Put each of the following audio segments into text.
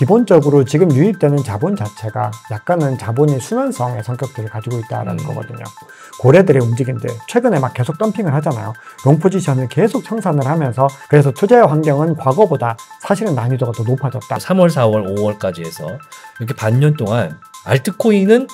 기본적으로 지금 유입되는 자본 자체가 약간은 자본이 수면성의 성격들을 가지고 있다는 라 음. 거거든요. 고래들의 움직임들, 최근에 막 계속 덤핑을 하잖아요. 롱 포지션을 계속 청산을 하면서 그래서 투자의 환경은 과거보다 사실은 난이도가 더 높아졌다. 3월, 4월, 5월까지 해서 이렇게 반년 동안 알트코인은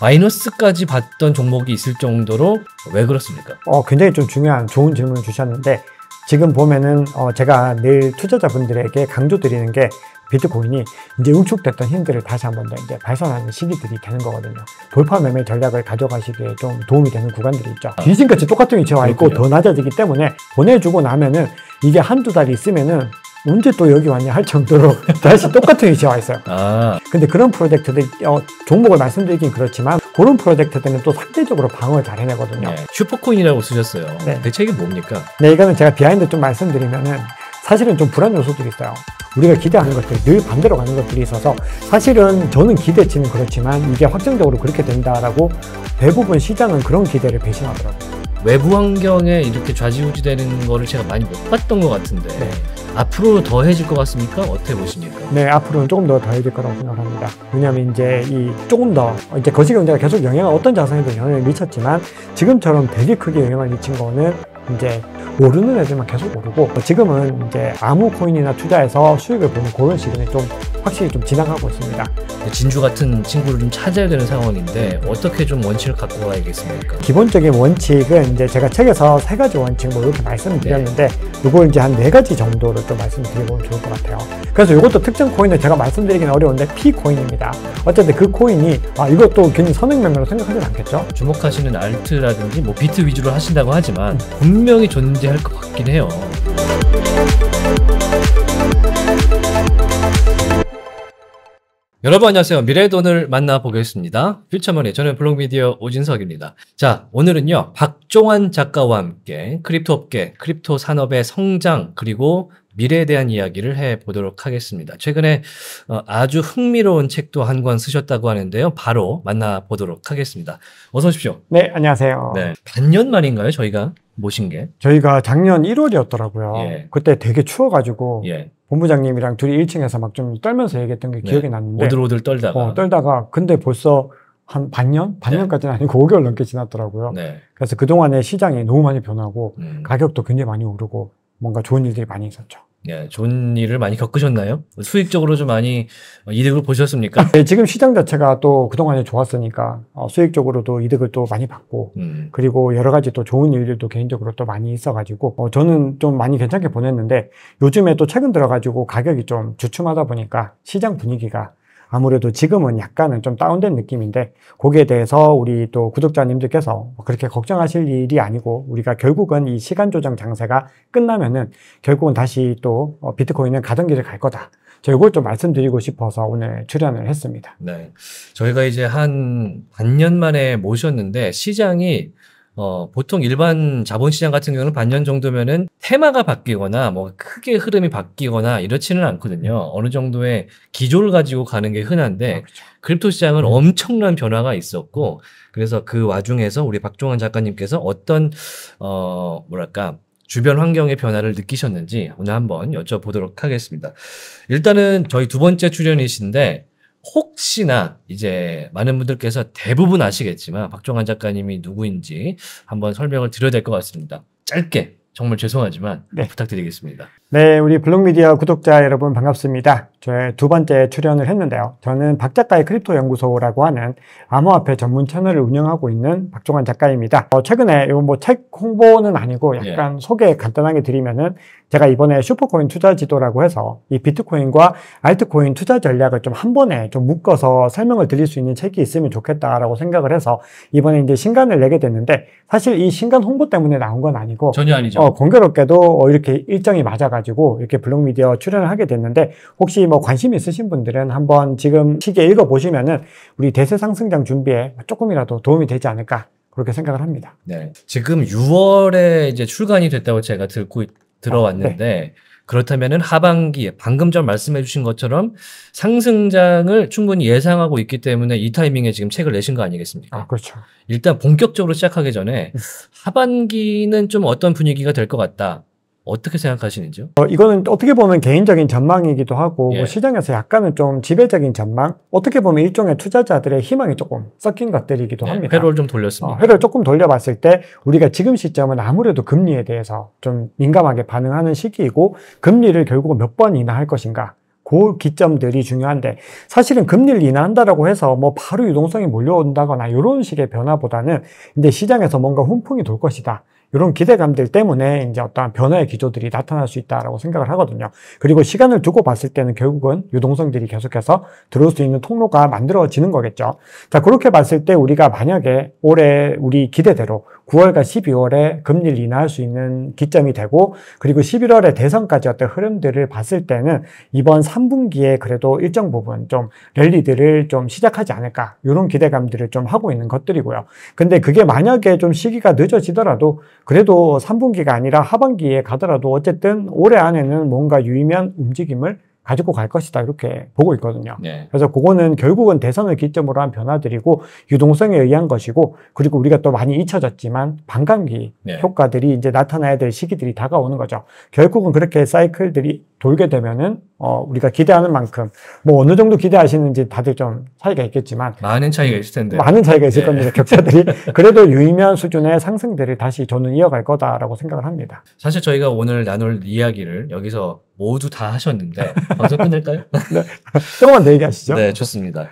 마이너스까지 봤던 종목이 있을 정도로 왜 그렇습니까? 어, 굉장히 좀 중요한 좋은 질문을 주셨는데 지금 보면은 어 제가 늘 투자자분들에게 강조드리는 게 비트코인이 이제 응축됐던 힘들을 다시 한 번 더 이제 발산하는 시기들이 되는 거거든요. 돌파 매매 전략을 가져가시기에 좀 도움이 되는 구간들이 있죠. 귀신같이 똑같은 위치에 와 있고 더 낮아지기 때문에 보내주고 나면은 이게 한두 달 있으면은 언제 또 여기 왔냐 할 정도로 다시 똑같은 위치에 와 있어요. 아. 근데 그런 프로젝트들, 어, 종목을 말씀드리긴 그렇지만 그런 프로젝트들은 또 상대적으로 방어를 잘 해내거든요. 네, 슈퍼코인이라고 쓰셨어요. 네. 대체 이게 뭡니까? 네, 이거는 제가 비하인드 좀 말씀드리면은 사실은 좀 불안 요소들이 있어요. 우리가 기대하는 것들이 늘 반대로 가는 것들이 있어서 사실은 저는 기대치는 그렇지만 이게 확정적으로 그렇게 된다라고 대부분 시장은 그런 기대를 배신하더라고요. 외부 환경에 이렇게 좌지우지되는 거를 제가 많이 못 봤던 것 같은데 네. 앞으로 더해질 것 같습니까? 어떻게 보십니까? 네, 앞으로는 조금 더 더해질 거라고 생각합니다. 왜냐하면 이제 이 조금 더 이제 거시경제가 계속 영향을 어떤 자산에도 영향을 미쳤지만 지금처럼 되게 크게 영향을 미친 거는 이제 오르는 애들만 계속 오르고 뭐 지금은 이제 아무 코인이나 투자해서 수익을 보는 그런 시기는 좀 확실히 좀 지나가고 있습니다. 진주 같은 친구를 좀 찾아야 되는 상황인데 어떻게 좀 원칙을 갖고 가야겠습니까? 기본적인 원칙은 이제 제가 책에서 세 가지 원칙 뭐 이렇게 말씀드렸는데 을 네. 이걸 이제 한 네 가지 정도로좀 말씀드리면 좋을 것 같아요. 그래서 이것도 특정 코인을 제가 말씀드리기는 어려운데 P 코인입니다. 어쨌든 그 코인이 아 이것도 괜히 선행매으로 생각하진 않겠죠? 주목하시는 알트라든지 뭐 비트 위주로 하신다고 하지만 음. 분명히 존재할 것 같긴 해요. 여러분 안녕하세요. 미래의 돈을 만나보겠습니다. 퓨처머니 저는 블록미디어 오진석입니다. 자 오늘은요 박종환 작가와 함께 크립토 업계, 크립토 산업의 성장 그리고 미래에 대한 이야기를 해 보도록 하겠습니다. 최근에 어, 아주 흥미로운 책도 한 권 쓰셨다고 하는데요. 바로 만나보도록 하겠습니다. 어서 오십시오. 네, 안녕하세요. 네, 반년 만인가요, 저희가 모신 게? 저희가 작년 1월이었더라고요. 예. 그때 되게 추워가지고 예. 본부장님이랑 둘이 1층에서 막 좀 떨면서 얘기했던 게 네. 기억이 났는데 오들오들 떨다가 어, 떨다가 근데 벌써 한 반년? 반년까지는 네. 아니고 5개월 넘게 지났더라고요. 네. 그래서 그동안에 시장이 너무 많이 변하고 음. 가격도 굉장히 많이 오르고 뭔가 좋은 일들이 많이 있었죠. 예, 좋은 일을 많이 겪으셨나요? 수익적으로 좀 많이 이득을 보셨습니까? 네, 지금 시장 자체가 또 그동안에 좋았으니까 어, 수익적으로도 이득을 또 많이 받고 음. 그리고 여러 가지 또 좋은 일들도 개인적으로 또 많이 있어가지고 어, 저는 좀 많이 괜찮게 보냈는데 요즘에 또 최근 들어가지고 가격이 좀 주춤하다 보니까 시장 분위기가 아무래도 지금은 약간은 좀 다운된 느낌인데 거기에 대해서 우리 또 구독자님들께서 뭐 그렇게 걱정하실 일이 아니고 우리가 결국은 이 시간 조정 장세가 끝나면은 결국은 다시 또 어, 비트코인은 가던 길을 갈 거다. 저 이걸 좀 말씀드리고 싶어서 오늘 출연을 했습니다. 네. 저희가 이제 한 반년 만에 모셨는데 시장이 어, 보통 일반 자본시장 같은 경우는 반년 정도면은 테마가 바뀌거나 뭐 크게 흐름이 바뀌거나 이렇지는 않거든요. 어느 정도의 기조를 가지고 가는 게 흔한데 아, 그렇죠. 크립토 시장은 음. 엄청난 변화가 있었고 그래서 그 와중에서 우리 박종환 작가님께서 어떤 어, 뭐랄까 주변 환경의 변화를 느끼셨는지 오늘 한번 여쭤보도록 하겠습니다. 일단은 저희 두 번째 출연이신데 혹시나 이제 많은 분들께서 대부분 아시겠지만 박종환 작가님이 누구인지 한번 설명을 드려야 될 것 같습니다. 짧게 정말 죄송하지만 네. 부탁드리겠습니다. 네, 우리 블록미디어 구독자 여러분 반갑습니다. 저의 두 번째 출연을 했는데요. 저는 박 작가의 크립토 연구소라고 하는 암호화폐 전문 채널을 운영하고 있는 박종환 작가입니다. 어, 최근에 이건 뭐책 홍보는 아니고 예. 약간 예. 소개 간단하게 드리면은 제가 이번에 슈퍼코인 투자 지도라고 해서 이 비트코인과 알트코인 투자 전략을 좀 한 번에 좀 묶어서 설명을 드릴 수 있는 책이 있으면 좋겠다라고 생각을 해서 이번에 이제 신간을 내게 됐는데 사실 이 신간 홍보 때문에 나온 건 아니고 전혀 아니죠. 어, 공교롭게도 어, 이렇게 일정이 맞아가 가지고 이렇게 블록미디어 출연을 하게 됐는데 혹시 뭐 관심 있으신 분들은 한번 지금 시계 읽어 보시면은 우리 대세 상승장 준비에 조금이라도 도움이 되지 않을까 그렇게 생각을 합니다. 네. 지금 6월에 이제 출간이 됐다고 제가 듣고 들어왔는데 아, 네. 그렇다면은 하반기에 방금 전 말씀해 주신 것처럼 상승장을 충분히 예상하고 있기 때문에 이 타이밍에 지금 책을 내신 거 아니겠습니까? 아, 그렇죠. 일단 본격적으로 시작하기 전에 음. 하반기는 좀 어떤 분위기가 될 것 같다. 어떻게 생각하시는지요? 어, 이거는 어떻게 보면 개인적인 전망이기도 하고 예. 시장에서 약간은 좀 지배적인 전망 어떻게 보면 일종의 투자자들의 희망이 조금 섞인 것들이기도 예. 합니다. 회로를 좀 돌렸습니다. 어, 회로를 조금 돌려봤을 때 우리가 지금 시점은 아무래도 금리에 대해서 좀 민감하게 반응하는 시기이고 금리를 결국 몇번 인하할 것인가 그 기점들이 중요한데 사실은 금리를 인하한다라고 해서 뭐 바로 유동성이 몰려온다거나 이런 식의 변화보다는 이제 시장에서 뭔가 훈풍이 돌 것이다. 이런 기대감들 때문에 이제 어떠한 변화의 기조들이 나타날 수 있다라고 생각을 하거든요. 그리고 시간을 두고 봤을 때는 결국은 유동성들이 계속해서 들어올 수 있는 통로가 만들어지는 거겠죠. 자, 그렇게 봤을 때 우리가 만약에 올해 우리 기대대로 9월과 12월에 금리를 인하할 수 있는 기점이 되고 그리고 11월에 대선까지 어떤 흐름들을 봤을 때는 이번 3분기에 그래도 일정 부분 좀 랠리들을 좀 시작하지 않을까 이런 기대감들을 좀 하고 있는 것들이고요. 근데 그게 만약에 좀 시기가 늦어지더라도 그래도 3분기가 아니라 하반기에 가더라도 어쨌든 올해 안에는 뭔가 유의미한 움직임을 가지고 갈 것이다 이렇게 보고 있거든요. 네. 그래서 그거는 결국은 대선을 기점으로 한 변화들이고 유동성에 의한 것이고 그리고 우리가 또 많이 잊혀졌지만 반감기 네. 효과들이 이제 나타나야 될 시기들이 다가오는 거죠. 결국은 그렇게 사이클들이 돌게 되면은 어 우리가 기대하는 만큼 뭐 어느 정도 기대하시는지 다들 좀 차이가 있겠지만 많은 차이가 있을 텐데 많은 차이가 있을 네. 겁니다. 격차들이 그래도 유의미한 수준의 상승들을 다시 저는 이어갈 거다라고 생각을 합니다. 사실 저희가 오늘 나눌 이야기를 여기서 모두 다 하셨는데 방송 끝낼까요? 네. 조금만 더 얘기하시죠. 네, 좋습니다.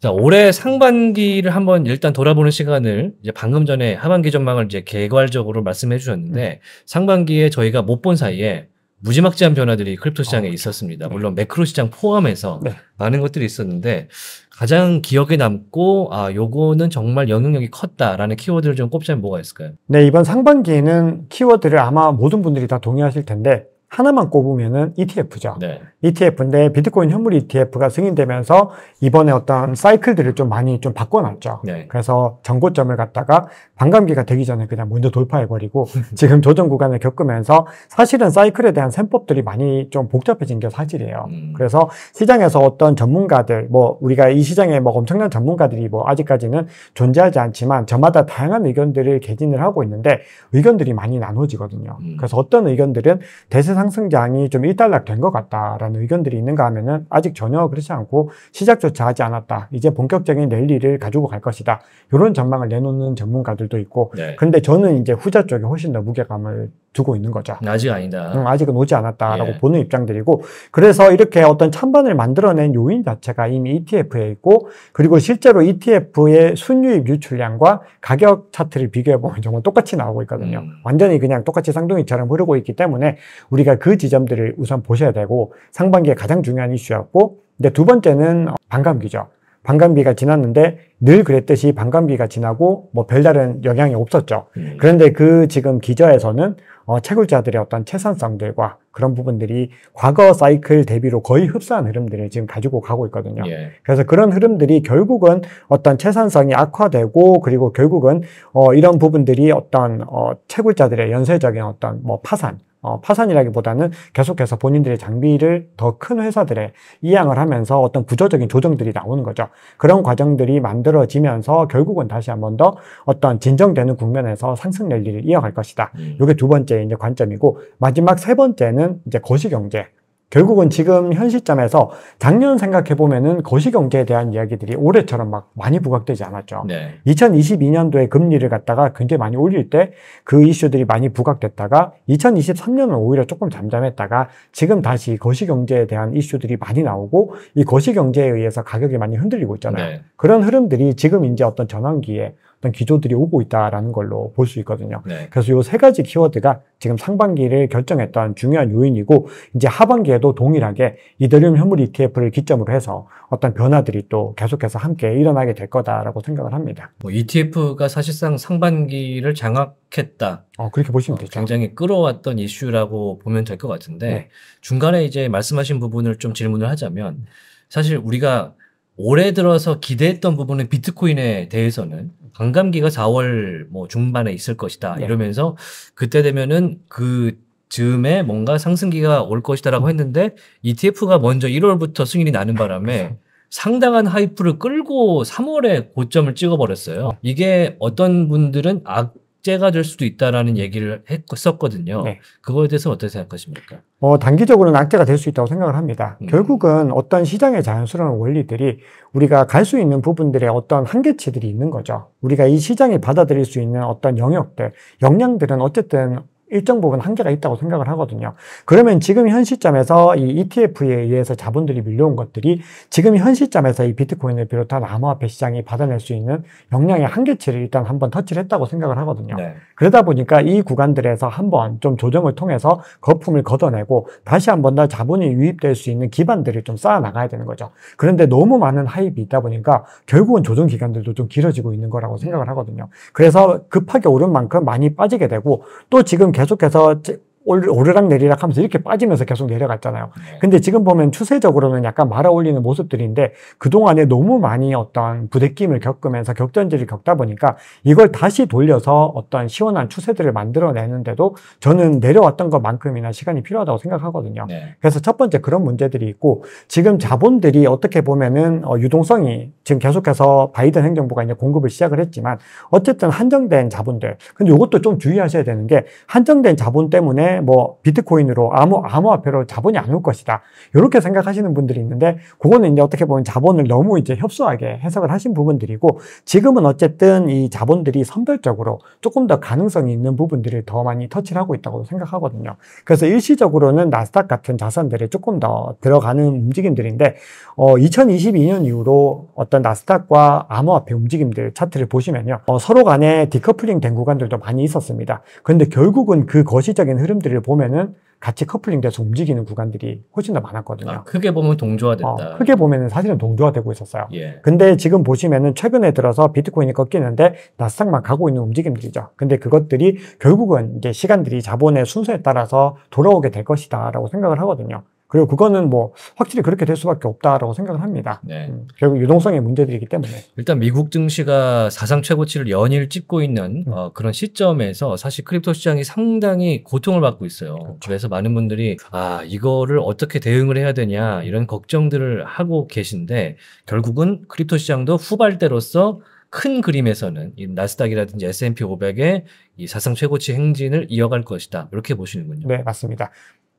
자, 올해 상반기를 한번 일단 돌아보는 시간을 이제 방금 전에 하반기 전망을 이제 개괄적으로 말씀해 주셨는데 음. 상반기에 저희가 못 본 사이에 무지막지한 변화들이 크립토 시장에 어, 있었습니다. 물론 매크로 시장 포함해서 네. 많은 것들이 있었는데 가장 기억에 남고 아 요거는 정말 영향력이 컸다라는 키워드를 좀 꼽자면 뭐가 있을까요? 네 이번 상반기에는 키워드를 아마 모든 분들이 다 동의하실 텐데 하나만 꼽으면은 ETF죠. 네. ETF인데 비트코인 현물 ETF가 승인되면서 이번에 어떤 사이클들을 좀 많이 좀 바꿔놨죠. 네. 그래서 정고점을 갖다가 반감기가 되기 전에 그냥 먼저 돌파해버리고 지금 조정 구간을 겪으면서 사실은 사이클에 대한 셈법들이 많이 좀 복잡해진 게 사실이에요. 음. 그래서 시장에서 어떤 전문가들 뭐 우리가 이 시장에 뭐 엄청난 전문가들이 뭐 아직까지는 존재하지 않지만 저마다 다양한 의견들을 개진을 하고 있는데 의견들이 많이 나눠지거든요. 음. 그래서 어떤 의견들은 대세 상승장이 좀 일단락된 것 같다라는 대하 의견들이 있는가 하면은 아직 전혀 그렇지 않고 시작조차 하지 않았다. 이제 본격적인 랠리를 가지고 갈 것이다. 이런 전망을 내놓는 전문가들도 있고. 네. 근데 저는 이제 후자 쪽에 훨씬 더 무게감을 두고 있는 거죠. 아직 아니다. 음, 아직은 오지 않았다라고 예. 보는 입장들이고 그래서 이렇게 어떤 찬반을 만들어낸 요인 자체가 이미 ETF에 있고 그리고 실제로 ETF의 순유입 유출량과 가격 차트를 비교해 보면 정말 똑같이 나오고 있거든요. 음. 완전히 그냥 똑같이 쌍둥이처럼 흐르고 있기 때문에 우리가 그 지점들을 우선 보셔야 되고 상 상반기에 가장 중요한 이슈였고 이제 두 번째는 어, 반감기죠. 반감기가 지났는데 늘 그랬듯이 반감기가 지나고 뭐 별다른 영향이 없었죠. 음. 그런데 그 지금 기저에서는 어, 채굴자들의 어떤 채산성들과 그런 부분들이 과거 사이클 대비로 거의 흡사한 흐름들을 지금 가지고 가고 있거든요. 예. 그래서 그런 흐름들이 결국은 어떤 채산성이 악화되고 그리고 결국은 어, 이런 부분들이 어떤 어, 채굴자들의 연쇄적인 어떤 뭐 파산 어, 파산이라기보다는 계속해서 본인들의 장비를 더 큰 회사들에 이양을 하면서 어떤 구조적인 조정들이 나오는 거죠. 그런 과정들이 만들어지면서 결국은 다시 한 번 더 어떤 진정되는 국면에서 상승 랠리를 이어갈 것이다. 이게 음. 두 번째 이제 관점이고 마지막 세 번째는 이제 거시경제. 결국은 지금 현 시점에서 작년 생각해보면은 거시경제에 대한 이야기들이 올해처럼 막 많이 부각되지 않았죠. 네. 2022년도에 금리를 갖다가 굉장히 많이 올릴 때 그 이슈들이 많이 부각됐다가 2023년은 오히려 조금 잠잠했다가 지금 다시 거시경제에 대한 이슈들이 많이 나오고 이 거시경제에 의해서 가격이 많이 흔들리고 있잖아요. 네. 그런 흐름들이 지금 이제 어떤 전환기에 어떤 기조들이 오고 있다라는 걸로 볼 수 있거든요. 네. 그래서 요세 가지 키워드가 지금 상반기를 결정했던 중요한 요인이고 이제 하반기에도 동일하게 이더리움 현물 ETF를 기점으로 해서 어떤 변화들이 또 계속해서 함께 일어나게 될 거다라고 생각을 합니다. 뭐 ETF가 사실상 상반기를 장악했다. 어, 그렇게 보시면 어, 되죠. 굉장히 끌어왔던 이슈라고 보면 될 것 같은데 네. 중간에 이제 말씀하신 부분을 좀 질문을 하자면 사실 우리가 올해 들어서 기대했던 부분은 비트코인에 대해서는 반감기가 4월 뭐 중반에 있을 것이다 네. 이러면서 그때 되면은 그 즈음에 뭔가 상승기가 올 것이다라고 했는데 ETF가 먼저 1월부터 승인이 나는 바람에 상당한 하이프를 끌고 3월에 고점을 찍어버렸어요. 이게 어떤 분들은 악 아, 악재가 될 수도 있다라는 얘기를 했었거든요. 네. 그거에 대해서 어떻게 생각하십니까? 어, 단기적으로는 악재가 될 수 있다고 생각을 합니다. 음. 결국은 어떤 시장의 자연스러운 원리들이 우리가 갈 수 있는 부분들의 어떤 한계치들이 있는 거죠. 우리가 이 시장이 받아들일 수 있는 어떤 영역들, 역량들은 어쨌든 일정 부분 한계가 있다고 생각을 하거든요. 그러면 지금 현 시점에서 이 ETF에 의해서 자본들이 밀려온 것들이 지금 현 시점에서 이 비트코인을 비롯한 암호화폐 시장이 받아낼 수 있는 역량의 한계치를 일단 한번 터치를 했다고 생각을 하거든요. 네. 그러다 보니까 이 구간들에서 한번 좀 조정을 통해서 거품을 걷어내고 다시 한번 더 자본이 유입될 수 있는 기반들을 좀 쌓아 나가야 되는 거죠. 그런데 너무 많은 하입이 있다 보니까 결국은 조정 기간들도 좀 길어지고 있는 거라고 생각을 하거든요. 그래서 급하게 오른 만큼 많이 빠지게 되고 또 지금 계속 계속해서 오르락 내리락 하면서 이렇게 빠지면서 계속 내려갔잖아요. 네. 근데 지금 보면 추세적으로는 약간 말아 올리는 모습들인데 그동안에 너무 많이 어떤 부대낌을 겪으면서 격전지를 겪다 보니까 이걸 다시 돌려서 어떤 시원한 추세들을 만들어내는데도 저는 내려왔던 것만큼이나 시간이 필요하다고 생각하거든요. 네. 그래서 첫 번째 그런 문제들이 있고 지금 자본들이 어떻게 보면은 어, 유동성이 지금 계속해서 바이든 행정부가 이제 공급을 시작을 했지만 어쨌든 한정된 자본들. 근데 이것도 좀 주의하셔야 되는 게 한정된 자본 때문에 뭐 비트코인으로 아무 암호화폐로 자본이 안 올 것이다. 이렇게 생각하시는 분들이 있는데 그거는 이제 어떻게 보면 자본을 너무 이제 협소하게 해석을 하신 부분들이고 지금은 어쨌든 이 자본들이 선별적으로 조금 더 가능성이 있는 부분들을 더 많이 터치를 하고 있다고 생각하거든요. 그래서 일시적으로는 나스닥 같은 자산들이 조금 더 들어가는 움직임들인데 어, 2022년 이후로 어떤 나스닥과 암호화폐 움직임들 차트를 보시면요. 어, 서로 간에 디커플링 된 구간들도 많이 있었습니다. 그런데 결국은 그 거시적인 흐름들을 보면은 같이 커플링돼서 움직이는 구간들이 훨씬 더 많았거든요. 아, 크게 보면 동조화됐다. 어, 크게 보면 사실은 동조화되고 있었어요. 예. 근데 지금 보시면은 최근에 들어서 비트코인이 꺾이는데 나스닥만 가고 있는 움직임들이죠. 근데 그것들이 결국은 이제 시간들이 자본의 순서에 따라서 돌아오게 될 것이다라고 생각을 하거든요. 그리고 그거는 뭐 확실히 그렇게 될 수밖에 없다라고 생각을 합니다. 네. 음, 결국 유동성의 문제들이기 때문에. 일단 미국 증시가 사상 최고치를 연일 찍고 있는 음. 어, 그런 시점에서 사실 크립토 시장이 상당히 고통을 받고 있어요. 그렇죠. 그래서 많은 분들이 아 이거를 어떻게 대응을 해야 되냐 이런 걱정들을 하고 계신데 결국은 크립토 시장도 후발대로서 큰 그림에서는 이 나스닥이라든지 S&P 500의 이 사상 최고치 행진을 이어갈 것이다. 이렇게 보시는군요. 네, 맞습니다.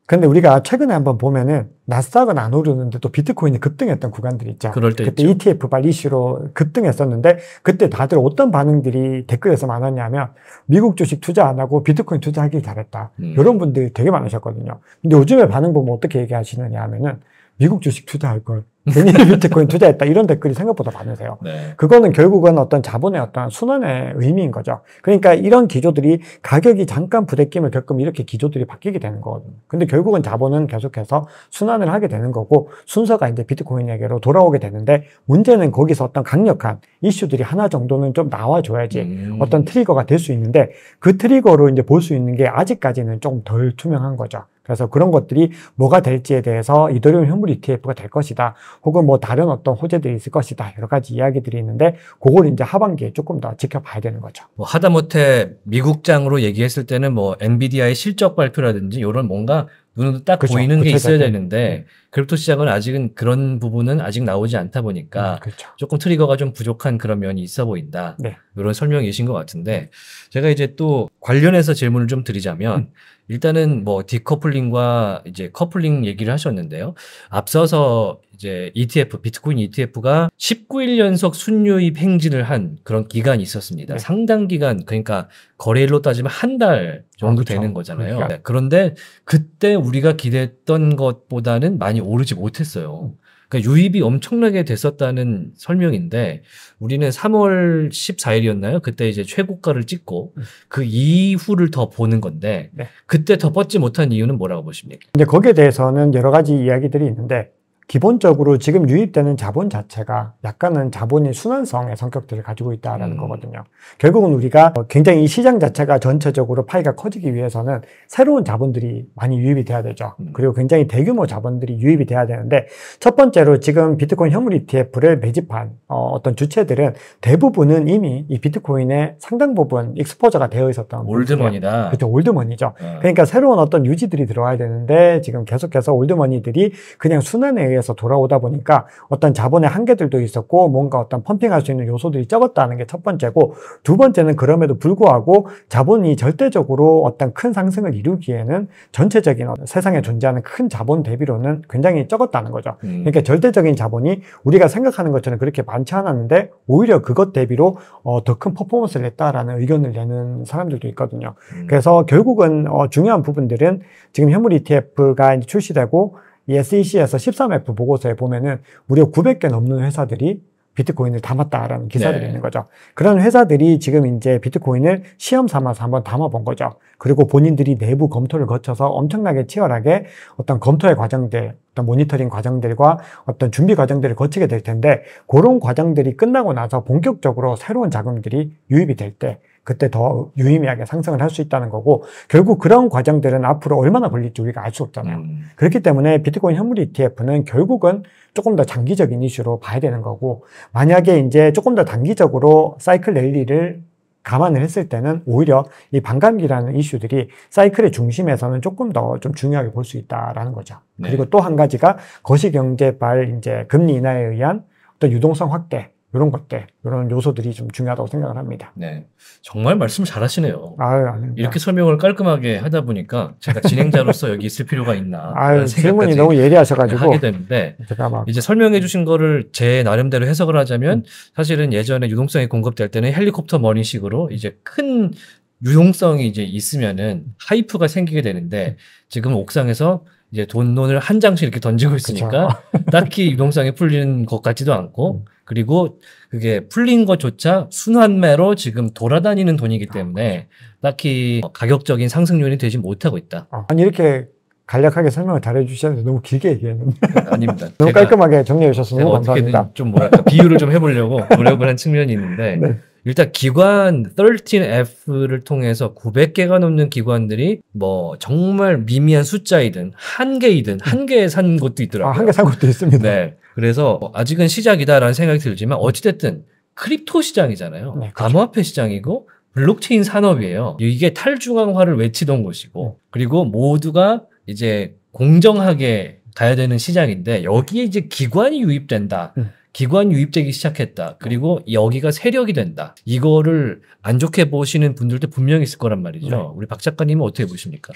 근데 우리가 최근에 한번 보면은 나스닥은 안 오르는데 또 비트코인이 급등했던 구간들이 있죠. 그럴 때 그때 있죠. ETF 발 이슈로 급등했었는데 그때 다들 어떤 반응들이 댓글에서 많았냐면 미국 주식 투자 안 하고 비트코인 투자하길 잘했다. 음. 이런 분들이 되게 많으셨거든요. 근데 요즘에 반응 보면 어떻게 얘기하시느냐 하면은 미국 주식 투자할 걸 괜히 비트코인 투자했다 이런 댓글이 생각보다 많으세요. 네. 그거는 결국은 어떤 자본의 어떤 순환의 의미인 거죠. 그러니까 이런 기조들이 가격이 잠깐 부대낌을 겪으면 이렇게 기조들이 바뀌게 되는 거거든요. 근데 결국은 자본은 계속해서 순환을 하게 되는 거고 순서가 이제 비트코인에게로 돌아오게 되는데 문제는 거기서 어떤 강력한 이슈들이 하나 정도는 좀 나와줘야지 음. 어떤 트리거가 될 수 있는데 그 트리거로 이제 볼 수 있는 게 아직까지는 조금 덜 투명한 거죠. 그래서 그런 것들이 뭐가 될지에 대해서 이더리움 현물 ETF가 될 것이다. 혹은 뭐 다른 어떤 호재들이 있을 것이다. 여러 가지 이야기들이 있는데 그걸 이제 하반기에 조금 더 지켜봐야 되는 거죠. 뭐 하다못해 미국장으로 얘기했을 때는 뭐 엔비디아의 실적 발표라든지 이런 뭔가 눈으로 딱 그쵸, 그렇죠. 보이는 게 있어야 되는데 네. 크립토 시장은 아직은 그런 부분은 아직 나오지 않다 보니까 음, 그렇죠. 조금 트리거가 좀 부족한 그런 면이 있어 보인다. 네. 이런 설명이신 것 같은데 제가 이제 또 관련해서 질문을 좀 드리자면 음. 일단은 뭐 디커플링과 이제 커플링 얘기를 하셨는데요. 앞서서 이제 ETF 비트코인 ETF가 19일 연속 순유입 행진을 한 그런 기간이 있었습니다. 네. 상당 기간 그러니까 거래일로 따지면 한 달 정도 아, 그렇죠. 되는 거잖아요. 그러니까. 네, 그런데 그때 우리가 기대했던 것보다는 많이 오르지 못했어요. 그러니까 유입이 엄청나게 됐었다는 설명인데 우리는 3월 14일이었나요? 그때 이제 최고가를 찍고 음. 그 이후를 더 보는 건데 네. 그때 더 뻗지 못한 이유는 뭐라고 보십니까? 이제 거기에 대해서는 여러 가지 이야기들이 있는데 기본적으로 지금 유입되는 자본 자체가 약간은 자본이 순환성의 성격들을 가지고 있다라는 음. 거거든요. 결국은 우리가 굉장히 이 시장 자체가 전체적으로 파이가 커지기 위해서는 새로운 자본들이 많이 유입이 돼야 되죠. 음. 그리고 굉장히 대규모 자본들이 유입이 돼야 되는데 첫 번째로 지금 비트코인 현물 ETF를 매집한 어, 떤 주체들은 대부분은 이미 이 비트코인의 상당 부분 익스포저가 되어 있었던 올드머니다. 그렇죠. 올드머니죠. 음. 그러니까 새로운 어떤 유지들이 들어와야 되는데 지금 계속해서 올드머니들이 그냥 순환에 의해서 돌아오다 보니까 어떤 자본의 한계들도 있었고 뭔가 어떤 펌핑할 수 있는 요소들이 적었다는 게 첫 번째고 두 번째는 그럼에도 불구하고 자본이 절대적으로 어떤 큰 상승을 이루기에는 전체적인 세상에 존재하는 큰 자본 대비로는 굉장히 적었다는 거죠. 음. 그러니까 절대적인 자본이 우리가 생각하는 것처럼 그렇게 많지 않았는데 오히려 그것 대비로 어, 더큰 퍼포먼스를 냈다라는 의견을 내는 사람들도 있거든요. 음. 그래서 결국은 어, 중요한 부분들은 지금 현물 ETF가 출시되고 e 예, SEC에서 13F 보고서에 보면은 무려 900개 넘는 회사들이 비트코인을 담았다라는 기사들이 네. 있는 거죠. 그런 회사들이 지금 이제 비트코인을 시험 삼아서 한번 담아본 거죠. 그리고 본인들이 내부 검토를 거쳐서 엄청나게 치열하게 어떤 검토의 과정들, 어떤 모니터링 과정들과 어떤 준비 과정들을 거치게 될 텐데 그런 과정들이 끝나고 나서 본격적으로 새로운 자금들이 유입이 될때 그때 더 유의미하게 상승을 할 수 있다는 거고 결국 그런 과정들은 앞으로 얼마나 걸릴지 우리가 알 수 없잖아요. 음. 그렇기 때문에 비트코인 현물 ETF는 결국은 조금 더 장기적인 이슈로 봐야 되는 거고 만약에 이제 조금 더 단기적으로 사이클 랠리를 감안을 했을 때는 오히려 이 반감기라는 이슈들이 사이클의 중심에서는 조금 더 좀 중요하게 볼 수 있다라는 거죠. 네. 그리고 또 한 가지가 거시경제발 이제 금리 인하에 의한 어떤 유동성 확대 이런 것들, 이런 요소들이 좀 중요하다고 생각을 합니다. 네. 정말 말씀 잘하시네요. 아유, 아닙니다. 이렇게 설명을 깔끔하게 하다 보니까 제가 진행자로서 여기 있을 필요가 있나. 아유, 질문이 너무 예리하셔가지고. 하게 되는데. 제가 막. 이제 설명해 주신 거를 제 나름대로 해석을 하자면 사실은 예전에 유동성이 공급될 때는 헬리콥터 머니식으로 이제 큰 유동성이 이제 있으면은 하이프가 생기게 되는데 지금 옥상에서 이제 돈론을 한 장씩 이렇게 던지고 있으니까 딱히 유동성이 풀리는 것 같지도 않고 음. 그리고 그게 풀린 것조차 순환매로 지금 돌아다니는 돈이기 때문에 아, 딱히 가격적인 상승 률이 되지 못하고 있다. 아, 아니 이렇게 간략하게 설명을 잘해주셨는데 너무 길게 얘기했는데 네, 아닙니다. 너무 깔끔하게 정리해 주셔서 너무 감사합니다. 좀 뭐랄까 비유를 좀 해보려고 노력을 한 측면이 있는데 네. 일단 기관 13F를 통해서 900개가 넘는 기관들이 뭐 정말 미미한 숫자이든 한 개이든 한 개산 것도 아, 있더라고요. 아, 한개산 것도 있습니다. 네. 그래서 뭐 아직은 시작이다라는 생각이 들지만 어찌됐든 크립토 시장이잖아요. 네, 그렇죠. 암호화폐 시장이고 블록체인 산업이에요. 이게 탈중앙화를 외치던 곳이고 음. 그리고 모두가 이제 공정하게 가야 되는 시장인데 여기에 이제 기관이 유입된다. 음. 기관 유입되기 시작했다. 그리고 여기가 세력이 된다. 이거를 안 좋게 보시는 분들도 분명히 있을 거란 말이죠. 네. 우리 박 작가님은 어떻게 보십니까?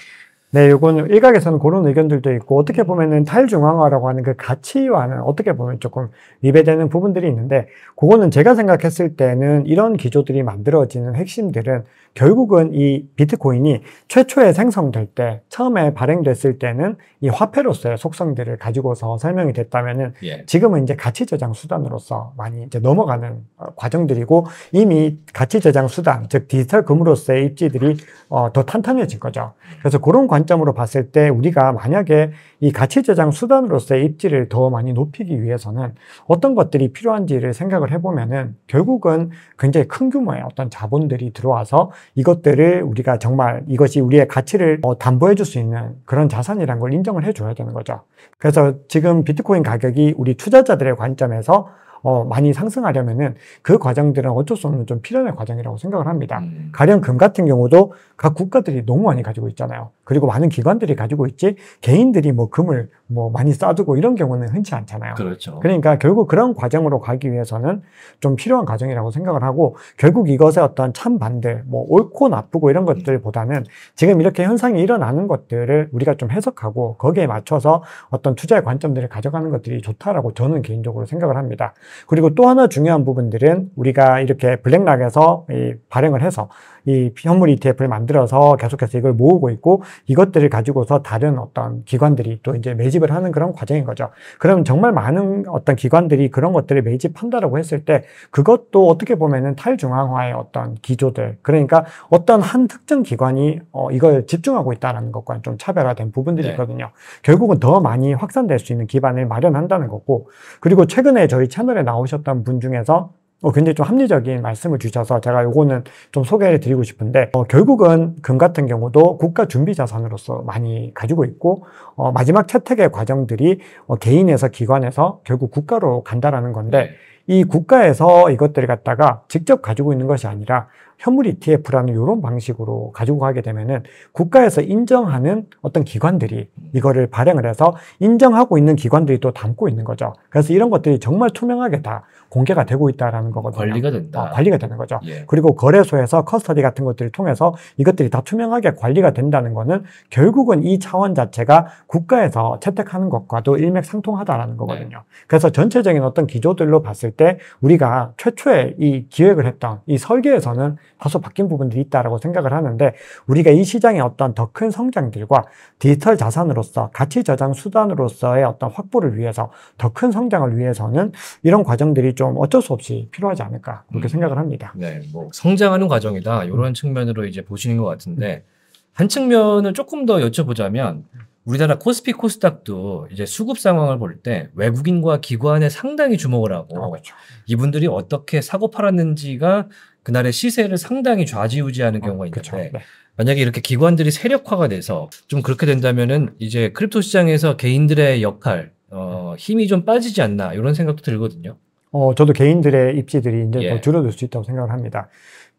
네, 요건 일각에서는 그런 의견들도 있고 어떻게 보면은 탈중앙화라고 하는 그 가치와는 어떻게 보면 조금 위배되는 부분들이 있는데 그거는 제가 생각했을 때는 이런 기조들이 만들어지는 핵심들은 결국은 이 비트코인이 최초에 생성될 때 처음에 발행됐을 때는 이 화폐로서의 속성들을 가지고서 설명이 됐다면은 예. 지금은 이제 가치 저장 수단으로서 많이 이제 넘어가는 어, 과정들이고 이미 가치 저장 수단 즉 디지털 금으로서의 입지들이 어, 더 탄탄해진 거죠. 그래서 그런 관점으로 봤을 때 우리가 만약에 이 가치 저장 수단으로서의 입지를 더 많이 높이기 위해서는 어떤 것들이 필요한지를 생각을 해보면은 결국은 굉장히 큰 규모의 어떤 자본들이 들어와서 이것들을 우리가 정말 이것이 우리의 가치를 담보해 줄 수 있는 그런 자산이라는 걸 인정을 해줘야 되는 거죠. 그래서 지금 비트코인 가격이 우리 투자자들의 관점에서 어, 많이 상승하려면은 그 과정들은 어쩔 수 없는 좀 필연의 과정이라고 생각을 합니다. 음. 가령 금 같은 경우도 각 국가들이 너무 많이 가지고 있잖아요. 그리고 많은 기관들이 가지고 있지 개인들이 뭐 금을 뭐 많이 쌓두고 이런 경우는 흔치 않잖아요. 그렇죠. 그러니까 결국 그런 과정으로 가기 위해서는 좀 필요한 과정이라고 생각을 하고 결국 이것의 어떤 참반대, 뭐 옳고 나쁘고 이런 것들보다는 지금 이렇게 현상이 일어나는 것들을 우리가 좀 해석하고 거기에 맞춰서 어떤 투자의 관점들을 가져가는 것들이 좋다라고 저는 개인적으로 생각을 합니다. 그리고 또 하나 중요한 부분들은 우리가 이렇게 블랙락에서 이 발행을 해서 이 현물 ETF를 만들어서 계속해서 이걸 모으고 있고 이것들을 가지고서 다른 어떤 기관들이 또 이제 매집을 하는 그런 과정인 거죠. 그럼 정말 많은 어떤 기관들이 그런 것들을 매집한다라고 했을 때 그것도 어떻게 보면은 탈중앙화의 어떤 기조들 그러니까 어떤 한 특정 기관이 어 이걸 집중하고 있다라는 것과는 좀 차별화된 부분들이 네. 있거든요. 결국은 더 많이 확산될 수 있는 기반을 마련한다는 거고 그리고 최근에 저희 채널에 나오셨던 분 중에서 어, 굉장히 좀 합리적인 말씀을 주셔서 제가 요거는 좀 소개를 드리고 싶은데 어, 결국은 금 같은 경우도 국가 준비 자산으로서 많이 가지고 있고 어, 마지막 채택의 과정들이 어, 개인에서 기관에서 결국 국가로 간다라는 건데 네. 이 국가에서 이것들을 갖다가 직접 가지고 있는 것이 아니라 현물 ETF라는 이런 방식으로 가지고 가게 되면은 국가에서 인정하는 어떤 기관들이 이거를 발행을 해서 인정하고 있는 기관들이 또 담고 있는 거죠. 그래서 이런 것들이 정말 투명하게 다 공개가 되고 있다라는 거거든요. 관리가 어, 된다. 어, 관리가 되는 거죠. 예. 그리고 거래소에서 커스터디 같은 것들을 통해서 이것들이 다 투명하게 관리가 된다는 거는 결국은 이 차원 자체가 국가에서 채택하는 것과도 일맥상통하다라는 거거든요. 네. 그래서 전체적인 어떤 기조들로 봤을 때 우리가 최초에 이 기획을 했던 이 설계에서는 다소 바뀐 부분들이 있다고 생각을 하는데 우리가 이 시장의 어떤 더 큰 성장들과 디지털 자산으로서 가치 저장 수단으로서의 어떤 확보를 위해서 더 큰 성장을 위해서는 이런 과정들이 좀 어쩔 수 없이 필요하지 않을까 그렇게 음. 생각을 합니다. 네, 뭐 성장하는 과정이다 이런 음. 측면으로 이제 보시는 것 같은데 한 측면을 조금 더 여쭤보자면 우리나라 코스피 코스닥도 이제 수급 상황을 볼 때 외국인과 기관에 상당히 주목을 하고 어, 그렇죠. 이분들이 어떻게 사고 팔았는지가 그날의 시세를 상당히 좌지우지하는 어, 경우가 있는데 어, 네. 만약에 이렇게 기관들이 세력화가 돼서 좀 그렇게 된다면은 이제 크립토 시장에서 개인들의 역할 어, 음. 힘이 좀 빠지지 않나 이런 생각도 들거든요. 어, 저도 개인들의 입지들이 이제 예. 더 줄어들 수 있다고 생각을 합니다.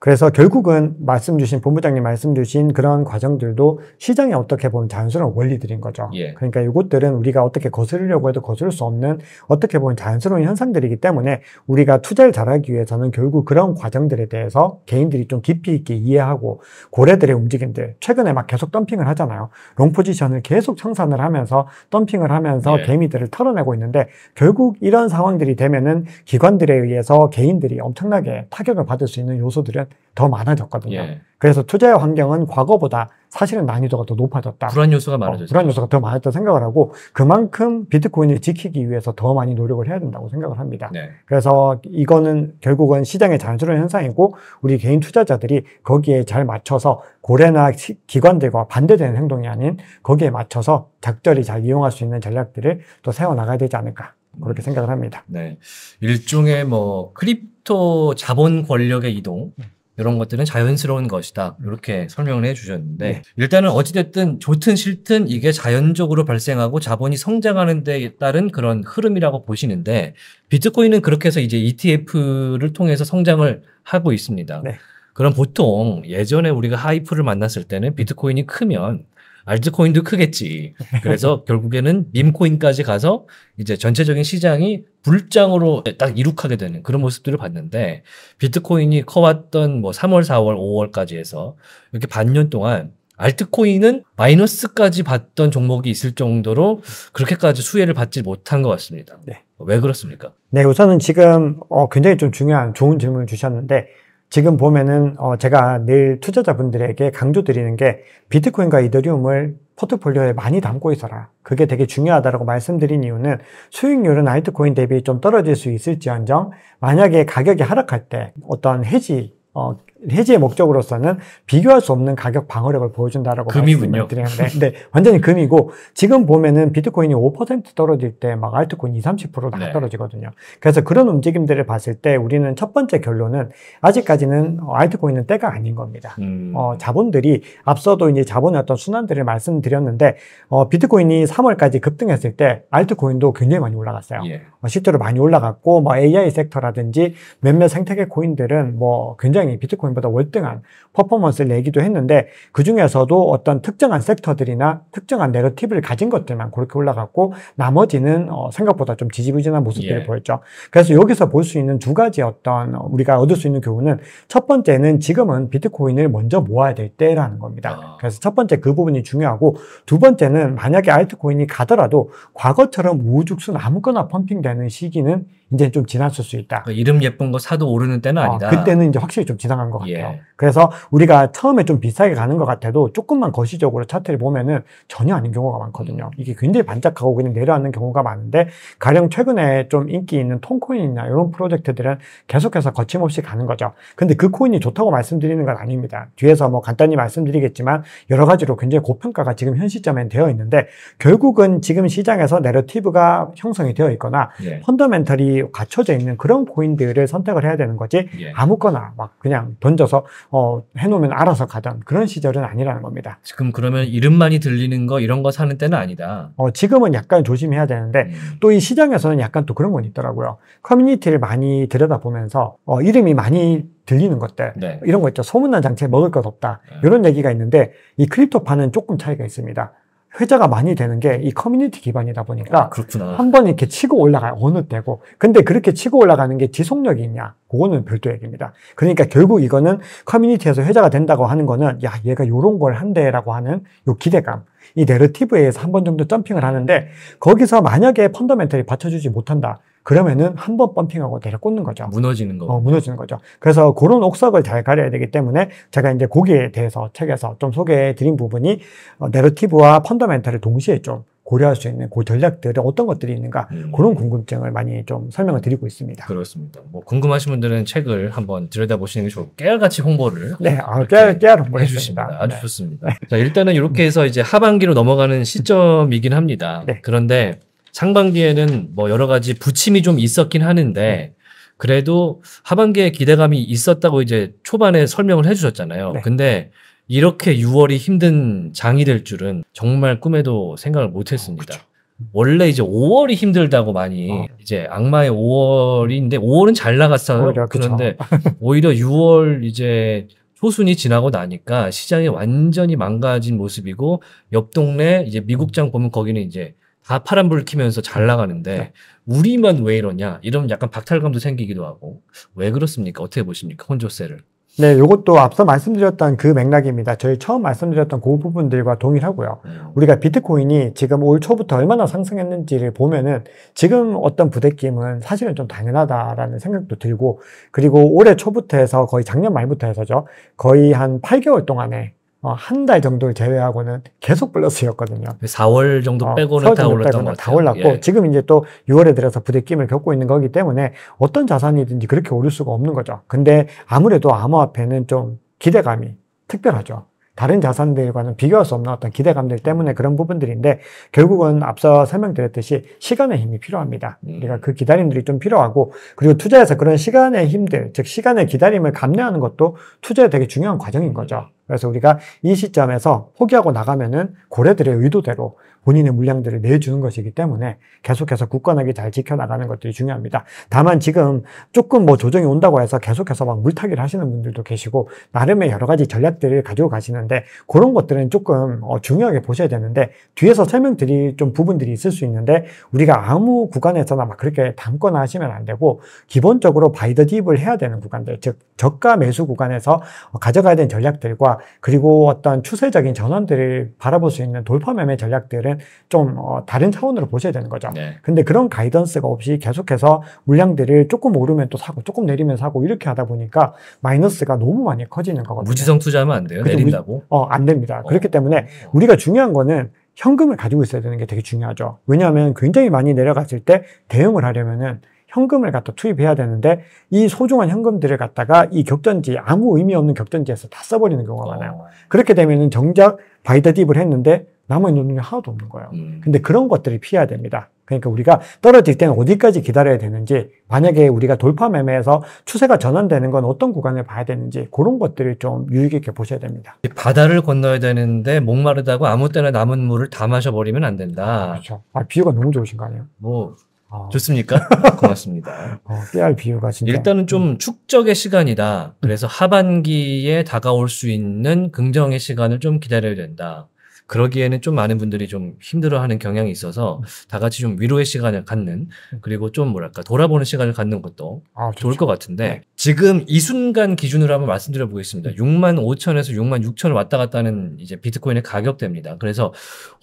그래서 결국은 말씀 주신 본부장님 말씀 주신 그런 과정들도 시장에 어떻게 보면 자연스러운 원리들인 거죠. 예. 그러니까 이것들은 우리가 어떻게 거스르려고 해도 거스를 수 없는 어떻게 보면 자연스러운 현상들이기 때문에 우리가 투자를 잘하기 위해서는 결국 그런 과정들에 대해서 개인들이 좀 깊이 있게 이해하고 고래들의 움직임들 최근에 막 계속 덤핑을 하잖아요. 롱 포지션을 계속 청산을 하면서 덤핑을 하면서 예. 개미들을 털어내고 있는데 결국 이런 상황들이 되면은 기관들에 의해서 개인들이 엄청나게 타격을 받을 수 있는 요소들은 더 많아졌거든요. 예. 그래서 투자의 환경은 과거보다 사실은 난이도가 더 높아졌다. 불안 요소가 많아졌다 어, 불안 요소가 더 많았다 생각을 하고 그만큼 비트코인을 지키기 위해서 더 많이 노력을 해야 된다고 생각을 합니다. 네. 그래서 이거는 결국은 시장의 자연스러운 현상이고 우리 개인 투자자들이 거기에 잘 맞춰서 고래나 기관들과 반대되는 행동이 아닌 거기에 맞춰서 적절히 잘 이용할 수 있는 전략들을 또 세워 나가야 되지 않을까 그렇게 음. 생각을 합니다. 네, 일종의 뭐 크립토 자본 권력의 이동. 음. 이런 것들은 자연스러운 것이다. 이렇게 설명을 해주셨는데 네. 일단은 어찌됐든 좋든 싫든 이게 자연적으로 발생하고 자본이 성장하는 데에 따른 그런 흐름이라고 보시는데 비트코인은 그렇게 해서 이제 ETF를 통해서 성장을 하고 있습니다. 네. 그럼 보통 예전에 우리가 하이프를 만났을 때는 비트코인이 크면 알트코인도 크겠지. 그래서 결국에는 밈코인까지 가서 이제 전체적인 시장이 불장으로 딱 이룩하게 되는 그런 모습들을 봤는데 비트코인이 커왔던 뭐 3월, 4월, 5월까지 해서 이렇게 반년 동안 알트코인은 마이너스까지 봤던 종목이 있을 정도로 그렇게까지 수혜를 받지 못한 것 같습니다. 네. 왜 그렇습니까? 네, 우선은 지금 어, 굉장히 좀 중요한 좋은 질문을 주셨는데 지금 보면은 어 제가 늘 투자자분들에게 강조드리는 게 비트코인과 이더리움을 포트폴리오에 많이 담고 있어라. 그게 되게 중요하다고 말씀드린 이유는 수익률은 알트코인 대비 좀 떨어질 수 있을지언정 만약에 가격이 하락할 때 어떤 해지 어, 해지의 목적으로서는 비교할 수 없는 가격 방어력을 보여준다라고 금이군요. 말씀드리는데 네, 완전히 금이고 지금 보면은 비트코인이 5% 떨어질 때 막 알트코인 2, 30%다 네. 떨어지거든요. 그래서 그런 움직임들을 봤을 때 우리는 첫 번째 결론은 아직까지는 알트코인은 때가 아닌 겁니다. 음. 어, 자본들이 앞서도 이제 자본의 어떤 순환들을 말씀드렸는데 어, 비트코인이 3월까지 급등했을 때 알트코인도 굉장히 많이 올라갔어요. 예. 어, 실제로 많이 올라갔고 뭐 AI 섹터라든지 몇몇 생태계 코인들은 뭐 굉장히 비트코인 시청률보다 월등한 퍼포먼스를 내기도 했는데 그 중에서도 어떤 특정한 섹터들이나 특정한 내러티브를 가진 것들만 그렇게 올라갔고 나머지는 어, 생각보다 좀 지지부진한 모습들을 예. 보였죠. 그래서 여기서 볼 수 있는 두 가지 어떤 어, 우리가 얻을 수 있는 교훈은 첫 번째는 지금은 비트코인을 먼저 모아야 될 때라는 겁니다. 아. 그래서 첫 번째 그 부분이 중요하고 두 번째는 만약에 알트코인이 가더라도 과거처럼 우후죽순 아무거나 펌핑되는 시기는 이제 좀 지났을 수 있다. 그 이름 예쁜 거 사도 오르는 때는 어, 아니다. 그때는 이제 확실히 좀 지나간 것것 예. 같아요. 예. 그래서 우리가 처음에 좀 비싸게 가는 것 같아도 조금만 거시적으로 차트를 보면은 전혀 아닌 경우가 많거든요. 음. 이게 굉장히 반짝하고 그냥 내려앉는 경우가 많은데 가령 최근에 좀 인기 있는 통코인이나 이런 프로젝트들은 계속해서 거침없이 가는 거죠. 근데 그 코인이 좋다고 말씀드리는 건 아닙니다. 뒤에서 뭐 간단히 말씀드리겠지만 여러 가지로 굉장히 고평가가 지금 현 시점엔 되어 있는데 결국은 지금 시장에서 내러티브가 형성이 되어 있거나 예. 펀더멘털이 갖춰져 있는 그런 코인들을 선택을 해야 되는 거지 예. 아무거나 막 그냥 돈 던져서 어, 해놓으면 알아서 가던 그런 시절은 아니라는 겁니다. 지금 그러면 이름만이 들리는 거 이런 거 사는 때는 아니다. 어, 지금은 약간 조심해야 되는데 음. 또이 시장에서는 약간 또 그런 건 있더라고요. 커뮤니티를 많이 들여다보면서 어, 이름이 많이 들리는 것들 네. 이런 거 있죠. 소문난 장치에 먹을 것 없다 네. 이런 얘기가 있는데 이 크립토파는 조금 차이가 있습니다. 회자가 많이 되는 게 이 커뮤니티 기반이다 보니까 아, 한번 이렇게 치고 올라가요. 어느 때고. 근데 그렇게 치고 올라가는 게 지속력이 있냐? 그거는 별도 얘기입니다. 그러니까 결국 이거는 커뮤니티에서 회자가 된다고 하는 거는 야, 얘가 요런 걸 한대라고 하는 요 기대감. 이 내러티브에 의해서 한 번 정도 점핑을 하는데 거기서 만약에 펀더멘털이 받쳐주지 못한다. 그러면은 한 번 펌핑하고 대략 꽂는 거죠. 무너지는 거. 어, 무너지는 거죠. 그래서 그런 옥석을 잘 가려야 되기 때문에 제가 이제 거기에 대해서 책에서 좀 소개해 드린 부분이 어, 내러티브와 펀더멘탈을 동시에 좀 고려할 수 있는 그 전략들에 어떤 것들이 있는가 음. 그런 궁금증을 많이 좀 설명을 드리고 있습니다. 그렇습니다. 뭐 궁금하신 분들은 책을 한번 들여다보시는 게 좋고 깨알같이 홍보를 네, 아, 깨알 깨알 홍보 해주십니다. 아주 네. 좋습니다. 네. 자 일단은 이렇게 해서 이제 하반기로 넘어가는 시점이긴 합니다. 네. 그런데 상반기에는 뭐 여러 가지 부침이 좀 있었긴 하는데 그래도 하반기에 기대감이 있었다고 이제 초반에 설명을 해주셨잖아요. 네. 근데 이렇게 6월이 힘든 장이 될 줄은 정말 꿈에도 생각을 못했습니다. 어, 원래 이제 5월이 힘들다고 많이 어. 이제 악마의 5월인데 5월은 잘 나갔어요. 오히려, 그런데 오히려 6월 이제 초순이 지나고 나니까 시장이 완전히 망가진 모습이고 옆 동네 이제 미국장 보면 거기는 이제 다 파란불 키면서 잘 나가는데 네. 우리만 왜 이러냐 이러면 약간 박탈감도 생기기도 하고 왜 그렇습니까? 어떻게 보십니까? 혼조세를. 네, 요것도 앞서 말씀드렸던 그 맥락입니다. 저희 처음 말씀드렸던 그 부분들과 동일하고요. 네. 우리가 비트코인이 지금 올 초부터 얼마나 상승했는지를 보면은 지금 어떤 부대낌은 사실은 좀 당연하다라는 생각도 들고 그리고 올해 초부터 해서 거의 작년 말부터 해서죠. 거의 한 8개월 동안에 어, 한 달 정도를 제외하고는 계속 플러스였거든요. 4월 정도 어, 빼고는 다 올랐던 것다 올랐고 예. 지금 이제 또 6월에 들어서 부대낌을 겪고 있는 거기 때문에 어떤 자산이든지 그렇게 오를 수가 없는 거죠. 근데 아무래도 암호화폐는 좀 기대감이 특별하죠. 다른 자산들과는 비교할 수 없는 어떤 기대감들 때문에 그런 부분들인데 결국은 앞서 설명드렸듯이 시간의 힘이 필요합니다. 음. 우리가 그 기다림들이 좀 필요하고 그리고 투자에서 그런 시간의 힘들, 즉 시간의 기다림을 감내하는 것도 투자에 되게 중요한 과정인 거죠. 음. 그래서 우리가 이 시점에서 포기하고 나가면은 고래들의 의도대로 본인의 물량들을 내주는 것이기 때문에 계속해서 굳건하게 잘 지켜나가는 것들이 중요합니다. 다만 지금 조금 뭐 조정이 온다고 해서 계속해서 막 물타기를 하시는 분들도 계시고 나름의 여러 가지 전략들을 가지고 가시는데 그런 것들은 조금 어 중요하게 보셔야 되는데 뒤에서 설명드릴 좀 부분들이 있을 수 있는데 우리가 아무 구간에서나 막 그렇게 담거나 하시면 안 되고 기본적으로 바이더 딥을 해야 되는 구간들 즉 저가 매수 구간에서 가져가야 되는 전략들과 그리고 어떤 추세적인 전환들을 바라볼 수 있는 돌파 매매 전략들은 좀 어, 다른 차원으로 보셔야 되는 거죠. 네. 근데 그런 가이던스가 없이 계속해서 물량들을 조금 오르면 또 사고 조금 내리면 사고 이렇게 하다 보니까 마이너스가 너무 많이 커지는 거거든요. 무지성 투자하면 안 돼요. 내린다고? 어, 안 됩니다. 어. 그렇기 때문에 우리가 중요한 거는 현금을 가지고 있어야 되는 게 되게 중요하죠. 왜냐하면 굉장히 많이 내려갔을 때 대응을 하려면은 현금을 갖다 투입해야 되는데 이 소중한 현금들을 갖다가 이 격전지 아무 의미 없는 격전지에서 다 써버리는 경우가 어. 많아요. 그렇게 되면은 정작 바이더 딥을 했는데 남아있는 돈이 하나도 없는 거예요. 음. 근데 그런 것들을 피해야 됩니다. 그러니까 우리가 떨어질 때는 어디까지 기다려야 되는지, 만약에 우리가 돌파 매매에서 추세가 전환되는 건 어떤 구간을 봐야 되는지, 그런 것들을 좀 유익 있게 보셔야 됩니다. 바다를 건너야 되는데 목마르다고 아무 때나 남은 물을 다 마셔버리면 안 된다. 그렇죠. 아, 비유가 너무 좋으신 거 아니에요? 뭐, 아. 좋습니까? 고맙습니다. 어, 깨알 비유가 진짜. 일단은 좀 음. 축적의 시간이다. 음. 그래서 하반기에 다가올 수 있는 긍정의 시간을 좀 기다려야 된다. 그러기에는 좀 많은 분들이 좀 힘들어하는 경향이 있어서 다 같이 좀 위로의 시간을 갖는 그리고 좀 뭐랄까 돌아보는 시간을 갖는 것도 아, 좋을 것 같은데 네. 지금 이 순간 기준으로 한번 말씀드려 보겠습니다. 6만 5천에서 6만 6천 을 왔다 갔다 하는 이제 비트코인의 가격대입니다. 그래서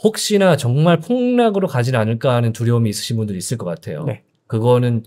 혹시나 정말 폭락으로 가진 않을까 하는 두려움이 있으신 분들이 있을 것 같아요. 네. 그거는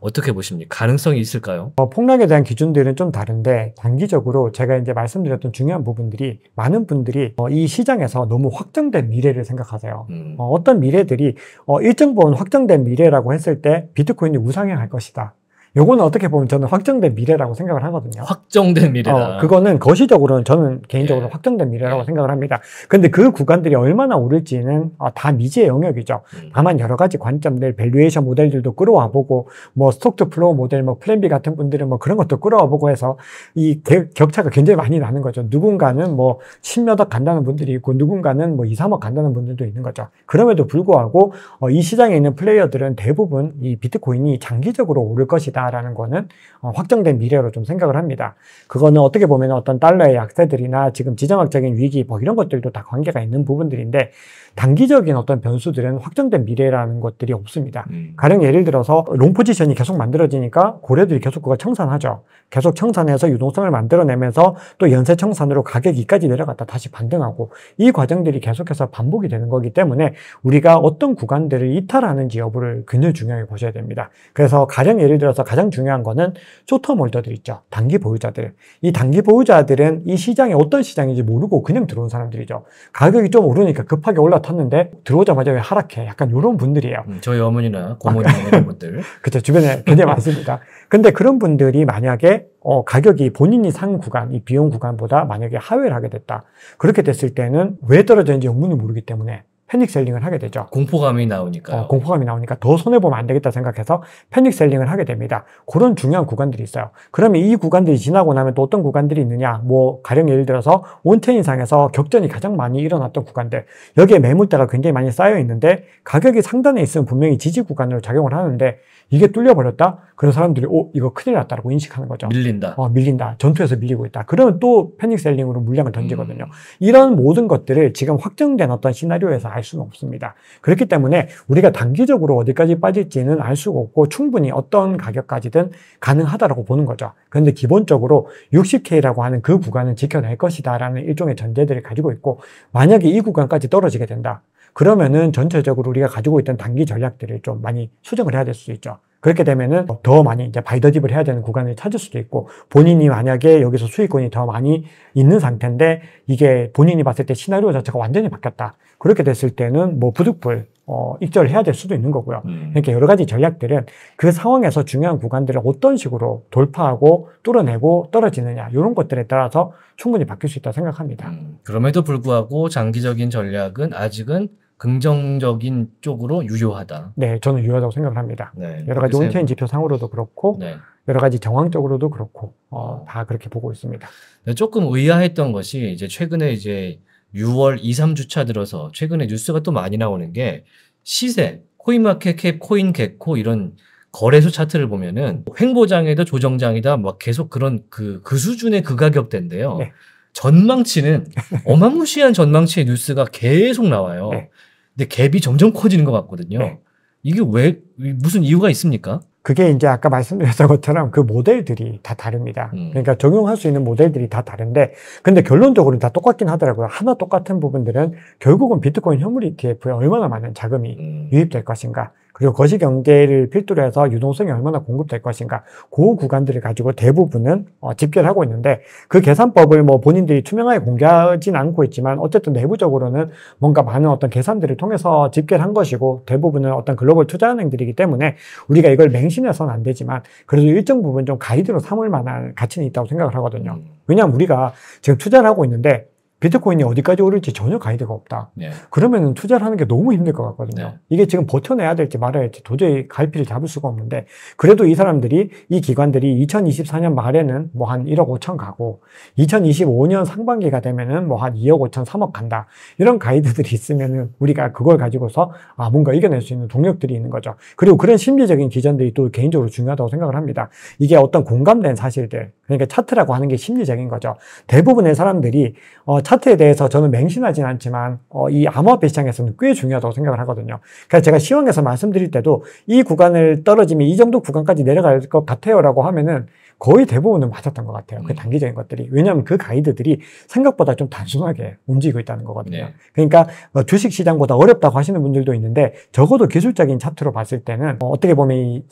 어떻게 보십니까? 가능성이 있을까요? 어, 폭락에 대한 기준들은 좀 다른데 단기적으로 제가 이제 말씀드렸던 중요한 부분들이 많은 분들이 어, 이 시장에서 너무 확정된 미래를 생각하세요. 음. 어, 어떤 미래들이 어, 일정 부분 확정된 미래라고 했을 때 비트코인이 우상향할 것이다. 요거는 어떻게 보면 저는 확정된 미래라고 생각을 하거든요. 확정된 미래다. 어, 그거는 거시적으로는 저는 개인적으로 예. 확정된 미래라고 예. 생각을 합니다. 근데 그 구간들이 얼마나 오를지는 어, 다 미지의 영역이죠. 음. 다만 여러 가지 관점들, 밸류에이션 모델들도 끌어와 보고 뭐 스톡 트 플로우 모델, 뭐 플랜 비 같은 분들은 뭐 그런 것도 끌어와 보고 해서 이 개, 격차가 굉장히 많이 나는 거죠. 누군가는 뭐 10몇억 간다는 분들이 있고 누군가는 뭐 2, 3억 간다는 분들도 있는 거죠. 그럼에도 불구하고 어, 이 시장에 있는 플레이어들은 대부분 이 비트코인이 장기적으로 오를 것이다. 있다라는 거는 어, 확정된 미래로 좀 생각을 합니다. 그거는 어떻게 보면 어떤 달러의 약세들이나 지금 지정학적인 위기 뭐 이런 것들도 다 관계가 있는 부분들인데 단기적인 어떤 변수들은 확정된 미래라는 것들이 없습니다. 음. 가령 예를 들어서 롱 포지션이 계속 만들어지니까 고래들이 계속 그걸 청산하죠. 계속 청산해서 유동성을 만들어내면서 또 연쇄 청산으로 가격이까지 내려갔다 다시 반등하고 이 과정들이 계속해서 반복이 되는 거기 때문에 우리가 어떤 구간들을 이탈하는지 여부를 굉장히 중요하게 보셔야 됩니다. 그래서 가령 예를 들어서 가장 중요한 거는 쇼텀 홀더들 있죠. 단기 보유자들. 이 단기 보유자들은 이 시장이 어떤 시장인지 모르고 그냥 들어온 사람들이죠. 가격이 좀 오르니까 급하게 올라탔는데 들어오자마자 왜 하락해? 약간 이런 분들이에요. 음, 저희 어머니나 고모님 아, 이런 분들. 그렇죠. 주변에 굉장히 많습니다. 근데 그런 분들이 만약에 어, 가격이 본인이 산 구간, 이 비용 구간보다 만약에 하회를 하게 됐다. 그렇게 됐을 때는 왜 떨어졌는지 영문이 모르기 때문에 패닉 셀링을 하게 되죠. 공포감이 나오니까. 어, 공포감이 나오니까 더 손해보면 안 되겠다 생각해서 패닉 셀링을 하게 됩니다. 그런 중요한 구간들이 있어요. 그러면 이 구간들이 지나고 나면 또 어떤 구간들이 있느냐. 뭐, 가령 예를 들어서 온천인상에서 격전이 가장 많이 일어났던 구간들. 여기에 매물대가 굉장히 많이 쌓여 있는데 가격이 상단에 있으면 분명히 지지 구간으로 작용을 하는데 이게 뚫려버렸다? 그런 사람들이, 오, 이거 큰일 났다라고 인식하는 거죠. 밀린다. 어, 밀린다. 전투에서 밀리고 있다. 그러면 또 패닉셀링으로 물량을 던지거든요. 음. 이런 모든 것들을 지금 확정된 어떤 시나리오에서 알 수는 없습니다. 그렇기 때문에 우리가 단기적으로 어디까지 빠질지는 알 수가 없고 충분히 어떤 가격까지든 가능하다라고 보는 거죠. 그런데 기본적으로 60K라고 하는 그 구간은 지켜낼 것이다라는 일종의 전제들을 가지고 있고 만약에 이 구간까지 떨어지게 된다. 그러면은 전체적으로 우리가 가지고 있던 단기 전략들을 좀 많이 수정을 해야 될수 있죠. 그렇게 되면은 더 많이 이제 바이더집을 해야 되는 구간을 찾을 수도 있고 본인이 만약에 여기서 수익권이 더 많이 있는 상태인데 이게 본인이 봤을 때 시나리오 자체가 완전히 바뀌었다. 그렇게 됐을 때는 뭐 부득불 어, 입절을 해야 될 수도 있는 거고요. 음. 그러니까 여러 가지 전략들은 그 상황에서 중요한 구간들을 어떤 식으로 돌파하고 뚫어내고 떨어지느냐 이런 것들에 따라서 충분히 바뀔 수 있다고 생각합니다. 음. 그럼에도 불구하고 장기적인 전략은 아직은 긍정적인 쪽으로 유효하다. 네, 저는 유효하다고 생각을 합니다. 네, 여러 가지 온체인 지표상으로도 그렇고 네. 여러 가지 정황적으로도 그렇고 어, 어, 다 그렇게 보고 있습니다. 네, 조금 의아했던 것이 이제 최근에 이제 6월 2, 3주차 들어서 최근에 뉴스가 또 많이 나오는 게 시세, 코인마켓캡, 코인개코 이런 거래소 차트를 보면은 횡보장에도 조정장이다 막 계속 그런 그그 그 수준의 그 가격대인데요. 네. 전망치는 어마무시한 전망치의 뉴스가 계속 나와요. 네. 근데 갭이 점점 커지는 것 같거든요. 네. 이게 왜 무슨 이유가 있습니까? 그게 이제 아까 말씀드렸던 것처럼 그 모델들이 다 다릅니다. 음. 그러니까 적용할 수 있는 모델들이 다 다른데, 근데 결론적으로는 다 똑같긴 하더라고요. 하나 똑같은 부분들은 결국은 비트코인 현물 ETF에 얼마나 많은 자금이 음. 유입될 것인가. 그리고 거시 경계를 필두로 해서 유동성이 얼마나 공급될 것인가 그 구간들을 가지고 대부분은 어, 집계를 하고 있는데 그 계산법을 뭐 본인들이 투명하게 공개하진 않고 있지만 어쨌든 내부적으로는 뭔가 많은 어떤 계산들을 통해서 집계를 한 것이고 대부분은 어떤 글로벌 투자은행들이기 때문에 우리가 이걸 맹신해서는 안 되지만 그래도 일정 부분 좀 가이드로 삼을 만한 가치는 있다고 생각을 하거든요. 음. 왜냐하면 우리가 지금 투자를 하고 있는데 비트코인이 어디까지 오를지 전혀 가이드가 없다. 네. 그러면 투자를 하는 게 너무 힘들 것 같거든요. 네. 이게 지금 버텨내야 될지 말아야 할지 도저히 갈피를 잡을 수가 없는데 그래도 이 사람들이 이 기관들이 2024년 말에는 뭐 한 1억 5천 가고 2025년 상반기가 되면은 뭐 한 2억 5천 3억 간다. 이런 가이드들이 있으면은 우리가 그걸 가지고서 아 뭔가 이겨낼 수 있는 동력들이 있는 거죠. 그리고 그런 심리적인 기전들이 또 개인적으로 중요하다고 생각을 합니다. 이게 어떤 공감된 사실들 그러니까 차트라고 하는 게 심리적인 거죠. 대부분의 사람들이 어, 차트 차트에 대해서 저는 맹신하진 않지만 어, 이 암호화폐 시장에서는 꽤 중요하다고 생각을 하거든요. 그래서 제가 시황에서 말씀드릴 때도 이 구간을 떨어지면 이 정도 구간까지 내려갈 것 같아요라고 하면은 거의 대부분은 맞았던 것 같아요. 그 음. 단기적인 것들이. 왜냐하면 그 가이드들이 생각보다 좀 단순하게 움직이고 있다는 거거든요. 네. 그러니까 뭐 주식 시장보다 어렵다고 하시는 분들도 있는데 적어도 기술적인 차트로 봤을 때는 어, 어떻게 보면 이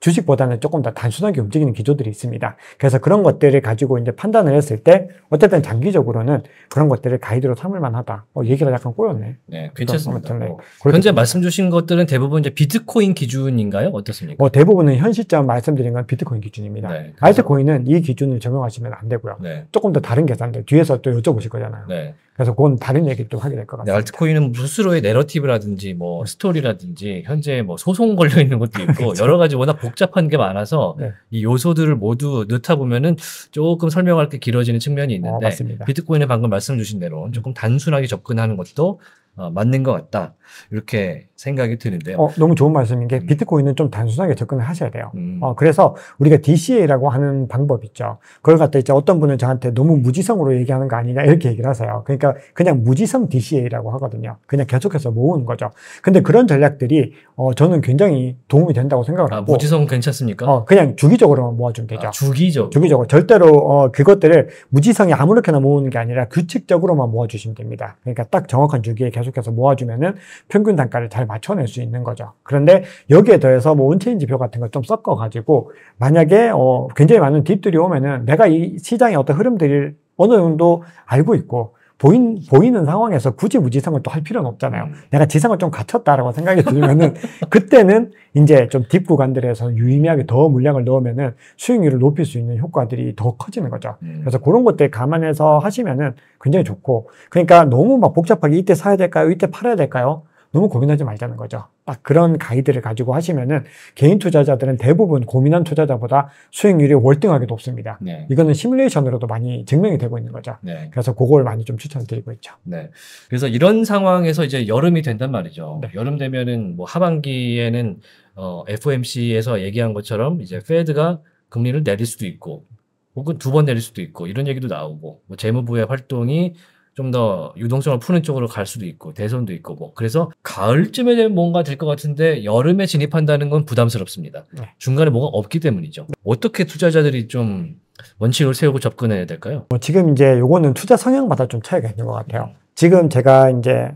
주식보다는 조금 더 단순하게 움직이는 기조들이 있습니다. 그래서 그런 것들을 가지고 이제 판단을 했을 때 어쨌든 장기적으로는 그런 것들을 가이드로 삼을 만하다. 어, 얘기가 약간 꼬였네. 네, 괜찮습니다. 뭐, 현재 말씀 주신 것들은 대부분 이제 비트코인 기준인가요? 어떻습니까? 뭐 대부분은 현 시점 말씀드린 건 비트코인 기준입니다. 네, 알트코인은 이 기준을 적용하시면 안 되고요. 네. 조금 더 다른 계산들 뒤에서 또 여쭤보실 거잖아요. 네. 그래서 그건 다른 얘기 좀 하게 될 것 같아요. 네, 알트코인은 뭐 스스로의 내러티브라든지 뭐 네. 스토리라든지 현재 뭐 소송 걸려 있는 것도 있고 그렇죠. 여러 가지 워낙 복잡한 게 많아서 네. 이 요소들을 모두 넣다 보면은 조금 설명할 게 길어지는 측면이 어, 있는데 어, 비트코인에 방금 말씀 주신 대로 음. 조금 단순하게 접근하는 것도 어, 맞는 것 같다 이렇게 생각이 드는데요. 어, 너무 좋은 말씀인 게 음. 비트코인은 좀 단순하게 접근을 하셔야 돼요. 음. 어, 그래서 우리가 DCA라고 하는 방법 있죠. 그걸 갖다 이제 어떤 분은 저한테 너무 무지성으로 얘기하는 거 아니냐 이렇게 얘기를 하세요. 그러니까 그냥 무지성 DCA라고 하거든요. 그냥 계속해서 모으는 거죠. 근데 그런 전략들이 어, 저는 굉장히 도움이 된다고 생각을 아, 하고 아, 무지성 괜찮습니까? 어, 그냥 주기적으로 만 모아주면 아, 되죠. 아, 주기적 주기적으로 절대로 어, 그것들을 무지성이 아무렇게나 모으는 게 아니라 규칙적으로만 모아주시면 됩니다. 그러니까 딱 정확한 주기에 계속 계속해서 모아주면은 평균 단가를 잘 맞춰낼 수 있는 거죠. 그런데 여기에 더해서 뭐 온체인 지표 같은 걸 좀 섞어가지고 만약에 어 굉장히 많은 딥들이 오면은 내가 이 시장의 어떤 흐름들을 어느 정도 알고 있고 보인, 보이는 상황에서 굳이 무지성을 또 할 필요는 없잖아요. 음. 내가 지성을 좀 갖췄다라고 생각이 들면은 그때는 이제 좀 딥 구간들에서 유의미하게 더 물량을 넣으면은 수익률을 높일 수 있는 효과들이 더 커지는 거죠. 음. 그래서 그런 것들 감안해서 하시면은 굉장히 좋고 그러니까 너무 막 복잡하게 이때 사야 될까요? 이때 팔아야 될까요? 너무 고민하지 말자는 거죠. 딱 그런 가이드를 가지고 하시면은 개인 투자자들은 대부분 고민한 투자자보다 수익률이 월등하게 높습니다. 네. 이거는 시뮬레이션으로도 많이 증명이 되고 있는 거죠. 네. 그래서 그걸 많이 좀 추천드리고 있죠. 네. 그래서 이런 상황에서 이제 여름이 된단 말이죠. 네. 여름 되면은 뭐 하반기에는 어, FOMC에서 얘기한 것처럼 이제 페드가 금리를 내릴 수도 있고 혹은 두 번 내릴 수도 있고 이런 얘기도 나오고 뭐 재무부의 활동이 좀더 유동성을 푸는 쪽으로 갈 수도 있고 대선도 있고 뭐 그래서 가을쯤에 되면 뭔가 될 것 같은데 여름에 진입한다는 건 부담스럽습니다. 네. 중간에 뭐가 없기 때문이죠. 어떻게 투자자들이 좀 원칙을 세우고 접근해야 될까요? 뭐 지금 이제 요거는 투자 성향마다 좀 차이가 있는 것 같아요. 지금 제가 이제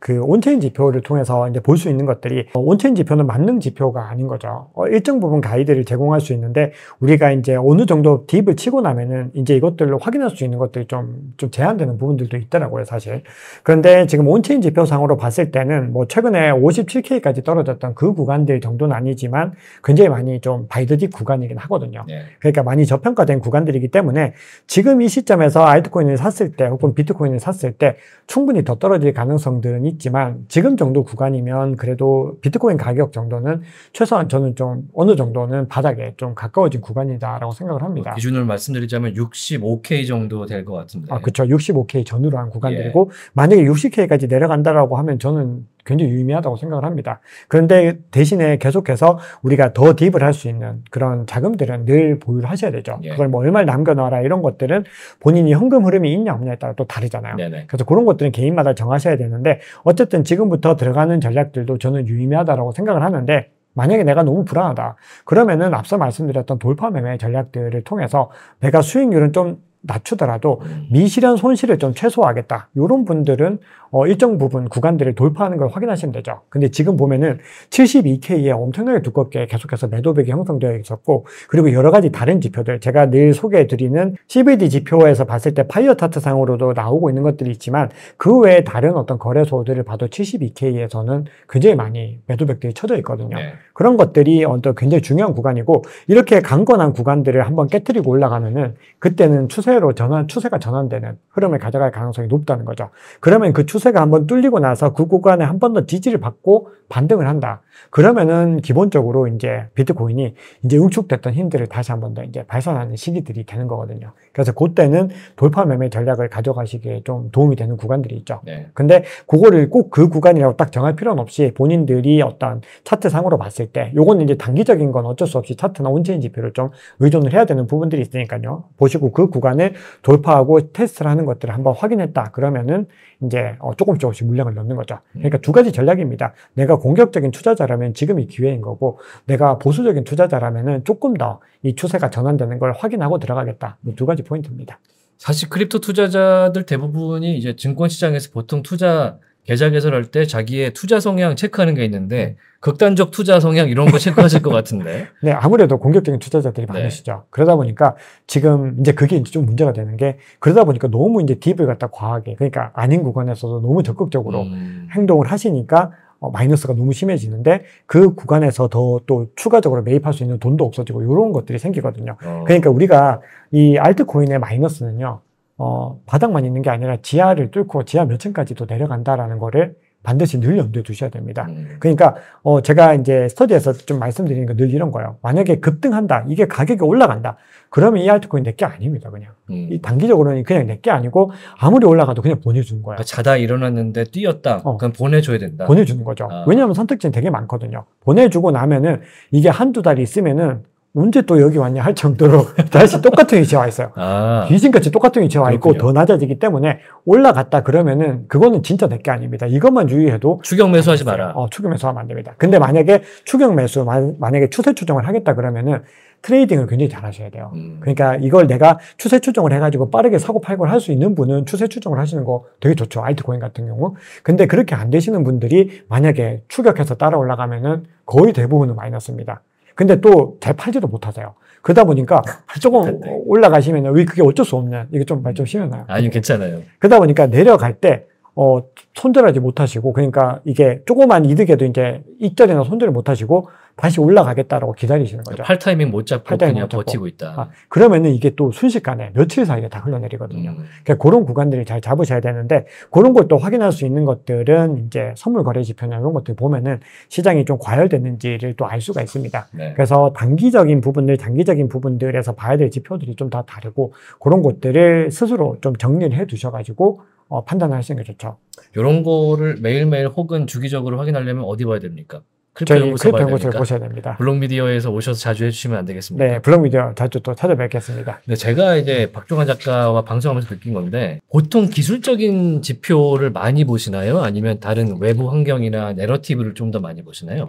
그 온체인 지표를 통해서 이제 볼 수 있는 것들이 온체인 지표는 만능 지표가 아닌 거죠. 어, 일정 부분 가이드를 제공할 수 있는데 우리가 이제 어느 정도 딥을 치고 나면은 이제 이것들로 확인할 수 있는 것들이 좀, 좀 제한되는 부분들도 있더라고요, 사실. 그런데 지금 온체인 지표상으로 봤을 때는 뭐 최근에 57K까지 떨어졌던 그 구간들 정도는 아니지만 굉장히 많이 좀바이더딥 구간이긴 하거든요. 네. 그러니까 많이 저평가된 구간들이기 때문에 지금 이 시점에서 아이트코인을 샀을 때 혹은 비트코인을 샀을 때 충분히 더 떨어질 가능성들은 있지만 지금 정도 구간이면 그래도 비트코인 가격 정도는 최소한 저는 좀 어느 정도는 바닥에 좀 가까워진 구간이다라고 생각을 뭐 합니다. 기준으 말씀드리자면 65K 정도 될 것 같은데. 아, 그렇죠. 65K 전후로 한 구간들이고 예. 만약에 60K까지 내려간다라고 하면 저는 굉장히 유의미하다고 생각을 합니다. 그런데 대신에 계속해서 우리가 더 딥을 할 수 있는 그런 자금들은 늘 보유를 하셔야 되죠. 예. 그걸 뭐 얼마를 남겨놔라 이런 것들은 본인이 현금 흐름이 있냐 없냐에 따라 또 다르잖아요. 네네. 그래서 그런 것들은 개인마다 정하셔야 되는데 어쨌든 지금부터 들어가는 전략들도 저는 유의미하다라고 생각을 하는데 만약에 내가 너무 불안하다. 그러면은 앞서 말씀드렸던 돌파 매매 전략들을 통해서 내가 수익률은 좀 낮추더라도 음. 미실현 손실을 좀 최소화하겠다. 이런 분들은 어 일정 부분 구간들을 돌파하는 걸 확인하시면 되죠. 근데 지금 보면은 72K에 엄청나게 두껍게 계속해서 매도백이 형성되어 있었고 그리고 여러 가지 다른 지표들 제가 늘 소개해 드리는 CBD 지표에서 봤을 때 파이어 타트 상으로도 나오고 있는 것들이 있지만 그 외에 다른 어떤 거래소들을 봐도 72K에서는 굉장히 많이 매도백들이 쳐져 있거든요. 네. 그런 것들이 어떤 굉장히 중요한 구간이고 이렇게 강건한 구간들을 한번 깨뜨리고 올라가면은 그때는 추세 추세로 전환, 추세가 전환되는 흐름을 가져갈 가능성이 높다는 거죠. 그러면 그 추세가 한번 뚫리고 나서 그 구간에 한 번 더 지지를 받고 반등을 한다. 그러면은 기본적으로 이제 비트코인이 이제 응축됐던 힘들을 다시 한 번 더 이제 발산하는 시기들이 되는 거거든요. 그래서 그때는 돌파 매매 전략을 가져가시기에 좀 도움이 되는 구간들이 있죠. 네. 근데 그거를 꼭 그 구간이라고 딱 정할 필요는 없이 본인들이 어떤 차트상으로 봤을 때 요거는 이제 단기적인 건 어쩔 수 없이 차트나 온체인 지표를 좀 의존을 해야 되는 부분들이 있으니까요. 보시고 그 구간을 돌파하고 테스트를 하는 것들을 한번 확인했다. 그러면은 이제 어, 조금씩 조금씩 물량을 넣는 거죠. 그러니까 음. 두 가지 전략입니다. 내가 공격적인 투자자라면 지금이 기회인 거고 내가 보수적인 투자자라면 조금 더 이 추세가 전환되는 걸 확인하고 들어가겠다. 이두 가지 포인트입니다. 사실 크립토 투자자들 대부분이 이제 증권 시장에서 보통 투자 계좌 개설할 때 자기의 투자 성향 체크하는 게 있는데 극단적 투자 성향 이런 거 체크하실 것 같은데. 네, 아무래도 공격적인 투자자들이 네. 많으시죠. 그러다 보니까 지금 이제 그게 이제 좀 문제가 되는 게 그러다 보니까 너무 이제 딥을 갖다 과하게 그러니까 아닌 구간에서도 너무 적극적으로 음. 행동을 하시니까 어, 마이너스가 너무 심해지는데 그 구간에서 더 또 추가적으로 매입할 수 있는 돈도 없어지고 이런 것들이 생기거든요. 어. 그러니까 우리가 이 알트코인의 마이너스는요. 어, 바닥만 있는 게 아니라 지하를 뚫고 지하 몇 층까지도 내려간다라는 거를 반드시 늘 염두에 두셔야 됩니다. 음. 그러니까 어 제가 이제 스터디에서 좀 말씀드리는 게늘 이런 거예요. 만약에 급등한다, 이게 가격이 올라간다, 그러면 이 알트코인 내게 아닙니다, 그냥. 음. 이 단기적으로는 그냥 내 게 아니고 아무리 올라가도 그냥 보내주는 거예요. 그러니까 자다 일어났는데 뛰었다, 어. 그럼 보내줘야 된다. 보내주는 거죠. 아. 왜냐하면 선택지는 되게 많거든요. 보내주고 나면은 이게 한두 달 있으면은 언제 또 여기 왔냐 할 정도로 다시 똑같은 위치에 와 있어요. 아. 귀신같이 똑같은 위치에 와 있고 그렇군요. 더 낮아지기 때문에 올라갔다 그러면은 그거는 진짜 내게 아닙니다. 이것만 유의해도추경 매수하지 네. 마라. 어, 추경 매수하면 안 됩니다. 근데 만약에 추경 매수 만약에 추세 추정을 하겠다 그러면은 트레이딩을 굉장히 잘 하셔야 돼요. 음. 그러니까 이걸 내가 추세 추정을 해가지고 빠르게 사고 팔고할수 있는 분은 추세 추정을 하시는 거 되게 좋죠. 아이트코인 같은 경우. 근데 그렇게 안 되시는 분들이 만약에 추격해서 따라 올라가면은 거의 대부분은 마이너스입니다. 근데 또 잘 팔지도 못하세요. 그러다 보니까 조금 올라가시면 왜 그게 어쩔 수 없냐. 이게 좀 말좀 음. 심했나요? 아니, 괜찮아요. 그러다 보니까 내려갈 때, 어, 손절하지 못하시고, 그러니까 이게 조그만 이득에도 이제 익절이나 손절을 못하시고, 다시 올라가겠다라고 기다리시는 거죠. 팔 타이밍 못 잡고 타이밍 그냥 못 잡고. 버티고 있다. 아, 그러면은 이게 또 순식간에 며칠 사이에 다 흘러내리거든요. 음. 그러니까 그런 구간들을 잘 잡으셔야 되는데 그런 걸또 확인할 수 있는 것들은 이제 선물 거래 지표나 이런 것들 보면은 시장이 좀 과열됐는지를 또 알 수가 있습니다. 네. 그래서 단기적인 부분들, 단기적인 부분들에서 봐야 될 지표들이 좀 다 다르고 그런 것들을 스스로 좀 정리를 해 두셔가지고 어, 판단하시는 게 좋죠. 이런 거를 매일매일 혹은 주기적으로 확인하려면 어디 봐야 됩니까? 저희 클립 연구소를 보셔야 됩니다. 블록미디어에서 오셔서 자주 해주시면 안 되겠습니까? 네, 블록미디어 자주 또 찾아뵙겠습니다. 네, 제가 이제 박종환 작가와 방송하면서 느낀 건데 보통 기술적인 지표를 많이 보시나요? 아니면 다른 외부 환경이나 내러티브를 좀 더 많이 보시나요?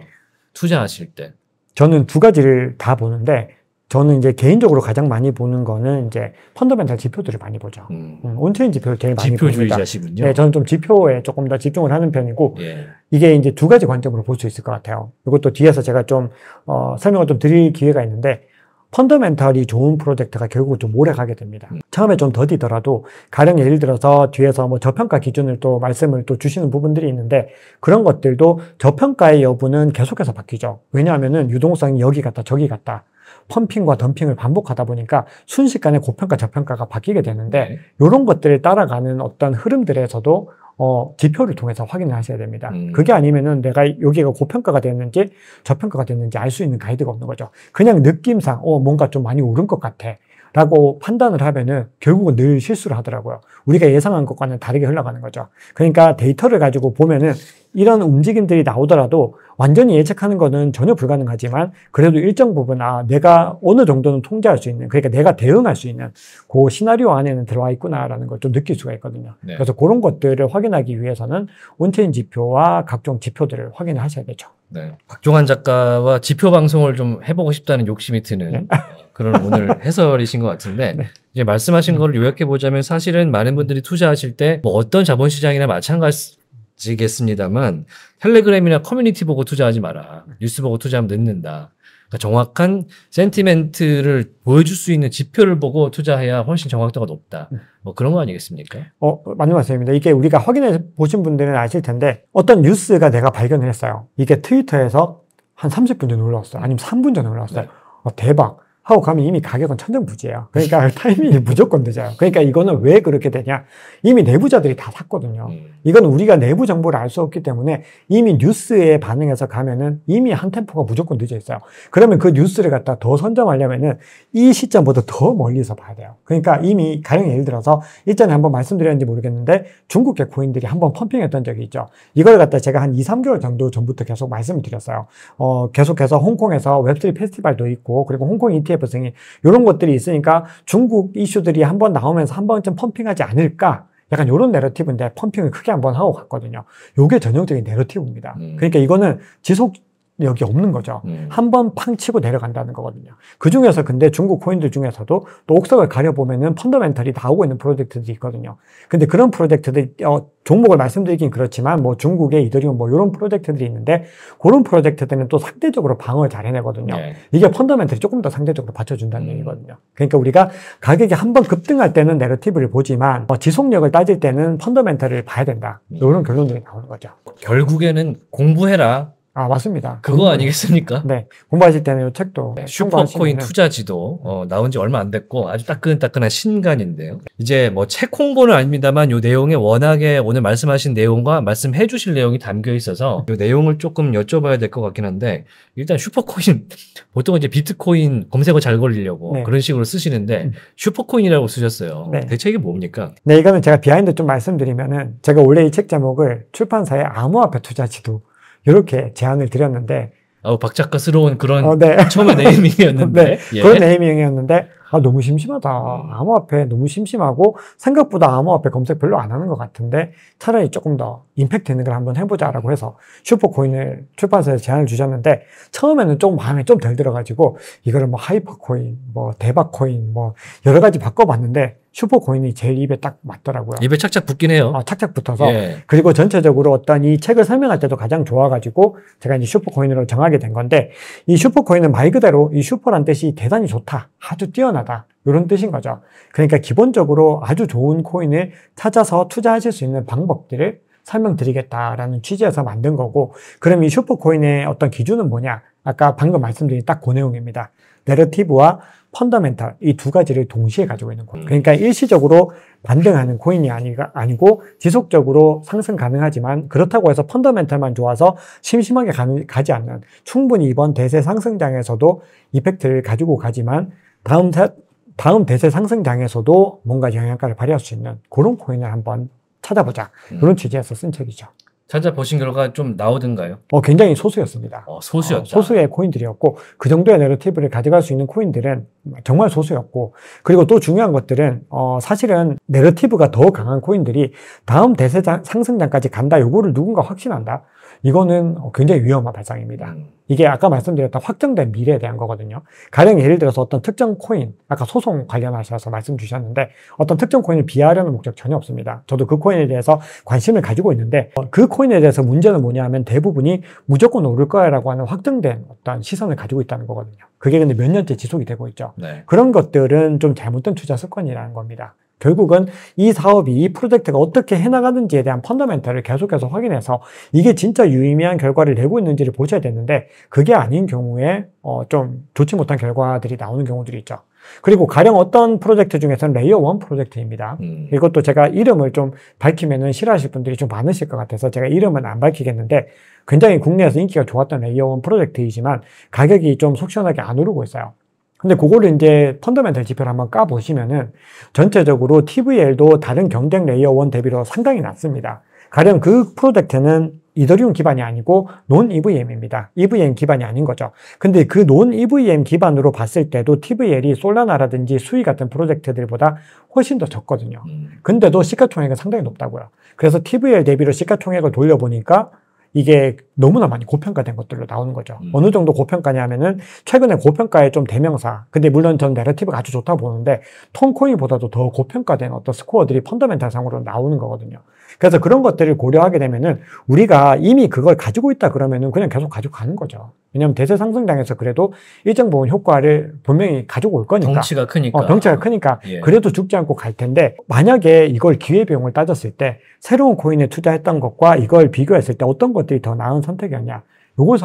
투자하실 때? 저는 두 가지를 다 보는데 저는 이제 개인적으로 가장 많이 보는 거는 이제 펀더멘탈 지표들을 많이 보죠. 음. 음, 온트인 지표를 제일 많이 보죠. 봅니다. 자시군요. 네, 저는 좀 지표에 조금 더 집중을 하는 편이고 예. 이게 이제 두 가지 관점으로 볼 수 있을 것 같아요. 이것도 뒤에서 제가 좀 어, 설명을 좀 드릴 기회가 있는데 펀더멘탈이 좋은 프로젝트가 결국 좀 오래 가게 됩니다. 음. 처음에 좀 더디더라도 가령 예를 들어서 뒤에서 뭐 저평가 기준을 또 말씀을 또 주시는 부분들이 있는데 그런 것들도 저평가의 여부는 계속해서 바뀌죠. 왜냐하면은 유동성이 여기 갔다 저기 갔다 펌핑과 덤핑을 반복하다 보니까 순식간에 고평가 저평가가 바뀌게 되는데 이런 네. 것들을 따라가는 어떤 흐름들에서도 어, 지표를 통해서 확인을 하셔야 됩니다. 음. 그게 아니면은 내가 여기가 고평가가 됐는지 저평가가 됐는지 알 수 있는 가이드가 없는 거죠. 그냥 느낌상 어 뭔가 좀 많이 오른 것 같아. 라고 판단을 하면은 결국은 늘 실수를 하더라고요. 우리가 예상한 것과는 다르게 흘러가는 거죠. 그러니까 데이터를 가지고 보면은 이런 움직임들이 나오더라도 완전히 예측하는 거는 전혀 불가능하지만 그래도 일정 부분 아 내가 어느 정도는 통제할 수 있는 그러니까 내가 대응할 수 있는 그 시나리오 안에는 들어와 있구나라는 걸 좀 느낄 수가 있거든요. 네. 그래서 그런 것들을 확인하기 위해서는 온체인 지표와 각종 지표들을 확인하셔야 을 되죠. 네. 박종환 작가와 지표 방송을 좀 해보고 싶다는 욕심이 드는 네. 그런 오늘 해설이신 것 같은데 네. 이제 말씀하신 거를 요약해 보자면 사실은 많은 분들이 투자하실 때 뭐 어떤 자본시장이나 마찬가지겠습니다만 텔레그램이나 커뮤니티 보고 투자하지 마라 뉴스 보고 투자하면 늦는다 그러니까 정확한 센티멘트를 보여줄 수 있는 지표를 보고 투자해야 훨씬 정확도가 높다. 음. 뭐 그런 거 아니겠습니까? 어, 맞는 말씀입니다. 이게 우리가 확인해 보신 분들은 아실 텐데 어떤 뉴스가 내가 발견을 했어요. 이게 트위터에서 한 30분 전에 올라왔어요. 아니면 3분 전에 올라왔어요. 네. 어, 대박. 하고 가면 이미 가격은 천정부지예요. 그러니까 타이밍이 무조건 늦어요. 그러니까 이거는 왜 그렇게 되냐? 이미 내부자들이 다 샀거든요. 음. 이건 우리가 내부 정보를 알 수 없기 때문에 이미 뉴스에 반응해서 가면은 이미 한 템포가 무조건 늦어 있어요. 그러면 그 뉴스를 갖다 더 선점하려면은 이 시점보다 더 멀리서 봐야 돼요. 그러니까 이미 가령 예를 들어서 일전에 한번 말씀드렸는지 모르겠는데 중국계 코인들이 한번 펌핑했던 적이 있죠. 이걸 갖다 제가 한 2, 3개월 정도 전부터 계속 말씀을 드렸어요. 어, 계속해서 홍콩에서 웹3 페스티벌도 있고 그리고 홍콩 ETF IMF 승인 이런 것들이 있으니까 중국 이슈들이 한번 나오면서 한 번쯤 펌핑하지 않을까 약간 이런 내러티브인데 펌핑을 크게 한번 하고 갔거든요. 이게 전형적인 내러티브입니다. 음. 그러니까 이거는 지속 여기 없는 거죠. 음. 한번 팡치고 내려간다는 거거든요. 그 중에서 근데 중국 코인들 중에서도 또 옥석을 가려보면은 펀더멘털이 나오고 있는 프로젝트들이 있거든요. 근데 그런 프로젝트들, 어, 종목을 말씀드리긴 그렇지만 뭐 중국의 이더리움 뭐 이런 프로젝트들이 있는데 그런 프로젝트들은 또 상대적으로 방어를 잘 해내거든요. 네. 이게 펀더멘털이 조금 더 상대적으로 받쳐준다는 음. 얘기거든요. 그러니까 우리가 가격이 한번 급등할 때는 내러티브를 보지만 어, 지속력을 따질 때는 펀더멘털을 봐야 된다. 이런 네. 결론들이 나오는 거죠. 결국에는 공부해라. 아 맞습니다. 그거 아니겠습니까? 네 공부하실 때는 이 책도 네, 슈퍼코인 투자지도 어, 나온 지 얼마 안 됐고 아주 따끈따끈한 신간인데요. 이제 뭐 책 홍보는 아닙니다만 이 내용에 워낙에 오늘 말씀하신 내용과 말씀해주실 내용이 담겨 있어서 이 내용을 조금 여쭤봐야 될 것 같긴 한데 일단 슈퍼코인 보통 이제 비트코인 검색어 잘 걸리려고 네. 그런 식으로 쓰시는데 음. 슈퍼코인이라고 쓰셨어요. 네. 대체 이게 뭡니까? 네 이거는 제가 비하인드 좀 말씀드리면은 제가 원래 이 책 제목을 출판사의 암호화폐 투자지도 이렇게 제안을 드렸는데 어, 박작가스러운 그런 어, 네. 처음에 네이밍이었는데 네, 예. 그런 네이밍이었는데 아, 너무 심심하다. 음. 암호화폐 너무 심심하고 생각보다 암호화폐 검색 별로 안 하는 것 같은데 차라리 조금 더 임팩트 있는 걸 한번 해보자라고 해서 슈퍼코인을 출판사에서 제안을 주셨는데 처음에는 좀 마음에 좀 덜 들어가지고 이거를 뭐 하이퍼코인, 뭐 대박코인, 뭐 여러 가지 바꿔봤는데 슈퍼코인이 제일 입에 딱 맞더라고요. 입에 착착 붙긴 해요. 아, 착착 붙어서. 예. 그리고 전체적으로 어떤 이 책을 설명할 때도 가장 좋아가지고 제가 이제 슈퍼코인으로 정하게 된 건데 이 슈퍼코인은 말 그대로 이 슈퍼란 뜻이 대단히 좋다. 아주 뛰어나 안전하다. 이런 뜻인 거죠. 그러니까 기본적으로 아주 좋은 코인을 찾아서 투자하실 수 있는 방법들을 설명드리겠다라는 취지에서 만든 거고, 그럼 이 슈퍼코인의 어떤 기준은 뭐냐? 아까 방금 말씀드린 딱 그 내용입니다. 내러티브와 펀더멘탈 이 두 가지를 동시에 가지고 있는 코인. 음. 그러니까 일시적으로 반등하는 코인이 아니가, 아니고 지속적으로 상승 가능하지만 그렇다고 해서 펀더멘탈만 좋아서 심심하게 가는, 가지 않는 충분히 이번 대세 상승장에서도 이펙트를 가지고 가지만 다음 사, 다음 대세 상승장에서도 뭔가 영향가를 발휘할 수 있는 그런 코인을 한번 찾아보자. 음. 그런 취지에서 쓴 책이죠. 찾아보신 결과 좀 나오던가요? 어, 굉장히 소수였습니다. 어, 소수였다. 어, 소수의 코인들이었고 그 정도의 내러티브를 가져갈 수 있는 코인들은 정말 소수였고 그리고 또 중요한 것들은 어, 사실은 내러티브가 더 강한 코인들이 다음 대세 상승장까지 간다 요거를 누군가 확신한다. 이거는 굉장히 위험한 발상입니다. 음. 이게 아까 말씀드렸던 확정된 미래에 대한 거거든요. 가령 예를 들어서 어떤 특정 코인, 아까 소송 관련하셔서 말씀 주셨는데 어떤 특정 코인을 비하하려는 목적 전혀 없습니다. 저도 그 코인에 대해서 관심을 가지고 있는데 그 코인에 대해서 문제는 뭐냐 하면 대부분이 무조건 오를 거야 라고 하는 확정된 어떤 시선을 가지고 있다는 거거든요. 그게 근데 몇 년째 지속이 되고 있죠. 네. 그런 것들은 좀 잘못된 투자 습관이라는 겁니다. 결국은 이 사업이 이 프로젝트가 어떻게 해나가는지에 대한 펀더멘털을 계속해서 확인해서 이게 진짜 유의미한 결과를 내고 있는지를 보셔야 되는데 그게 아닌 경우에 어 좀 좋지 못한 결과들이 나오는 경우들이 있죠. 그리고 가령 어떤 프로젝트 중에서는 레이어 원 프로젝트입니다. 음. 이것도 제가 이름을 좀 밝히면은 싫어하실 분들이 좀 많으실 것 같아서 제가 이름은 안 밝히겠는데 굉장히 국내에서 인기가 좋았던 레이어 원 프로젝트이지만 가격이 좀 속시원하게 안 오르고 있어요. 근데 그거를 이제 펀더멘털 지표를 한번 까보시면은 전체적으로 TVL도 다른 경쟁 레이어 원 대비로 상당히 낮습니다. 가령 그 프로젝트는 이더리움 기반이 아니고 논 EVM입니다. EVM 기반이 아닌 거죠. 근데 그 논 EVM 기반으로 봤을 때도 TVL이 솔라나라든지 수위 같은 프로젝트들보다 훨씬 더 적거든요. 음. 근데도 시가총액은 상당히 높다고요. 그래서 TVL 대비로 시가총액을 돌려보니까 이게 너무나 많이 고평가된 것들로 나오는 거죠. 음. 어느 정도 고평가냐면은 최근에 고평가의 좀 대명사. 근데 물론 전 내러티브가 아주 좋다 보는데 톰코인보다도더 고평가된 어떤 스코어들이 펀더멘탈상으로 나오는 거거든요. 그래서 그런 것들을 고려하게 되면은 우리가 이미 그걸 가지고 있다 그러면은 그냥 계속 가지고 가는 거죠. 왜냐하면 대세 상승장에서 그래도 일정 부분 효과를 분명히 가지고 올 거니까. 덩치가 크니까. 어, 덩치가 크니까. 예. 그래도 죽지 않고 갈 텐데 만약에 이걸 기회비용을 따졌을 때 새로운 코인에 투자했던 것과 이걸 비교했을 때 어떤 것들이 더 나은 선택이었냐. 요걸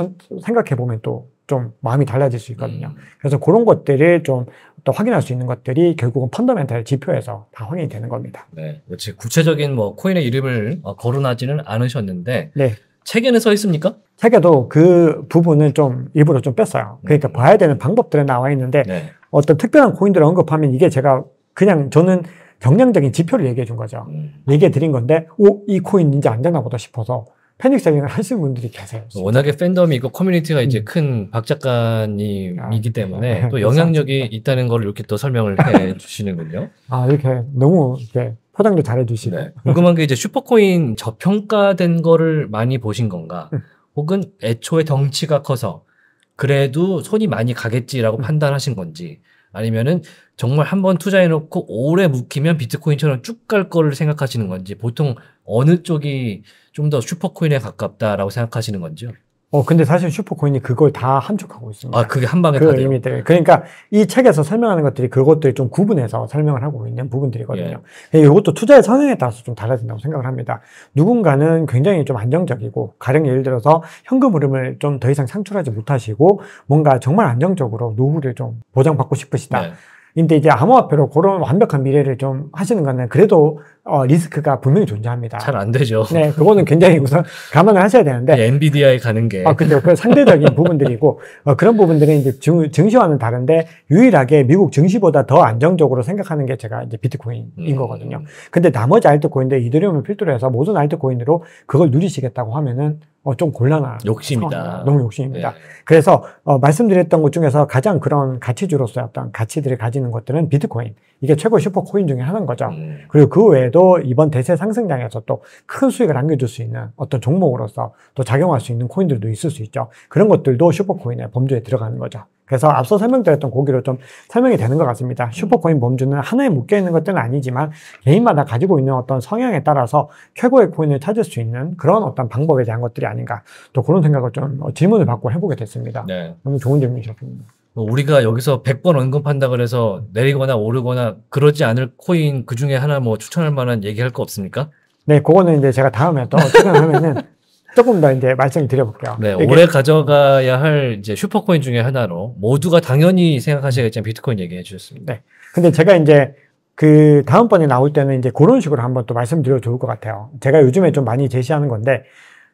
생각해 보면 또 좀 마음이 달라질 수 있거든요. 음. 그래서 그런 것들을 좀 또 확인할 수 있는 것들이 결국은 펀더멘탈 지표에서 다 확인이 되는 겁니다. 네, 구체적인 뭐 코인의 이름을 어, 거론하지는 않으셨는데 네. 책에는 써 있습니까? 책에도 그 부분은 좀 일부러 좀 뺐어요. 그러니까 음. 봐야 되는 방법들에 나와 있는데 네. 어떤 특별한 코인들을 언급하면 이게 제가 그냥 저는 경량적인 지표를 얘기해 준 거죠. 음. 얘기해 드린 건데, 오, 이 코인 이제 안되나 보다 싶어서 패닉 세밍을 하시는 분들이 계세요. 진짜. 워낙에 팬덤이고 있 커뮤니티가 이제 음. 큰박 작가님이기 아, 때문에 네, 또 영향력이 있다는 걸 이렇게 또 설명을 해 주시는군요. 아 이렇게 너무 이렇게 포장도 잘해 주시 네. 궁금한 게 이제 슈퍼코인 저평가된 거를 많이 보신 건가? 음. 혹은 애초에 덩치가 커서 그래도 손이 많이 가겠지라고 음. 판단하신 건지 아니면은 정말 한번 투자해 놓고 오래 묵히면 비트코인처럼 쭉 갈 거를 생각하시는 건지 보통 어느 쪽이 좀더 슈퍼코인에 가깝다라고 생각하시는 건지요? 어, 근데 사실 슈퍼코인이 그걸 다 함축하고 있습니다. 아, 그게 한 방에 그 의미 때문에. 그러니까 이 책에서 설명하는 것들이 그것들이 좀 구분해서 설명을 하고 있는 부분들이거든요. 예. 이것도 투자의 성향에 따라서 좀 달라진다고 생각을 합니다. 누군가는 굉장히 좀 안정적이고, 가령 예를 들어서 현금 흐름을 좀 더 이상 창출하지 못하시고, 뭔가 정말 안정적으로 노후를 좀 보장받고 싶으시다. 예. 네. 근데 이제 암호화폐로 그런 완벽한 미래를 좀 하시는 거는 그래도 어, 리스크가 분명히 존재합니다. 잘 안 되죠. 네, 그거는 굉장히 우선 감안을 하셔야 되는데. 예, 엔비디아에 가는 게. 아, 어, 근데 그 상대적인 부분들이고, 어, 그런 부분들은 이제 증, 증시와는 다른데, 유일하게 미국 증시보다 더 안정적으로 생각하는 게 제가 이제 비트코인인 음. 거거든요. 근데 나머지 알트코인들, 이더리움을 필두로 해서 모든 알트코인으로 그걸 누리시겠다고 하면은, 어, 좀 곤란한. 욕심이다. 상황 너무 욕심입니다. 네. 그래서, 어, 말씀드렸던 것 중에서 가장 그런 가치주로서 어떤 가치들을 가지는 것들은 비트코인. 이게 최고 슈퍼코인 중에 하나인 거죠. 음. 그리고 그 외에도 경도 이번 대세 상승장에서 또 큰 수익을 안겨줄수 있는 어떤 종목으로서 또 작용할 수 있는 코인들도 있을 수 있죠. 그런 것들도 슈퍼코인의 범주에 들어가는 거죠. 그래서 앞서 설명드렸던 고기로 좀 설명이 되는 것 같습니다. 슈퍼코인 범주는 하나에 묶여있는 것들은 아니지만 개인마다 가지고 있는 어떤 성향에 따라서 최고의 코인을 찾을 수 있는 그런 어떤 방법에 대한 것들이 아닌가 또 그런 생각을 좀 질문을 받고 해보게 됐습니다. 네. 너무 좋은 질문이셨습니다. 뭐 우리가 여기서 100번 언급한다 그래서 내리거나 오르거나 그러지 않을 코인 그 중에 하나 뭐 추천할 만한 얘기할 거 없습니까? 네, 그거는 이제 제가 다음에 또 출연하면은 조금 더 이제 말씀을 드려볼게요. 네, 올해 가져가야 할 이제 슈퍼코인 중에 하나로 모두가 당연히 생각하시겠지만 비트코인 얘기해 주셨습니다. 네. 근데 제가 이제 그 다음번에 나올 때는 이제 그런 식으로 한번 또 말씀드려도 좋을 것 같아요. 제가 요즘에 좀 많이 제시하는 건데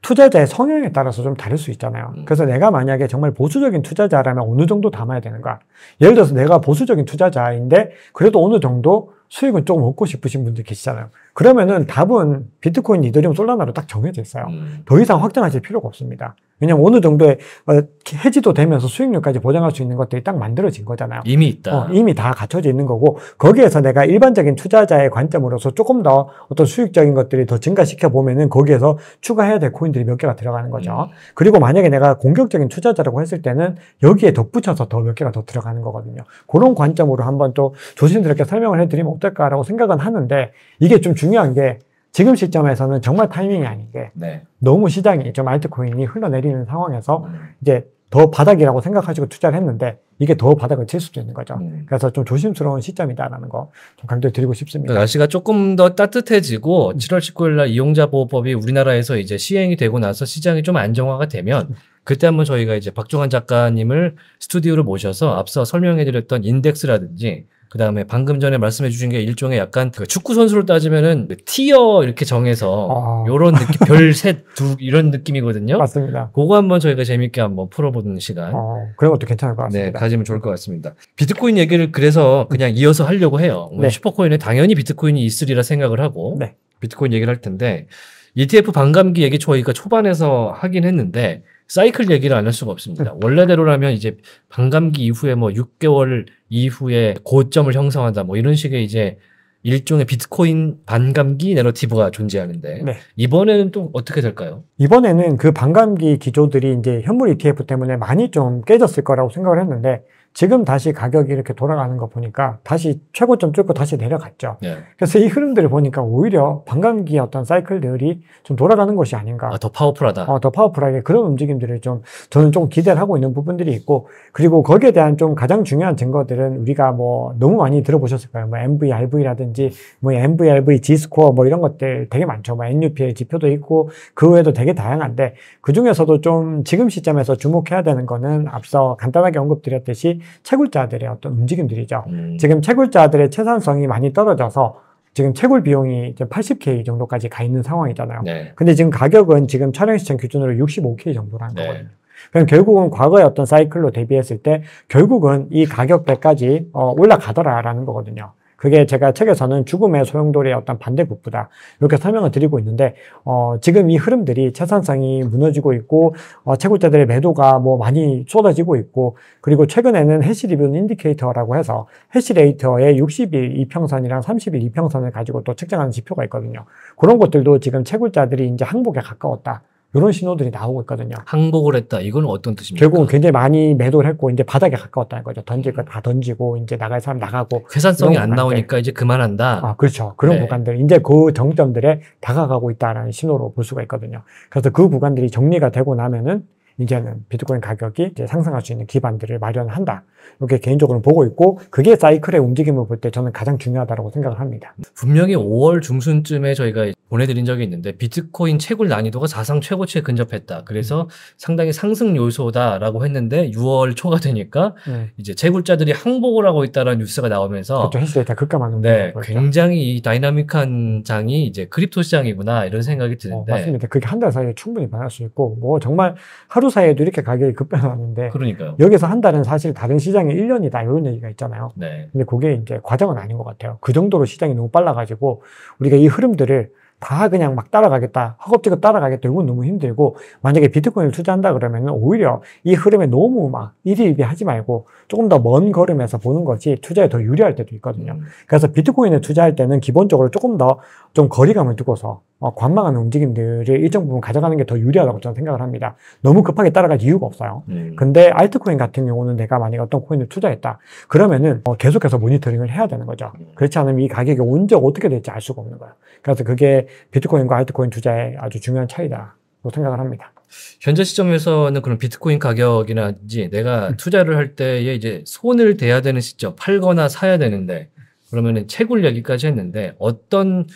투자자의 성향에 따라서 좀 다를 수 있잖아요. 음. 그래서 내가 만약에 정말 보수적인 투자자라면 어느 정도 담아야 되는가. 예를 들어서 내가 보수적인 투자자인데 그래도 어느 정도 수익은 조금 얻고 싶으신 분들 계시잖아요. 그러면은 답은 비트코인, 이더리움, 솔라나로 딱 정해져 있어요. 음. 더 이상 확장하실 필요가 없습니다. 왜냐면 어느 정도의 어, 해지도 되면서 수익률까지 보장할 수 있는 것들이 딱 만들어진 거잖아요. 이미 있다. 어, 이미 다 갖춰져 있는 거고 거기에서 내가 일반적인 투자자의 관점으로서 조금 더 어떤 수익적인 것들이 더 증가시켜 보면은 거기에서 추가해야 될 코인들이 몇 개가 들어가는 거죠. 음. 그리고 만약에 내가 공격적인 투자자라고 했을 때는 여기에 덧붙여서 더 몇 개가 더 들어가는 거거든요. 그런 관점으로 한번 또 조심스럽게 설명을 해드리면 어떨까라고 생각은 하는데 이게 좀 중요한 게 지금 시점에서는 정말 타이밍이 아닌 게 네. 너무 시장이 좀 알트코인이 흘러내리는 상황에서 음. 이제 더 바닥이라고 생각하시고 투자를 했는데 이게 더 바닥을 칠 수도 있는 거죠. 음. 그래서 좀 조심스러운 시점이다라는 거 좀 강조드리고 싶습니다. 그러니까 날씨가 조금 더 따뜻해지고 음. 7월 19일 날 이용자 보호법이 우리나라에서 이제 시행이 되고 나서 시장이 좀 안정화가 되면 음. 그때 한번 저희가 이제 박종환 작가님을 스튜디오로 모셔서 앞서 설명해드렸던 인덱스라든지 그 다음에 방금 전에 말씀해 주신 게 일종의 약간 그 축구 선수를 따지면은 그 티어 이렇게 정해서 아. 요런 아. 느낌, 별셋두 이런 느낌이거든요. 맞습니다. 그거 한번 저희가 재밌게 한번 풀어보는 시간. 어, 그럼 것도 괜찮을 것 같습니다. 네, 가지면 좋을 것 같습니다. 비트코인 얘기를 그래서 그냥 이어서 하려고 해요. 뭐 네. 슈퍼코인에 당연히 비트코인이 있으리라 생각을 하고 네. 비트코인 얘기를 할 텐데 ETF 반감기 얘기 저희가 초반에서 하긴 했는데 사이클 얘기를 안 할 수가 없습니다. 네. 원래대로라면 이제 반감기 이후에 뭐 6개월 이후에 고점을 형성한다 뭐 이런 식의 이제 일종의 비트코인 반감기 내러티브가 존재하는데 네. 이번에는 또 어떻게 될까요? 이번에는 그 반감기 기조들이 이제 현물 ETF 때문에 많이 좀 깨졌을 거라고 생각을 했는데 지금 다시 가격이 이렇게 돌아가는 거 보니까 다시 최고점 찍고 다시 내려갔죠. 네. 그래서 이 흐름들을 보니까 오히려 반감기의 어떤 사이클들이 좀 돌아가는 것이 아닌가. 아, 더 파워풀하다. 어, 더 파워풀하게 그런 움직임들을 좀 저는 좀 기대를 하고 있는 부분들이 있고 그리고 거기에 대한 좀 가장 중요한 증거들은 우리가 뭐 너무 많이 들어보셨을 거예요. 뭐 MV, RV라든지 뭐 MV, RV, G스코어 뭐 이런 것들 되게 많죠. 뭐 NUPL 지표도 있고 그 외에도 되게 다양한데 그 중에서도 좀 지금 시점에서 주목해야 되는 거는 앞서 간단하게 언급드렸듯이 채굴자들의 어떤 움직임들이죠. 음. 지금 채굴자들의 채산성이 많이 떨어져서 지금 채굴 비용이 80K 정도까지 가 있는 상황이잖아요. 네. 근데 지금 가격은 지금 촬영 시청 기준으로 65K 정도라는 네. 거거든요. 그럼 결국은 과거의 어떤 사이클로 대비했을 때 결국은 이 가격대까지 어, 올라가더라라는 거거든요. 그게 제가 책에서는 죽음의 소용돌이의 어떤 반대급부다. 이렇게 설명을 드리고 있는데, 어, 지금 이 흐름들이 채산성이 무너지고 있고, 어, 채굴자들의 매도가 뭐 많이 쏟아지고 있고, 그리고 최근에는 해시 리뷰 인디케이터라고 해서 해시레이터의 60일 이평선이랑 30일 이평선을 가지고 또 측정하는 지표가 있거든요. 그런 것들도 지금 채굴자들이 이제 항복에 가까웠다. 이런 신호들이 나오고 있거든요. 항복을 했다. 이건 어떤 뜻입니까? 결국은 굉장히 많이 매도를 했고 이제 바닥에 가까웠다는 거죠. 던질 거 다 던지고 이제 나갈 사람 나가고 회산성이 안 나오니까 이제 그만한다. 아, 그렇죠. 그런 네. 구간들 이제 그 정점들에 다가가고 있다라는 신호로 볼 수가 있거든요. 그래서 그 구간들이 정리가 되고 나면은 이제는 비트코인 가격이 이제 상승할 수 있는 기반들을 마련한다. 이렇게 개인적으로 보고 있고 그게 사이클의 움직임을 볼 때 저는 가장 중요하다고 생각을 합니다. 분명히 5월 중순쯤에 저희가 보내드린 적이 있는데 비트코인 채굴 난이도가 사상 최고치에 근접했다. 그래서 음. 상당히 상승 요소다라고 했는데 6월 초가 되니까 음. 이제 채굴자들이 항복을 하고 있다라는 뉴스가 나오면서 그렇죠. 다 급감하는 네, 굉장히 이 다이나믹한 장이 이제 크립토 시장이구나 이런 생각이 어, 드는데 어, 맞습니다. 그게 한 달 사이에 충분히 변할 수 있고 뭐 정말 하루 사이에도 이렇게 가격이 급변하는데 그러니까요. 여기서 한 달은 사실 다른 시장 시장의 1년이다 이런 얘기가 있잖아요. 네. 근데 그게 이제 과정은 아닌 것 같아요. 그 정도로 시장이 너무 빨라가지고 우리가 이 흐름들을 다 그냥 막 따라가겠다, 허겁지겁 따라가겠다, 이건 너무 힘들고, 만약에 비트코인을 투자한다 그러면 오히려 이 흐름에 너무 막 이리이리 하지 말고, 조금 더 먼 걸음에서 보는 것이 투자에 더 유리할 때도 있거든요. 음. 그래서 비트코인에 투자할 때는 기본적으로 조금 더 좀 거리감을 두고서, 어, 관망하는 움직임들을 일정 부분 가져가는 게 더 유리하다고 저는 생각을 합니다. 너무 급하게 따라갈 이유가 없어요. 음. 근데 알트코인 같은 경우는 내가 만약에 어떤 코인을 투자했다. 그러면은 어, 계속해서 모니터링을 해야 되는 거죠. 네. 그렇지 않으면 이 가격이 언제 어떻게 될지 알 수가 없는 거예요. 그래서 그게 비트코인과 알트코인 투자의 아주 중요한 차이다고 뭐 생각을 합니다. 현재 시점에서는 그런 비트코인 가격이나지 내가 음. 투자를 할 때에 이제 손을 대야 되는 시점 팔거나 사야 되는데 그러면은 채굴 얘기까지 했는데 어떤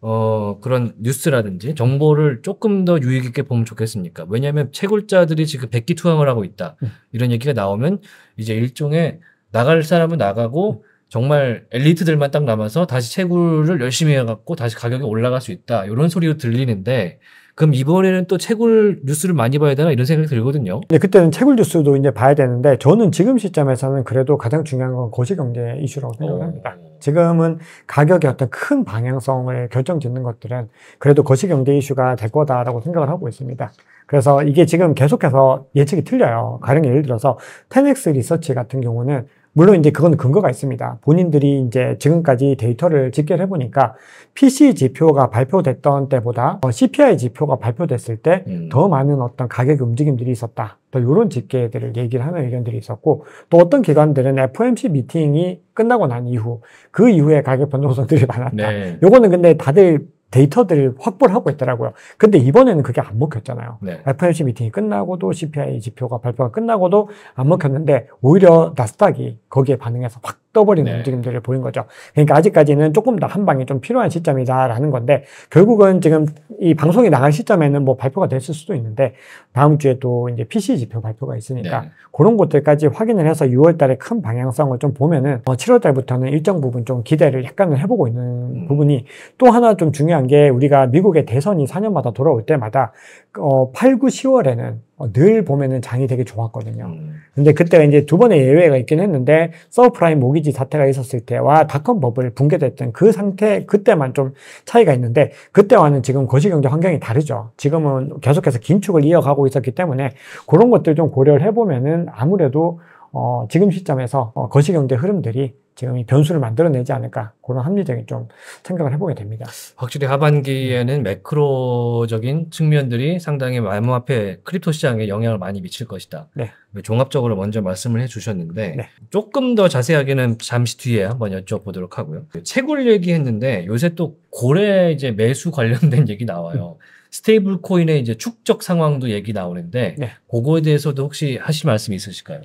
어 그런 뉴스라든지 정보를 조금 더 유익 있게 보면 좋겠습니까? 왜냐하면 채굴자들이 지금 백기 투항을 하고 있다 음. 이런 얘기가 나오면 이제 일종의 나갈 사람은 나가고 음. 정말 엘리트들만 딱 남아서 다시 채굴을 열심히 해갖고 다시 가격이 올라갈 수 있다. 이런 소리로 들리는데 그럼 이번에는 또 채굴 뉴스를 많이 봐야 되나 이런 생각이 들거든요. 네, 그때는 채굴 뉴스도 이제 봐야 되는데 저는 지금 시점에서는 그래도 가장 중요한 건 거시 경제 이슈라고 생각합니다. 어... 지금은 가격의 어떤 큰 방향성을 결정짓는 것들은 그래도 거시 경제 이슈가 될 거다라고 생각을 하고 있습니다. 그래서 이게 지금 계속해서 예측이 틀려요. 가령 예를 들어서 테넥스 리서치 같은 경우는 물론 이제 그건 근거가 있습니다. 본인들이 이제 지금까지 데이터를 집계를 해보니까 PC 지표가 발표됐던 때보다 어, CPI 지표가 발표됐을 때더 음. 많은 어떤 가격 움직임들이 있었다. 또 이런 집계들을 얘기를 하는 의견들이 있었고 또 어떤 기관들은 FOMC 미팅이 끝나고 난 이후 그 이후에 가격 변동성들이 많았다. 네. 요거는 근데 다들 데이터들을 확보를 하고 있더라고요. 근데 이번에는 그게 안 먹혔잖아요. 네. FOMC 미팅이 끝나고도 CPI 지표가 발표가 끝나고도 안 먹혔는데 오히려 나스닥이 거기에 반응해서 확 떠버리는 네. 움직임들을 보인 거죠. 그러니까 아직까지는 조금 더 한 방이 좀 필요한 시점이다라는 건데 결국은 지금 이 방송이 나갈 시점에는 뭐 발표가 됐을 수도 있는데 다음 주에 또 이제 PC 지표 발표가 있으니까 네. 그런 것들까지 확인을 해서 6월달에 큰 방향성을 좀 보면은 어 7월달부터는 일정 부분 좀 기대를 약간은 해보고 있는 음. 부분이 또 하나 좀 중요한 게 우리가 미국의 대선이 4년마다 돌아올 때마다 어, 8, 9, 10월에는 어, 늘 보면은 장이 되게 좋았거든요. 음. 근데 그때가 이제 두 번의 예외가 있긴 했는데 서브프라임 모기지 사태가 있었을 때와 닷컴 버블 붕괴됐던 그 상태 그때만 좀 차이가 있는데 그때와는 지금 거시경제 환경이 다르죠. 지금은 계속해서 긴축을 이어가고 있었기 때문에 그런 것들 좀 고려를 해보면은 아무래도 어, 지금 시점에서 어, 거시경제 흐름들이 지금 이 변수를 만들어내지 않을까 그런 합리적인 좀 생각을 해보게 됩니다. 확실히 하반기에는 매크로적인 측면들이 상당히 암호화폐 크립토 시장에 영향을 많이 미칠 것이다. 네. 뭐 종합적으로 먼저 말씀을 해주셨는데 네. 조금 더 자세하게는 잠시 뒤에 한번 여쭤보도록 하고요. 채굴 얘기했는데 요새 또 고래 이제 매수 관련된 얘기 나와요. 음. 스테이블 코인의 이제 축적 상황도 얘기 나오는데 네. 그거에 대해서도 혹시 하실 말씀이 있으실까요?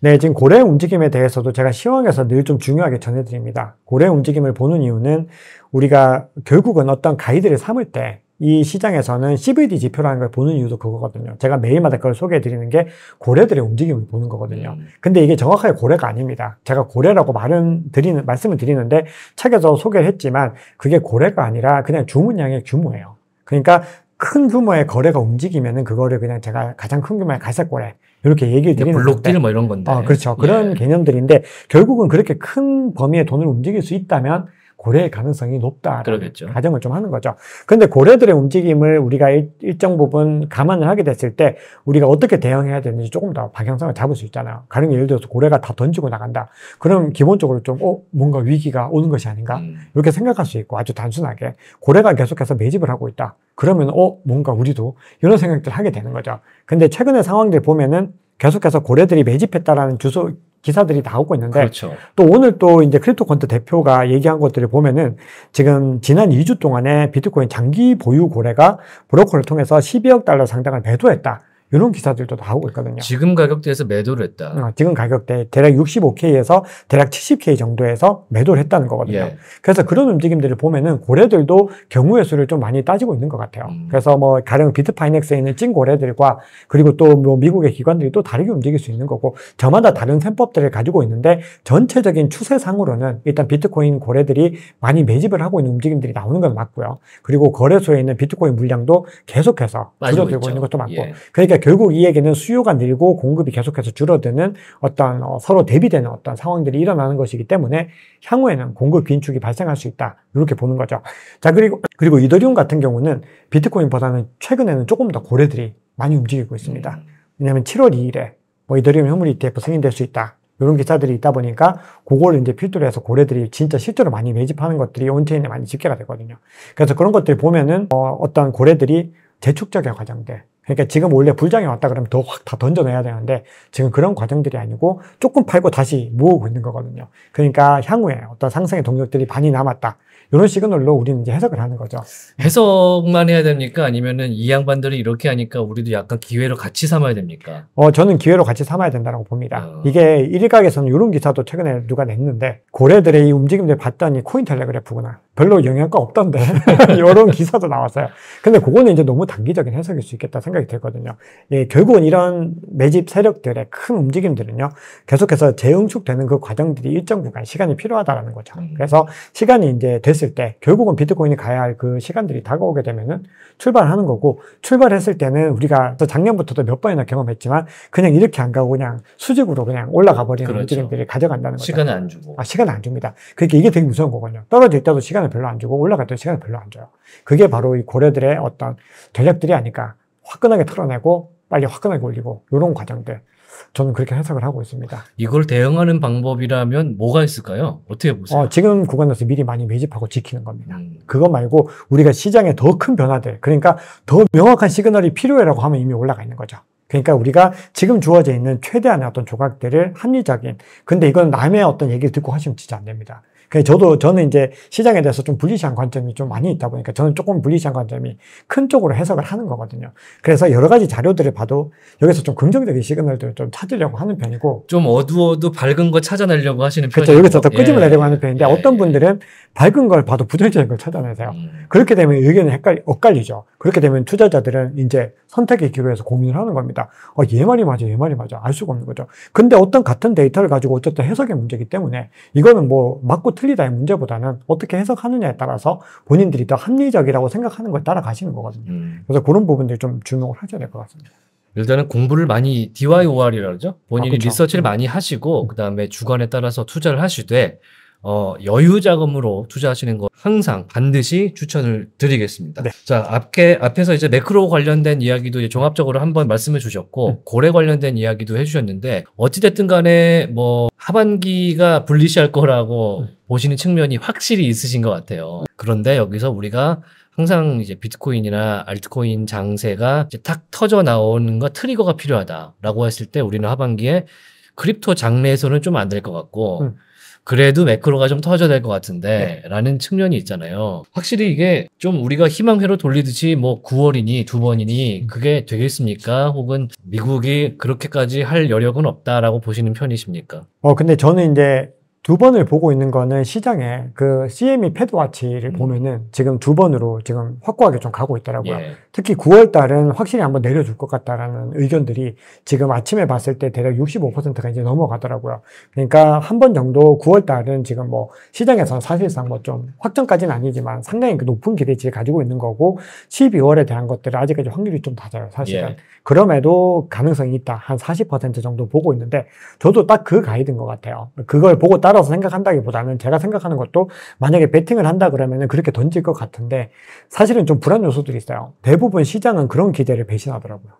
네, 지금 고래 움직임에 대해서도 제가 시황에서 늘 좀 중요하게 전해드립니다. 고래 움직임을 보는 이유는 우리가 결국은 어떤 가이드를 삼을 때 이 시장에서는 CVD 지표라는 걸 보는 이유도 그거거든요. 제가 매일마다 그걸 소개해드리는 게 고래들의 움직임을 보는 거거든요. 음. 근데 이게 정확하게 고래가 아닙니다. 제가 고래라고 말은 드리는, 말씀을 드리는데 책에서 소개를 했지만 그게 고래가 아니라 그냥 주문량의 규모예요. 그러니까 큰 규모의 거래가 움직이면은 그거를 그냥 제가 가장 큰 규모의 갈색 고래 이렇게 얘기를 드리는 블록딜 뭐 이런 건데. 어, 그렇죠. 그런 예. 개념들인데 결국은 그렇게 큰 범위의 돈을 움직일 수 있다면 고래의 가능성이 높다. 그러겠죠. 가정을 좀 하는 거죠. 그런데 고래들의 움직임을 우리가 일, 정 부분 감안을 하게 됐을 때 우리가 어떻게 대응해야 되는지 조금 더 방향성을 잡을 수 있잖아요. 가령 예를 들어서 고래가 다 던지고 나간다. 그럼 기본적으로 좀, 어, 뭔가 위기가 오는 것이 아닌가? 음. 이렇게 생각할 수 있고 아주 단순하게 고래가 계속해서 매집을 하고 있다. 그러면, 어, 뭔가 우리도 이런 생각들 하게 되는 거죠. 근데 최근의 상황들 보면은 계속해서 고래들이 매집했다라는 주소, 기사들이 나오고 있는데 그렇죠. 또 오늘 또 이제 크립토컨트 대표가 얘기한 것들을 보면은 지금 지난 2주 동안에 비트코인 장기 보유 고래가 브로커를 통해서 12억 달러 상당을 매도했다. 이런 기사들도 나오고 있거든요. 지금 가격대에서 매도를 했다. 어, 지금 가격대 대략 65K에서 대략 70K 정도에서 매도를 했다는 거거든요. 예. 그래서 그런 움직임들을 보면은 고래들도 경우의 수를 좀 많이 따지고 있는 것 같아요. 음. 그래서 뭐 가령 비트파이넥스에 있는 찐 고래들과 그리고 또 뭐 미국의 기관들이 또 다르게 움직일 수 있는 거고 저마다 다른 셈법들을 가지고 있는데 전체적인 추세상으로는 일단 비트코인 고래들이 많이 매집을 하고 있는 움직임들이 나오는 건 맞고요. 그리고 거래소에 있는 비트코인 물량도 계속해서 줄어들고 있는 것도 맞고 예. 그러니까 그러니까 결국 이에게는 수요가 늘고 공급이 계속해서 줄어드는 어떤 어, 서로 대비되는 어떤 상황들이 일어나는 것이기 때문에 향후에는 공급 긴축이 발생할 수 있다. 이렇게 보는 거죠. 자, 그리고, 그리고 이더리움 같은 경우는 비트코인보다는 최근에는 조금 더 고래들이 많이 움직이고 있습니다. 음. 왜냐하면 7월 2일에 뭐 이더리움 현물 ETF 승인될 수 있다. 이런 기사들이 있다 보니까 그걸 이제 필두로 해서 고래들이 진짜 실제로 많이 매집하는 것들이 온체인에 많이 집계가 되거든요. 그래서 그런 것들 보면은 어, 어떤 고래들이 재축적에 과정돼 그러니까 지금 원래 불장이 왔다 그러면 더 확 다 던져내야 되는데 지금 그런 과정들이 아니고 조금 팔고 다시 모으고 있는 거거든요. 그러니까 향후에 어떤 상승의 동력들이 많이 남았다. 이런 시그널로 우리는 이제 해석을 하는 거죠. 해석만 해야 됩니까? 아니면은 이양반들이 이렇게 하니까 우리도 약간 기회로 같이 삼아야 됩니까? 어, 저는 기회로 같이 삼아야 된다고 봅니다. 어. 이게 일각에서는 이런 기사도 최근에 누가 냈는데 고래들의 이 움직임들 봤더니 코인 텔레그래프구나. 별로 영향가 없던데 이런 기사도 나왔어요. 근데 그거는 이제 너무 단기적인 해석일 수 있겠다 생각이 들거든요. 예, 결국은 이런 매집 세력들의 큰 움직임들은요 계속해서 재응축되는 그 과정들이 일정 구간 시간이 필요하다라는 거죠. 네. 그래서 시간이 이제 됐을 때 결국은 비트코인이 가야 할 그 시간들이 다가오게 되면은 출발하는 거고 출발했을 때는 우리가 작년부터도 몇 번이나 경험했지만 그냥 이렇게 안 가고 그냥 수직으로 그냥 올라가 버리는 그렇죠. 움직임들이 가져간다는 거죠. 시간을 안 주고 아 시간을 안 줍니다. 그러니까 이게 되게 무서운 거거든요. 떨어질 때도 시간 시간을 별로 안 주고 올라갔던시간이 별로 안 줘요. 그게 바로 이 고려들의 어떤 전략들이 아닐까. 화끈하게 털어내고 빨리 화끈하게 올리고 이런 과정들. 저는 그렇게 해석을 하고 있습니다. 이걸 대응하는 방법이라면 뭐가 있을까요? 어떻게 보세요? 어, 지금 구간에서 미리 많이 매집하고 지키는 겁니다. 음. 그거 말고 우리가 시장에 더 큰 변화들, 그러니까 더 명확한 시그널이 필요해라고 하면 이미 올라가 있는 거죠. 그러니까 우리가 지금 주어져 있는 최대한의 어떤 조각들을 합리적인, 근데 이건 남의 어떤 얘기를 듣고 하시면 진짜 안 됩니다. 그 저도 저는 이제 시장에 대해서 좀 불리시한 관점이 좀 많이 있다 보니까 저는 조금 불리시한 관점이 큰 쪽으로 해석을 하는 거거든요. 그래서 여러 가지 자료들을 봐도 여기서 좀 긍정적인 시그널들을 좀 찾으려고 하는 편이고 좀 어두워도 밝은 거 찾아내려고 하시는 편이죠. 그렇죠. 여기서 더끄집을내려고 예. 하는 편인데 예. 어떤 분들은 밝은 걸 봐도 부정적인 걸 찾아내세요. 음. 그렇게 되면 의견이 헷갈리, 엇갈리죠. 그렇게 되면 투자자들은 이제 선택의 기로에서 고민을 하는 겁니다. 어, 얘 말이 맞아, 얘 말이 맞아. 알 수가 없는 거죠. 근데 어떤 같은 데이터를 가지고 어쨌든 해석의 문제이기 때문에 이거는 뭐 맞고 틀리다의 문제보다는 어떻게 해석하느냐에 따라서 본인들이 더 합리적이라고 생각하는 걸 따라가시는 거거든요. 음. 그래서 그런 부분들 좀 주목을 하셔야 될 것 같습니다. 일단은 공부를 많이 d i y 이라 그러죠. 본인이 아, 그렇죠. 리서치를 음. 많이 하시고 그다음에 주관에 따라서 투자를 하시되 어, 여유 자금으로 투자하시는 거 항상 반드시 추천을 드리겠습니다. 네. 자, 앞에, 앞에서 이제 매크로 관련된 이야기도 이제 종합적으로 한번 말씀해 주셨고, 음. 고래 관련된 이야기도 해 주셨는데, 어찌됐든 간에 뭐 하반기가 불리시할 거라고 음. 보시는 측면이 확실히 있으신 것 같아요. 그런데 여기서 우리가 항상 이제 비트코인이나 알트코인 장세가 이제 탁 터져 나오는 거 트리거가 필요하다라고 했을 때 우리는 하반기에 크립토 장르에서는 좀 안 될 것 같고, 음. 그래도 매크로가 좀 터져야 될 것 같은데 네. 라는 측면이 있잖아요. 확실히 이게 좀 우리가 희망회로 돌리듯이 뭐 9월이니 두 번이니 음. 그게 되겠습니까? 혹은 미국이 그렇게까지 할 여력은 없다라고 보시는 편이십니까? 어 근데 저는 이제 두 번을 보고 있는 거는 시장에 그 CME 패드와치를 음. 보면은 지금 두 번으로 지금 확고하게 좀 가고 있더라고요. 예. 특히 9월 달은 확실히 한번 내려줄 것 같다라는 의견들이 지금 아침에 봤을 때 대략 65%가 이제 넘어가더라고요. 그러니까 한 번 정도 9월 달은 지금 뭐 시장에서 는 사실상 뭐 좀 확정까지는 아니지만 상당히 그 높은 기대치 를 가지고 있는 거고 12월에 대한 것들은 아직까지 확률이 좀 낮아요, 사실은. 예. 그럼에도 가능성이 있다. 한 40% 정도 보고 있는데 저도 딱 그 가이드인 것 같아요. 그걸 보고 따라서 생각한다기보다는 제가 생각하는 것도 만약에 베팅을 한다 그러면 그렇게 던질 것 같은데 사실은 좀 불안 요소들이 있어요. 대부분 시장은 그런 기대를 배신하더라고요.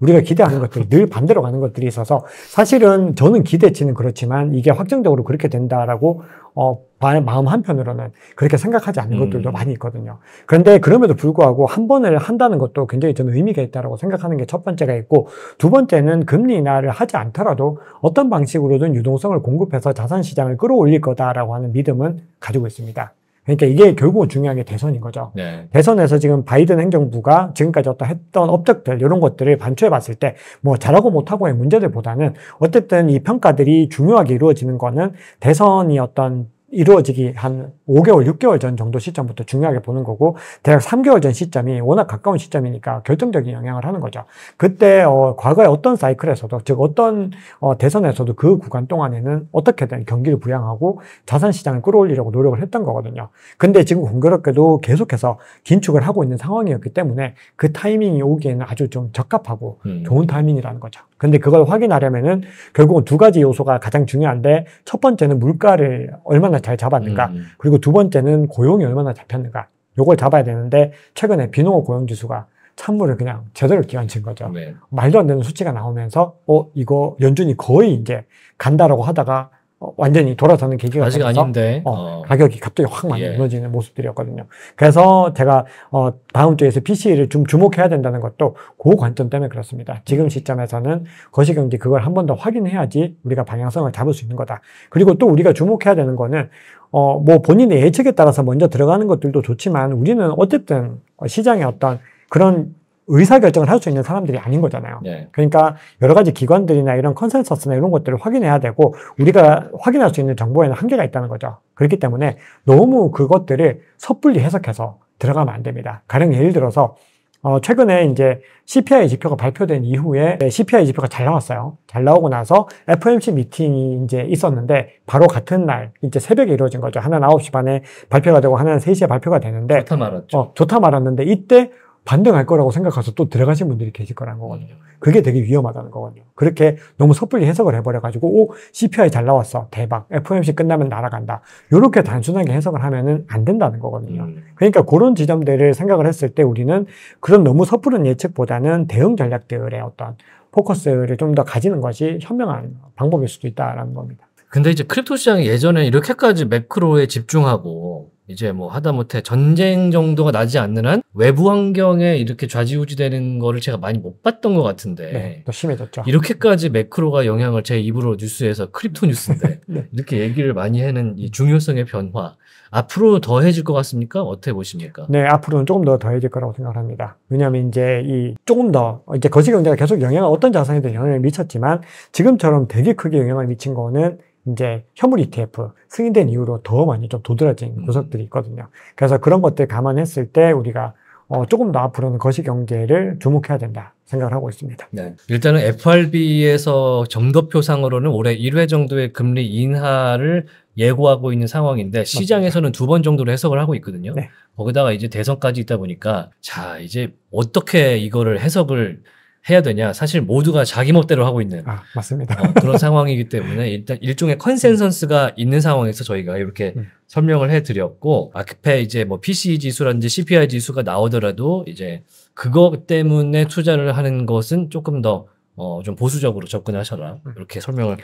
우리가 기대하는 것들이 늘 반대로 가는 것들이 있어서 사실은 저는 기대치는 그렇지만 이게 확정적으로 그렇게 된다라고 어, 마음 한편으로는 그렇게 생각하지 않는 음. 것들도 많이 있거든요. 그런데 그럼에도 불구하고 한 번을 한다는 것도 굉장히 저는 의미가 있다고 생각하는 게 첫 번째가 있고 두 번째는 금리 인하를 하지 않더라도 어떤 방식으로든 유동성을 공급해서 자산 시장을 끌어올릴 거다라고 하는 믿음은 가지고 있습니다. 그러니까 이게 결국은 중요한 게 대선인 거죠. 네. 대선에서 지금 바이든 행정부가 지금까지 어떤 했던 업적들 이런 것들을 반추해 봤을 때 뭐 잘하고 못하고의 문제들보다는 어쨌든 이 평가들이 중요하게 이루어지는 거는 대선이 어떤 이루어지기 한 5개월, 6개월 전 정도 시점부터 중요하게 보는 거고 대략 3개월 전 시점이 워낙 가까운 시점이니까 결정적인 영향을 하는 거죠. 그때 어, 과거에 어떤 사이클에서도 즉 어떤 어, 대선에서도 그 구간 동안에는 어떻게든 경기를 부양하고 자산 시장을 끌어올리려고 노력을 했던 거거든요. 근데 지금 공교롭게도 계속해서 긴축을 하고 있는 상황이었기 때문에 그 타이밍이 오기에는 아주 좀 적합하고 음. 좋은 타이밍이라는 거죠. 근데 그걸 확인하려면은 결국은 두 가지 요소가 가장 중요한데 첫 번째는 물가를 얼마나 잘 잡았는가 음. 음. 그리고 두 번째는 고용이 얼마나 잡혔는가 요걸 잡아야 되는데 최근에 비농업 고용 지수가 찬물을 그냥 제대로 끼얹은 거죠. 네. 말도 안 되는 수치가 나오면서 어 이거 연준이 거의 이제 간다라고 하다가 어, 완전히 돌아서는 계기가 아직 되 아닌데 어, 어, 가격이 갑자기 확 많이 예. 무너지는 모습들이었거든요. 그래서 제가 어, 다음 주에서 PC를 좀 주목해야 된다는 것도 그 관점 때문에 그렇습니다. 지금 음. 시점에서는 거시경제 그걸 한 번 더 확인해야지 우리가 방향성을 잡을 수 있는 거다. 그리고 또 우리가 주목해야 되는 거는 어, 뭐 본인의 예측에 따라서 먼저 들어가는 것들도 좋지만 우리는 어쨌든 시장의 어떤 그런 의사결정을 할 수 있는 사람들이 아닌 거잖아요. 네. 그러니까 여러 가지 기관들이나 이런 컨센서스나 이런 것들을 확인해야 되고 우리가 확인할 수 있는 정보에는 한계가 있다는 거죠. 그렇기 때문에 너무 그것들을 섣불리 해석해서 들어가면 안 됩니다. 가령 예를 들어서 어, 최근에 이제 CPI 지표가 발표된 이후에 CPI 지표가 잘 나왔어요. 잘 나오고 나서 FOMC 미팅이 이제 있었는데 바로 같은 날 이제 새벽에 이루어진 거죠. 하나는 9시 반에 발표가 되고 하나는 3시에 발표가 되는데 좋다 말았죠. 어, 좋다 말았는데 이때 반등할 거라고 생각해서 또 들어가신 분들이 계실 거라는 거거든요. 음. 그게 되게 위험하다는 거거든요. 그렇게 너무 섣불리 해석을 해버려가지고, 오, CPI 잘 나왔어. 대박. FOMC 끝나면 날아간다. 이렇게 단순하게 해석을 하면은 안 된다는 거거든요. 음. 그러니까 그런 지점들을 생각을 했을 때 우리는 그런 너무 섣부른 예측보다는 대응 전략들의 어떤 포커스를 좀 더 가지는 것이 현명한 방법일 수도 있다라는 겁니다. 근데 이제 크립토 시장이 예전에 이렇게까지 매크로에 집중하고 이제 뭐 하다못해 전쟁 정도가 나지 않는 한 외부 환경에 이렇게 좌지우지되는 거를 제가 많이 못 봤던 것 같은데 네, 더 심해졌죠. 이렇게까지 매크로가 영향을 제 입으로 뉴스에서 크립토 뉴스인데 네. 이렇게 얘기를 많이 하는이 중요성의 변화 앞으로 더해질 것 같습니까? 어떻게 보십니까? 네, 앞으로는 조금 더 더해질 거라고 생각합니다. 왜냐하면 이제 이 조금 더 이제 거시 경제가 계속 영향을 어떤 자산에도 영향을 미쳤지만 지금처럼 되게 크게 영향을 미친 거는 이제 현물 ETF 승인된 이후로 더 많이 좀 도드라진 음. 구석들이 있거든요. 그래서 그런 것들 감안했을 때 우리가 어, 조금 더 앞으로는 거시 경제를 주목해야 된다 생각을 하고 있습니다. 네. 일단은 FRB에서 정도표상으로는 올해 1회 정도의 금리 인하를 예고하고 있는 상황인데 시장에서는 두 번 정도로 해석을 하고 있거든요. 네. 거기다가 이제 대선까지 있다 보니까 자 이제 어떻게 이거를 해석을 해야 되냐? 사실 모두가 자기 멋대로 하고 있는 아, 맞습니다. 어, 그런 상황이기 때문에 일단 일종의 컨센서스가 음. 있는 상황에서 저희가 이렇게 음. 설명을 해드렸고 아크페 이제 뭐 PCE 지수라든지 CPI 지수가 나오더라도 이제 그것 때문에 투자를 하는 것은 조금 더 어, 좀 보수적으로 접근하셔라 음. 이렇게 설명을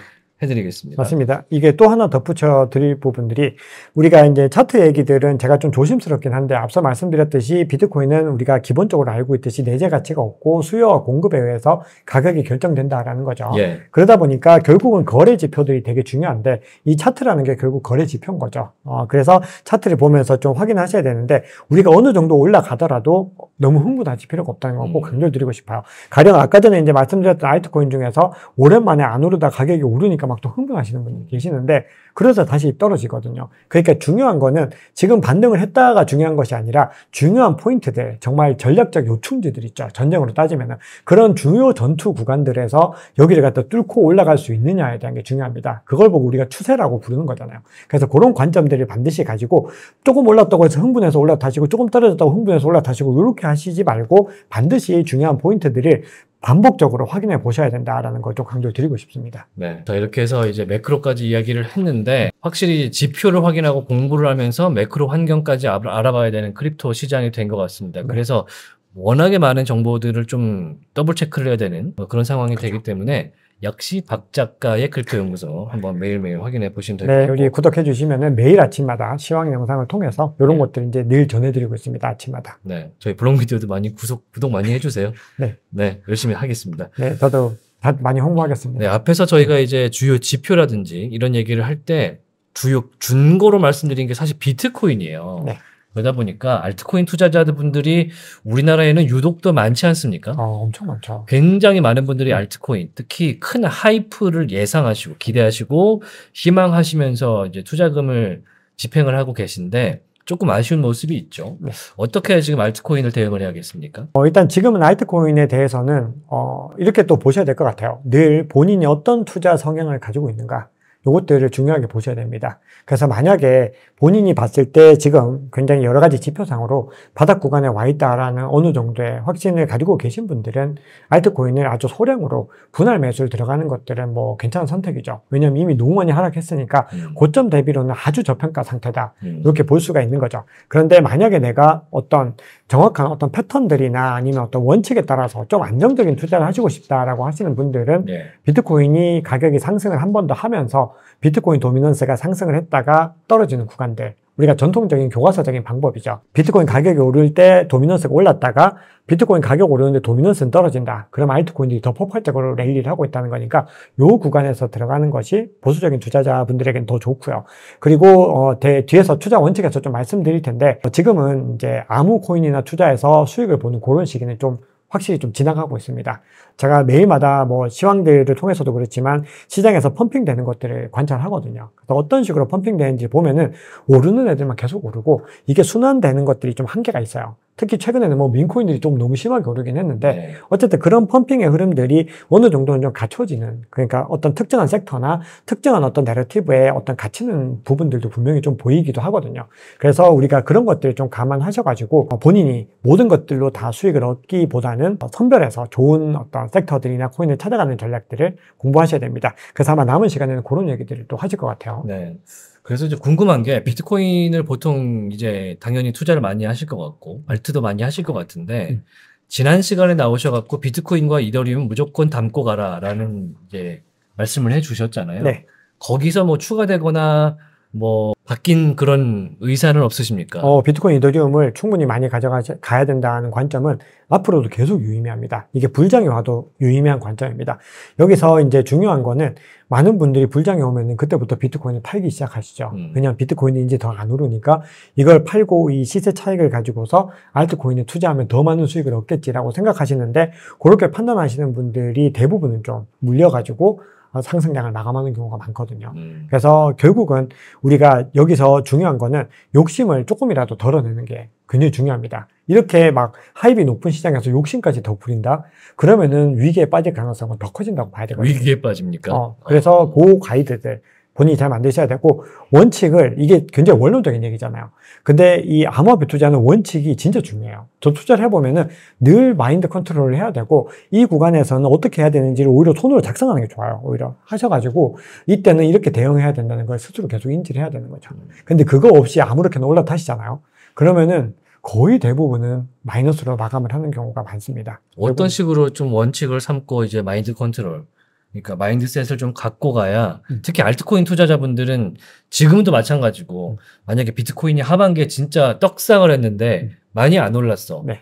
해드리겠습니다. 맞습니다. 이게 또 하나 덧붙여 드릴 부분들이 우리가 이제 차트 얘기들은 제가 좀 조심스럽긴 한데 앞서 말씀드렸듯이 비트코인은 우리가 기본적으로 알고 있듯이 내재 가치가 없고 수요와 공급에 의해서 가격이 결정된다라는 거죠. 예. 그러다 보니까 결국은 거래 지표들이 되게 중요한데 이 차트라는 게 결국 거래 지표인 거죠. 어, 그래서 차트를 보면서 좀 확인하셔야 되는데 우리가 어느 정도 올라가더라도 너무 흥분하실 필요가 없다는 거고 음. 강조드리고 싶어요. 가령 아까 전에 이제 말씀드렸던 아이트코인 중에서 오랜만에 안 오르다 가격이 오르니까 막 또 흥분하시는 분이 계시는데 그래서 다시 떨어지거든요. 그러니까 중요한 거는 지금 반등을 했다가 중요한 것이 아니라 중요한 포인트들, 정말 전략적 요충지들 있죠. 전쟁으로 따지면은. 그런 중요 전투 구간들에서 여기를 갖다 뚫고 올라갈 수 있느냐에 대한 게 중요합니다. 그걸 보고 우리가 추세라고 부르는 거잖아요. 그래서 그런 관점들을 반드시 가지고 조금 올랐다고 해서 흥분해서 올라타시고 조금 떨어졌다고 흥분해서 올라타시고 이렇게 하시지 말고 반드시 중요한 포인트들을 반복적으로 확인해 보셔야 된다라는 걸 좀 강조드리고 싶습니다. 네. 자, 이렇게 해서 이제 매크로까지 이야기를 했는데 확실히 지표를 확인하고 공부를 하면서 매크로 환경까지 알아봐야 되는 크립토 시장이 된 것 같습니다. 네. 그래서 워낙에 많은 정보들을 좀 더블 체크를 해야 되는 뭐 그런 상황이 그렇죠. 되기 때문에 역시 박 작가의 글토연구소 한번 매일매일 확인해 보시면 되것 네, 같고. 구독해 주시면 매일 아침마다 시황 영상을 통해서 이런 네. 것들 이제 늘 전해드리고 있습니다. 아침마다. 네, 저희 블록 미디어도 많이 구속, 구독 많이 해주세요. 네. 네, 열심히 하겠습니다. 네, 저도 다 많이 홍보하겠습니다. 네, 앞에서 저희가 이제 주요 지표라든지 이런 얘기를 할 때 주요 준고로 말씀드린 게 사실 비트코인이에요. 네. 그러다 보니까 알트코인 투자자분들이 우리나라에는 유독 더 많지 않습니까? 아, 엄청 많죠. 굉장히 많은 분들이 알트코인, 특히 큰 하이프를 예상하시고 기대하시고 희망하시면서 이제 투자금을 집행을 하고 계신데 조금 아쉬운 모습이 있죠. 네. 어떻게 지금 알트코인을 대응을 해야겠습니까? 어, 일단 지금은 알트코인에 대해서는 어, 이렇게 또 보셔야 될 것 같아요. 늘 본인이 어떤 투자 성향을 가지고 있는가. 요것들을 중요하게 보셔야 됩니다. 그래서 만약에 본인이 봤을 때 지금 굉장히 여러 가지 지표상으로 바닥 구간에 와 있다라는 어느 정도의 확신을 가지고 계신 분들은 알트코인을 아주 소량으로 분할 매수를 들어가는 것들은 뭐 괜찮은 선택이죠. 왜냐면 이미 너무 많이 하락했으니까 음. 고점 대비로는 아주 저평가 상태다. 음. 이렇게 볼 수가 있는 거죠. 그런데 만약에 내가 어떤 정확한 어떤 패턴들이나 아니면 어떤 원칙에 따라서 좀 안정적인 투자를 하시고 싶다라고 하시는 분들은 네. 비트코인이 가격이 상승을 한 번 더 하면서 비트코인 도미넌스가 상승을 했다가 떨어지는 구간들 우리가 전통적인 교과서적인 방법이죠. 비트코인 가격이 오를 때 도미넌스가 올랐다가 비트코인 가격 오르는데 도미넌스는 떨어진다. 그럼 알트코인들이 더 폭발적으로 랠리를 하고 있다는 거니까 요 구간에서 들어가는 것이 보수적인 투자자분들에겐 더 좋고요. 그리고 어, 대, 뒤에서 투자 원칙에서 좀 말씀드릴 텐데 지금은 이제 아무 코인이나 투자해서 수익을 보는 그런 시기는 좀 확실히 좀 지나가고 있습니다. 제가 매일마다 뭐 시황들을 통해서도 그렇지만 시장에서 펌핑되는 것들을 관찰하거든요. 그래서 어떤 식으로 펌핑되는지 보면은 오르는 애들만 계속 오르고 이게 순환되는 것들이 좀 한계가 있어요. 특히 최근에는 뭐 민코인들이 좀 너무 심하게 오르긴 했는데 네. 어쨌든 그런 펌핑의 흐름들이 어느 정도는 좀 갖춰지는 그러니까 어떤 특정한 섹터나 특정한 어떤 내러티브에 어떤 갇히는 부분들도 분명히 좀 보이기도 하거든요. 그래서 우리가 그런 것들을 좀 감안하셔가지고 본인이 모든 것들로 다 수익을 얻기보다는 선별해서 좋은 어떤 섹터들이나 코인을 찾아가는 전략들을 공부하셔야 됩니다. 그래서 아마 남은 시간에는 그런 얘기들을 또 하실 것 같아요. 네. 그래서 이제 궁금한 게 비트코인을 보통 이제 당연히 투자를 많이 하실 것 같고 알트도 많이 하실 것 같은데 음. 지난 시간에 나오셔갖고 비트코인과 이더리움 무조건 담고 가라라는 이제 말씀을 해주셨잖아요. 네. 거기서 뭐 추가되거나 뭐 바뀐 그런 의사는 없으십니까? 어, 비트코인 이더리움을 충분히 많이 가져가야 된다는 관점은 앞으로도 계속 유의미합니다. 이게 불장이 와도 유의미한 관점입니다. 여기서 이제 중요한 거는 많은 분들이 불장이 오면은 그때부터 비트코인을 팔기 시작하시죠. 음. 왜냐하면 비트코인이 이제 더 안 오르니까 이걸 팔고 이 시세 차익을 가지고서 알트코인에 투자하면 더 많은 수익을 얻겠지라고 생각하시는데 그렇게 판단하시는 분들이 대부분은 좀 물려가지고 어, 상승량을 마감하는 경우가 많거든요. 음. 그래서 결국은 우리가 여기서 중요한 거는 욕심을 조금이라도 덜어내는 게 굉장히 중요합니다. 이렇게 막 하입이 높은 시장에서 욕심까지 더 부린다? 그러면은 위기에 빠질 가능성은 더 커진다고 봐야 되거든요. 위기에 빠집니까? 어, 그래서 어. 고 아. 그 가이드들, 본인이 잘 만드셔야 되고 원칙을 이게 굉장히 원론적인 얘기잖아요. 근데 이 암호화폐 투자는 원칙이 진짜 중요해요. 저 투자를 해보면은 늘 마인드 컨트롤을 해야 되고 이 구간에서는 어떻게 해야 되는지를 오히려 손으로 작성하는 게 좋아요. 오히려 하셔가지고 이때는 이렇게 대응해야 된다는 걸 스스로 계속 인지를 해야 되는 거죠. 근데 그거 없이 아무렇게나 올라타시잖아요. 그러면은 거의 대부분은 마이너스로 마감을 하는 경우가 많습니다. 어떤 식으로 좀 원칙을 삼고 이제 마인드 컨트롤 그러니까 마인드셋을 좀 갖고 가야 음. 특히 알트코인 투자자분들은 지금도 마찬가지고 음. 만약에 비트코인이 하반기에 진짜 떡상을 했는데 음. 많이 안 올랐어. 네.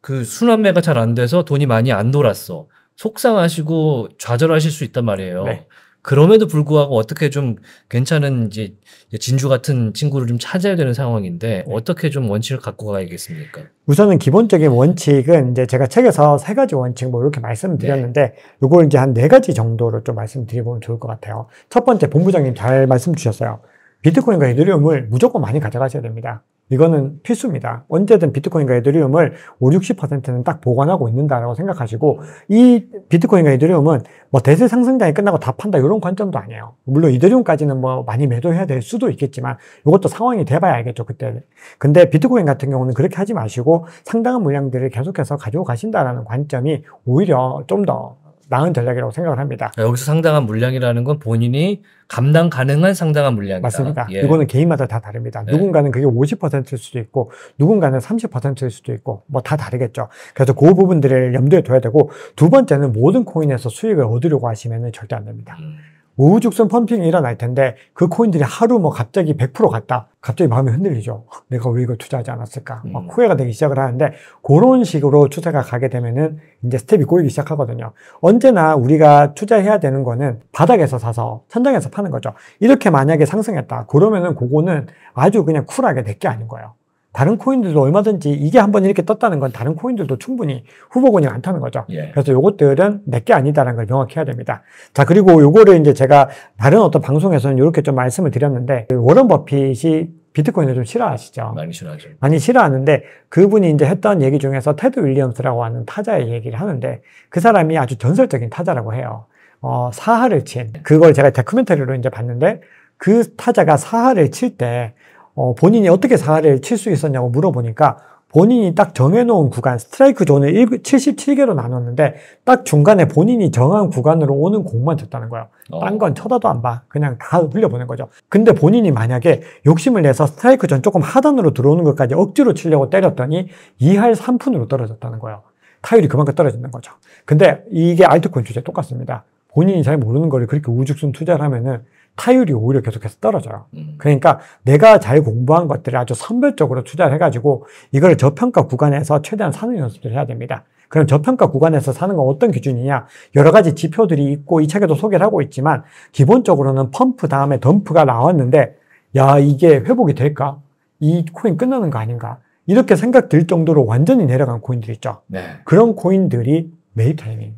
그 순환매가 잘 안 돼서 돈이 많이 안 돌았어. 속상하시고 좌절하실 수 있단 말이에요. 네. 그럼에도 불구하고 어떻게 좀 괜찮은 이제 진주 같은 친구를 좀 찾아야 되는 상황인데 네. 어떻게 좀 원칙을 갖고 가야겠습니까? 우선은 기본적인 원칙은 이제 제가 책에서 세 가지 원칙 뭐 이렇게 말씀드렸는데 네. 요걸 이제 한 네 가지 정도로 좀 말씀드리면 좋을 것 같아요. 첫 번째 본부장님 잘 말씀 주셨어요. 비트코인과 이더리움을 무조건 많이 가져가셔야 됩니다. 이거는 필수입니다. 언제든 비트코인과 이더리움을 5, 0 60%는 딱 보관하고 있는다라고 생각하시고 이 비트코인과 이더리움은뭐 대세 상승장이 끝나고 다 판다 이런 관점도 아니에요. 물론 이더리움까지는 뭐 많이 매도해야 될 수도 있겠지만 이것도 상황이 돼봐야 알겠죠 그때. 근데 비트코인 같은 경우는 그렇게 하지 마시고 상당한 물량들을 계속해서 가지고 가신다라는 관점이 오히려 좀더 나은 전략이라고 생각을 합니다. 네, 여기서 상당한 물량이라는 건 본인이 감당 가능한 상당한 물량이다. 맞습니다. 예. 이거는 개인마다 다 다릅니다. 예. 누군가는 그게 50%일 수도 있고 누군가는 30%일 수도 있고 뭐 다 다르겠죠. 그래서 그 부분들을 염두에 둬야 되고 두 번째는 모든 코인에서 수익을 얻으려고 하시면 절대 안 됩니다. 음. 우후죽순 펌핑이 일어날 텐데 그 코인들이 하루 뭐 갑자기 100% 갔다. 갑자기 마음이 흔들리죠. 내가 왜 이걸 투자하지 않았을까? 막 음. 후회가 되기 시작을 하는데 그런 식으로 추세가 가게 되면은 이제 스텝이 꼬이기 시작하거든요. 언제나 우리가 투자해야 되는 거는 바닥에서 사서 천장에서 파는 거죠. 이렇게 만약에 상승했다. 그러면은 그거는 아주 그냥 쿨하게 될 게 아닌 거예요. 다른 코인들도 얼마든지 이게 한 번 이렇게 떴다는 건 다른 코인들도 충분히 후보군이 많다는 거죠. 예. 그래서 요것들은 내게 아니다라는 걸 명확해야 됩니다. 자, 그리고 요거를 이제 제가 다른 어떤 방송에서는 이렇게 좀 말씀을 드렸는데 그 워런 버핏이 비트코인을 좀 싫어하시죠. 많이 싫어하죠. 많이 싫어하는데 그분이 이제 했던 얘기 중에서 테드 윌리엄스라고 하는 타자의 얘기를 하는데 그 사람이 아주 전설적인 타자라고 해요. 어, 사하를 친 그걸 제가 다큐멘터리로 이제 봤는데 그 타자가 사하를 칠때 어, 본인이 어떻게 사활을 칠 수 있었냐고 물어보니까 본인이 딱 정해놓은 구간, 스트라이크 존을 77개로 나눴는데 딱 중간에 본인이 정한 구간으로 오는 공만 쳤다는 거예요. 어. 딴건 쳐다도 안 봐. 그냥 다 흘려보낸 거죠. 근데 본인이 만약에 욕심을 내서 스트라이크 존 조금 하단으로 들어오는 것까지 억지로 치려고 때렸더니 2할 3푼으로 떨어졌다는 거예요. 타율이 그만큼 떨어지는 거죠. 근데 이게 알트콘인 주제 똑같습니다. 본인이 잘 모르는 거를 그렇게 우죽순 투자를 하면은 타율이 오히려 계속해서 떨어져요. 음. 그러니까 내가 잘 공부한 것들을 아주 선별적으로 투자를 해가지고 이걸 저평가 구간에서 최대한 사는 연습을 해야 됩니다. 그럼 저평가 구간에서 사는 건 어떤 기준이냐? 여러 가지 지표들이 있고 이 책에도 소개를 하고 있지만 기본적으로는 펌프 다음에 덤프가 나왔는데 야 이게 회복이 될까? 이 코인 끝나는 거 아닌가? 이렇게 생각 될 정도로 완전히 내려간 코인들 있죠. 네. 그런 코인들이 매입 타이밍.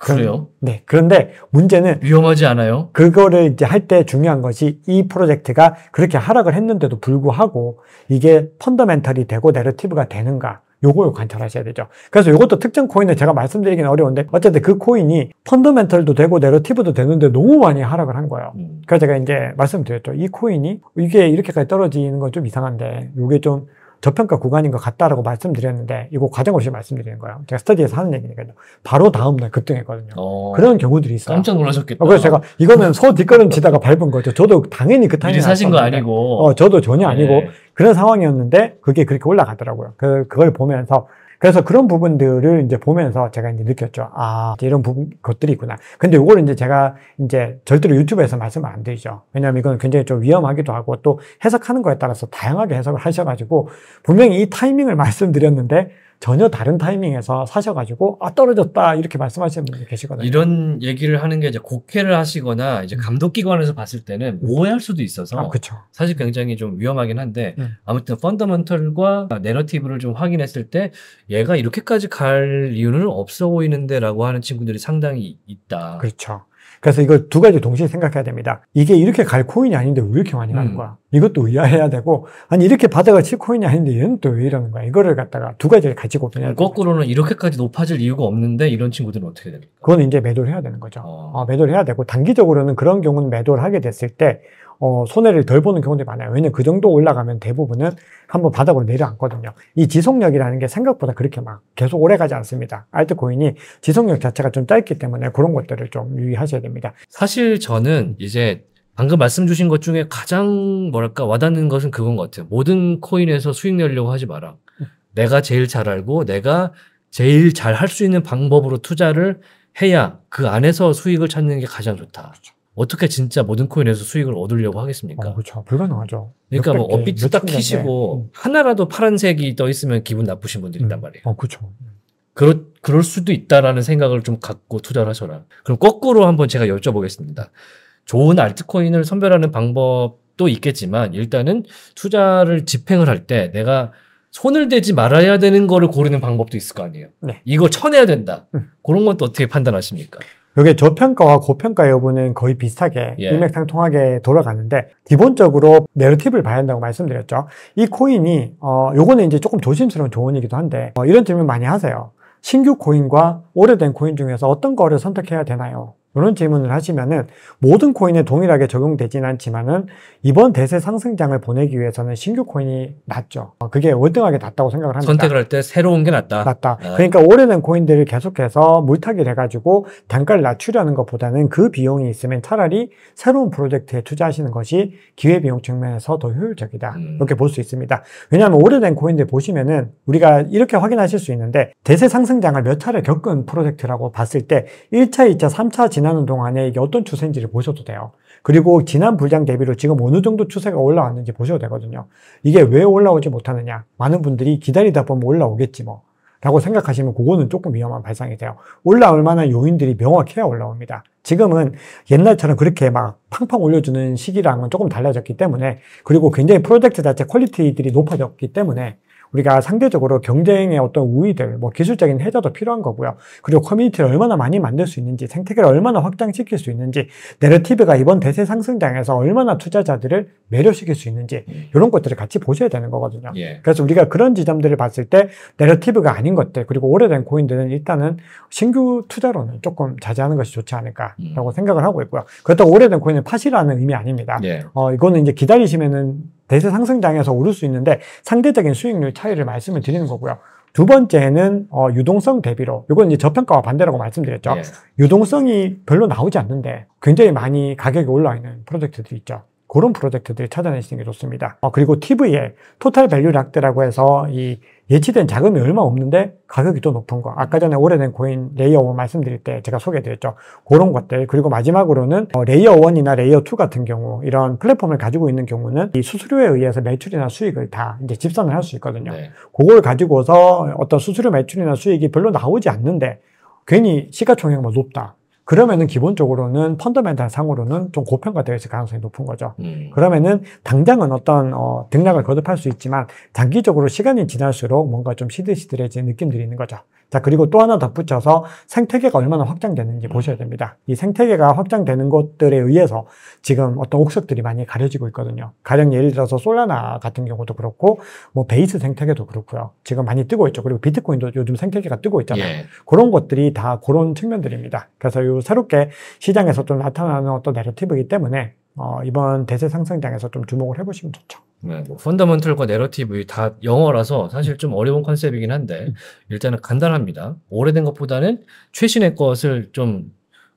그래요? 네. 그런데 문제는 위험하지 않아요? 그거를 이제 할 때 중요한 것이 이 프로젝트가 그렇게 하락을 했는데도 불구하고 이게 펀더멘털이 되고 내러티브가 되는가? 요걸 관찰하셔야 되죠. 그래서 이것도 특정 코인을 제가 말씀드리기는 어려운데 어쨌든 그 코인이 펀더멘털도 되고 내러티브도 되는데 너무 많이 하락을 한 거예요. 음. 그래서 제가 이제 말씀드렸죠. 이 코인이 이게 이렇게까지 떨어지는 건 좀 이상한데 요게 좀 저평가 구간인 것 같다라고 말씀드렸는데 이거 과정 없이 말씀드리는 거예요. 제가 스터디에서 하는 얘기니까요. 바로 다음 날 급등했거든요. 어. 그런 경우들이 있어요. 깜짝 놀라셨겠다. 어, 그래서 제가 이거는 소 뒷걸음 치다가 밟은 거죠. 저도 당연히 그 타이밍에 사신 거 아니고. 어, 저도 전혀 아니고 네. 그런 상황이었는데 그게 그렇게 올라가더라고요. 그 그걸 보면서 그래서 그런 부분들을 이제 보면서 제가 이제 느꼈죠. 아, 이런 부분, 것들이 있구나. 근데 요거 이제 제가 이제 절대로 유튜브에서 말씀을 안 드리죠. 왜냐하면 이건 굉장히 좀 위험하기도 하고 또 해석하는 거에 따라서 다양하게 해석을 하셔가지고 분명히 이 타이밍을 말씀드렸는데 전혀 다른 타이밍에서 사셔가지고 아 떨어졌다 이렇게 말씀하시는 분이 계시거든요. 이런 얘기를 하는 게 이제 국회를 하시거나 이제 음. 감독기관에서 봤을 때는 오해할 수도 있어서 아, 사실 굉장히 좀 위험하긴 한데 음. 아무튼 펀더멘털과 내러티브를 좀 확인했을 때 얘가 이렇게까지 갈 이유는 없어 보이는데라고 하는 친구들이 상당히 있다. 그렇죠. 그래서 이걸 두 가지 동시에 생각해야 됩니다. 이게 이렇게 갈 코인이 아닌데 왜 이렇게 많이 가는 음. 거야? 이것도 의아해야 되고, 아니, 이렇게 바다가 칠 코인이 아닌데 얘는 또 왜 이러는 거야? 이거를 갖다가 두 가지를 같이 고민해야 돼. 거꾸로는 이렇게까지 높아질 이유가 없는데 이런 친구들은 어떻게 됩니까? 그건 이제 매도를 해야 되는 거죠. 어. 어, 매도를 해야 되고, 단기적으로는 그런 경우는 매도를 하게 됐을 때, 어, 손해를 덜 보는 경우들이 많아요. 왜냐면 그 정도 올라가면 대부분은 한번 바닥으로 내려앉거든요. 이 지속력이라는 게 생각보다 그렇게 막 계속 오래 가지 않습니다. 알트코인이 지속력 자체가 좀 짧기 때문에 그런 것들을 좀 유의하셔야 됩니다. 사실 저는 이제 방금 말씀 주신 것 중에 가장 뭐랄까 와닿는 것은 그건 것 같아요. 모든 코인에서 수익 내려고 하지 마라. 내가 제일 잘 알고 내가 제일 잘 할 수 있는 방법으로 투자를 해야 그 안에서 수익을 찾는 게 가장 좋다. 그렇죠. 어떻게 진짜 모든 코인에서 수익을 얻으려고 하겠습니까? 어, 그렇죠. 불가능하죠. 그러니까 뭐 업비트 딱 키시고 음. 하나라도 파란색이 떠 있으면 기분 나쁘신 분들이 있단 음. 말이에요. 어, 그렇죠. 그렇, 그럴 수도 있다라는 생각을 좀 갖고 투자를 하셔라. 그럼 거꾸로 한번 제가 여쭤보겠습니다. 좋은 알트코인을 선별하는 방법도 있겠지만 일단은 투자를 집행을 할 때 내가 손을 대지 말아야 되는 거를 고르는 방법도 있을 거 아니에요. 네. 이거 쳐내야 된다. 음. 그런 건 또 어떻게 판단하십니까? 이게 저평가와 고평가 여부는 거의 비슷하게 예. 일맥상통하게 돌아가는데 기본적으로 내러티브를 봐야 한다고 말씀드렸죠. 이 코인이 어 요거는 이제 조금 조심스러운 조언이기도 한데 어, 이런 질문 많이 하세요. 신규 코인과 오래된 코인 중에서 어떤 거를 선택해야 되나요? 이런 질문을 하시면은 모든 코인에 동일하게 적용되진 않지만은 이번 대세 상승장을 보내기 위해서는 신규 코인이 낫죠. 어, 그게 월등하게 낫다고 생각을 합니다. 선택을 할 때 새로운 게 낫다. 낫다. 네. 아. 그러니까 오래된 코인들을 계속해서 물타기 해가지고 단가를 낮추려는 것보다는 그 비용이 있으면 차라리 새로운 프로젝트에 투자하시는 것이 기회비용 측면에서 더 효율적이다. 음. 이렇게 볼 수 있습니다. 왜냐하면 오래된 코인들 보시면은 우리가 이렇게 확인하실 수 있는데 대세 상승장을 몇 차례 겪은 프로젝트라고 봤을 때 1차, 2차, 3차 지나는 동안에 이게 어떤 추세인지를 보셔도 돼요. 그리고 지난 불장 대비로 지금 어느 정도 추세가 올라왔는지 보셔도 되거든요. 이게 왜 올라오지 못하느냐. 많은 분들이 기다리다 보면 올라오겠지 뭐. 라고 생각하시면 그거는 조금 위험한 발상이 돼요. 올라올 만한 요인들이 명확해야 올라옵니다. 지금은 옛날처럼 그렇게 막 팡팡 올려주는 시기랑은 조금 달라졌기 때문에 그리고 굉장히 프로젝트 자체 퀄리티들이 높아졌기 때문에 우리가 상대적으로 경쟁의 어떤 우위들, 뭐 기술적인 해저도 필요한 거고요. 그리고 커뮤니티를 얼마나 많이 만들 수 있는지, 생태계를 얼마나 확장시킬 수 있는지, 내러티브가 이번 대세 상승장에서 얼마나 투자자들을 매료시킬 수 있는지 음. 이런 것들을 같이 보셔야 되는 거거든요. 예. 그래서 우리가 그런 지점들을 봤을 때 내러티브가 아닌 것들 그리고 오래된 고인들은 일단은 신규 투자로는 조금 자제하는 것이 좋지 않을까라고 음. 생각을 하고 있고요. 그렇다고 오래된 고인은 팟이라는 의미 아닙니다. 예. 어 이거는 이제 기다리시면은 대세 상승장에서 오를 수 있는데 상대적인 수익률 차이를 말씀을 드리는 거고요. 두 번째는 어, 유동성 대비로 이건 이제 저평가와 반대라고 말씀드렸죠. 예. 유동성이 별로 나오지 않는데 굉장히 많이 가격이 올라 있는 프로젝트들이 있죠. 그런 프로젝트들을 찾아내시는 게 좋습니다. 어, 그리고 TV에 토탈 밸류 락대라고 해서 이 예치된 자금이 얼마 없는데 가격이 또 높은 거. 아까 전에 오래된 코인 레이어 1 말씀드릴 때 제가 소개드렸죠. 그런 것들. 그리고 마지막으로는 어, 레이어 1이나 레이어 2 같은 경우 이런 플랫폼을 가지고 있는 경우는 이 수수료에 의해서 매출이나 수익을 다 이제 집산을 할 수 있거든요. 네. 그걸 가지고서 어떤 수수료 매출이나 수익이 별로 나오지 않는데 괜히 시가총액만 높다. 그러면은 기본적으로는 펀더멘탈 상으로는 좀 고평가되어 있을 가능성이 높은 거죠. 음. 그러면은 당장은 어떤 어, 등락을 거듭할 수 있지만 장기적으로 시간이 지날수록 뭔가 좀 시들시들해진 느낌들이 있는 거죠. 자, 그리고 또 하나 덧붙여서 생태계가 얼마나 확장되는지 음. 보셔야 됩니다. 이 생태계가 확장되는 것들에 의해서 지금 어떤 옥석들이 많이 가려지고 있거든요. 가령 예를 들어서 솔라나 같은 경우도 그렇고 뭐 베이스 생태계도 그렇고요. 지금 많이 뜨고 있죠. 그리고 비트코인도 요즘 생태계가 뜨고 있잖아요. 예. 그런 것들이 다 그런 측면들입니다. 그래서 요 새롭게 시장에서 좀 나타나는 어떤 내러티브이기 때문에 어, 이번 대세 상승장에서 좀 주목을 해보시면 좋죠. 네, 뭐 펀더멘털과 내러티브 다 영어라서 사실 좀 어려운 컨셉이긴 한데 음. 일단은 간단합니다. 오래된 것보다는 최신의 것을 좀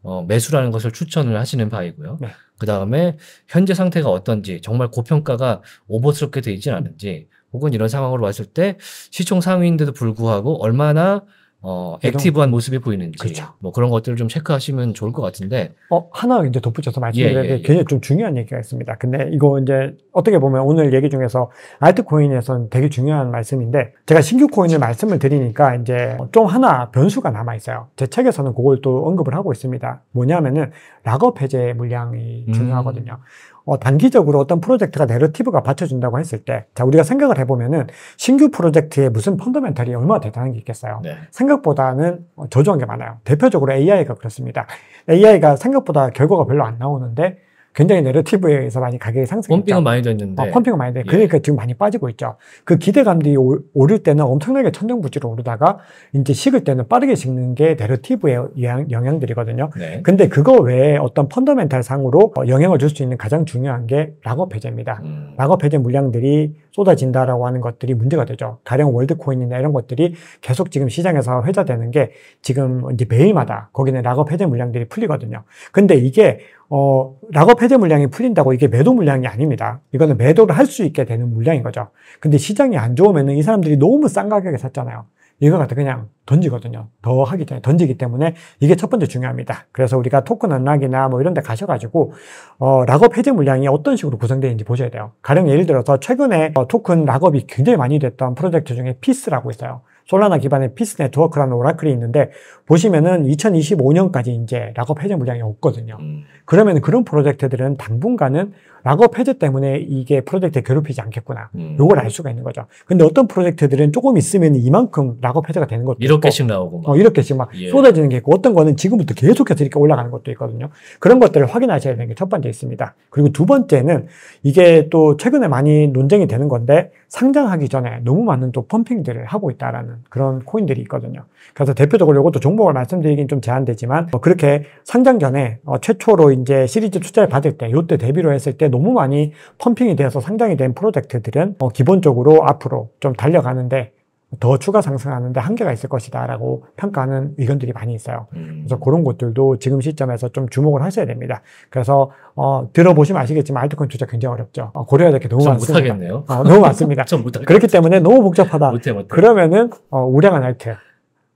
어, 매수라는 것을 추천을 하시는 바이고요. 네. 그 다음에 현재 상태가 어떤지 정말 고평가가 오버스럽게 되어 있지는 않은지 혹은 이런 상황으로 왔을 때 시총 상위인데도 불구하고 얼마나 어, 그 액티브한 모습이 보이는지 그렇죠. 뭐 그런 것들을 좀 체크하시면 좋을 것 같은데 어 하나 이제 덧붙여서 말씀드려야 예, 예, 예. 굉장히 좀 중요한 얘기가 있습니다. 근데 이거 이제 어떻게 보면 오늘 얘기 중에서 알트코인에선 되게 중요한 말씀인데 제가 신규 코인을 말씀을 드리니까 이제 좀 하나 변수가 남아 있어요. 제 책에서는 그걸 또 언급을 하고 있습니다. 뭐냐면은 락업 해제 물량이 음. 중요하거든요. 음. 어, 단기적으로 어떤 프로젝트가 내러티브가 받쳐준다고 했을 때, 자, 우리가 생각을 해보면은, 신규 프로젝트에 무슨 펀더멘탈이 얼마나 대단한 게 있겠어요. 네. 생각보다는 어, 저조한 게 많아요. 대표적으로 AI가 그렇습니다. AI가 생각보다 결과가 별로 안 나오는데, 굉장히 내러티브에 의해서 많이 가격이 상승했죠. 펌핑은 많이 됐는데. 어, 펌핑은 많이 돼. 예. 그러니까 그 지금 많이 빠지고 있죠. 그 기대감들이 오를 때는 엄청나게 천정부지로 오르다가 이제 식을 때는 빠르게 식는 게 내러티브의 영향, 들이거든요 네. 근데 그거 외에 어떤 펀더멘탈 상으로 영향을 줄 수 있는 가장 중요한 게 락업 배제입니다 음. 락업 해제 물량들이 쏟아진다라고 하는 것들이 문제가 되죠. 가령 월드코인이나 이런 것들이 계속 지금 시장에서 회자되는 게 지금 이제 매일마다 거기는 락업 해제 물량들이 풀리거든요. 근데 이게 어, 락업 해제 물량이 풀린다고 이게 매도 물량이 아닙니다. 이거는 매도를 할 수 있게 되는 물량인 거죠. 근데 시장이 안 좋으면은 이 사람들이 너무 싼 가격에 샀잖아요. 이거 갖다 그냥 던지거든요. 더 하기 전에 던지기 때문에 이게 첫 번째 중요합니다. 그래서 우리가 토큰 언락이나 뭐 이런 데 가셔가지고 어, 락업 해제 물량이 어떤 식으로 구성되는지 어있 보셔야 돼요. 가령 예를 들어서 최근에 어, 토큰 락업이 굉장히 많이 됐던 프로젝트 중에 피스라고 있어요. 솔라나 기반의 피스 네트워크라는 오라클이 있는데 보시면은 2025년까지 이제 락업 해제 물량이 없거든요. 음. 그러면 그런 프로젝트들은 당분간은 락업 해제 때문에 이게 프로젝트 에 괴롭히지 않겠구나. 음. 요걸 알 수가 있는 거죠. 근데 어떤 프로젝트들은 조금 있으면 이만큼 락업 해제가 되는 것도 이렇게씩 나오고 막. 어, 이렇게씩 막 예. 쏟아지는 게 있고 어떤 거는 지금부터 계속해서 이렇게 올라가는 것도 있거든요. 그런 것들을 확인하셔야 되는 게 첫 번째 있습니다. 그리고 두 번째는 이게 또 최근에 많이 논쟁이 되는 건데 상장하기 전에 너무 많은 또 펌핑들을 하고 있다라는 그런 코인들이 있거든요. 그래서 대표적으로 이것도 종목을 말씀드리긴 좀 제한되지만 뭐 그렇게 상장 전에 어 최초로 이제 시리즈 투자를 받을 때이때 대비로 했을 때 너무 많이 펌핑이 돼서 상장이 된 프로젝트들은 어 기본적으로 앞으로 좀 달려가는데 더 추가 상승하는데 한계가 있을 것이다라고 평가하는 의견들이 많이 있어요. 그래서 음. 그런 것들도 지금 시점에서 좀 주목을 하셔야 됩니다. 그래서 어, 들어보시면 아시겠지만 알트코인 투자 굉장히 어렵죠. 어, 고려해야 될 게 너무 많습니다. 못하겠네요. 어, 너무 많습니다. 그렇기 때문에 너무 복잡하다. 못해, 못해. 그러면은 어, 우량한 알트.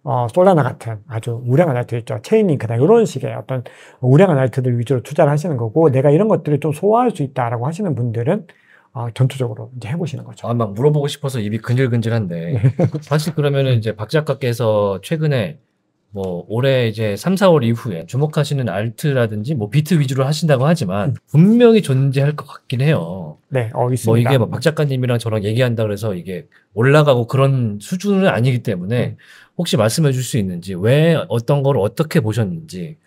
어, 솔라나 같은 아주 우량한 알트 있죠. 체인링크나 이런 식의 어떤 우량한 알트들 위주로 투자를 하시는 거고 내가 이런 것들을 좀 소화할 수 있다라고 하시는 분들은 아, 전투적으로 이제 해보시는 거죠. 아마 물어보고 싶어서 입이 근질근질한데 네. 그 사실 그러면은 이제 박 작가께서 최근에 뭐 올해 이제 3, 4월 이후에 주목하시는 알트라든지 뭐 비트 위주로 하신다고 하지만 음. 분명히 존재할 것 같긴 해요. 네, 어, 있습니다. 뭐 이게 뭐 박 작가님이랑 저랑 얘기한다 그래서 이게 올라가고 그런 수준은 아니기 때문에 음. 혹시 말씀해 줄 수 있는지 왜 어떤 걸 어떻게 보셨는지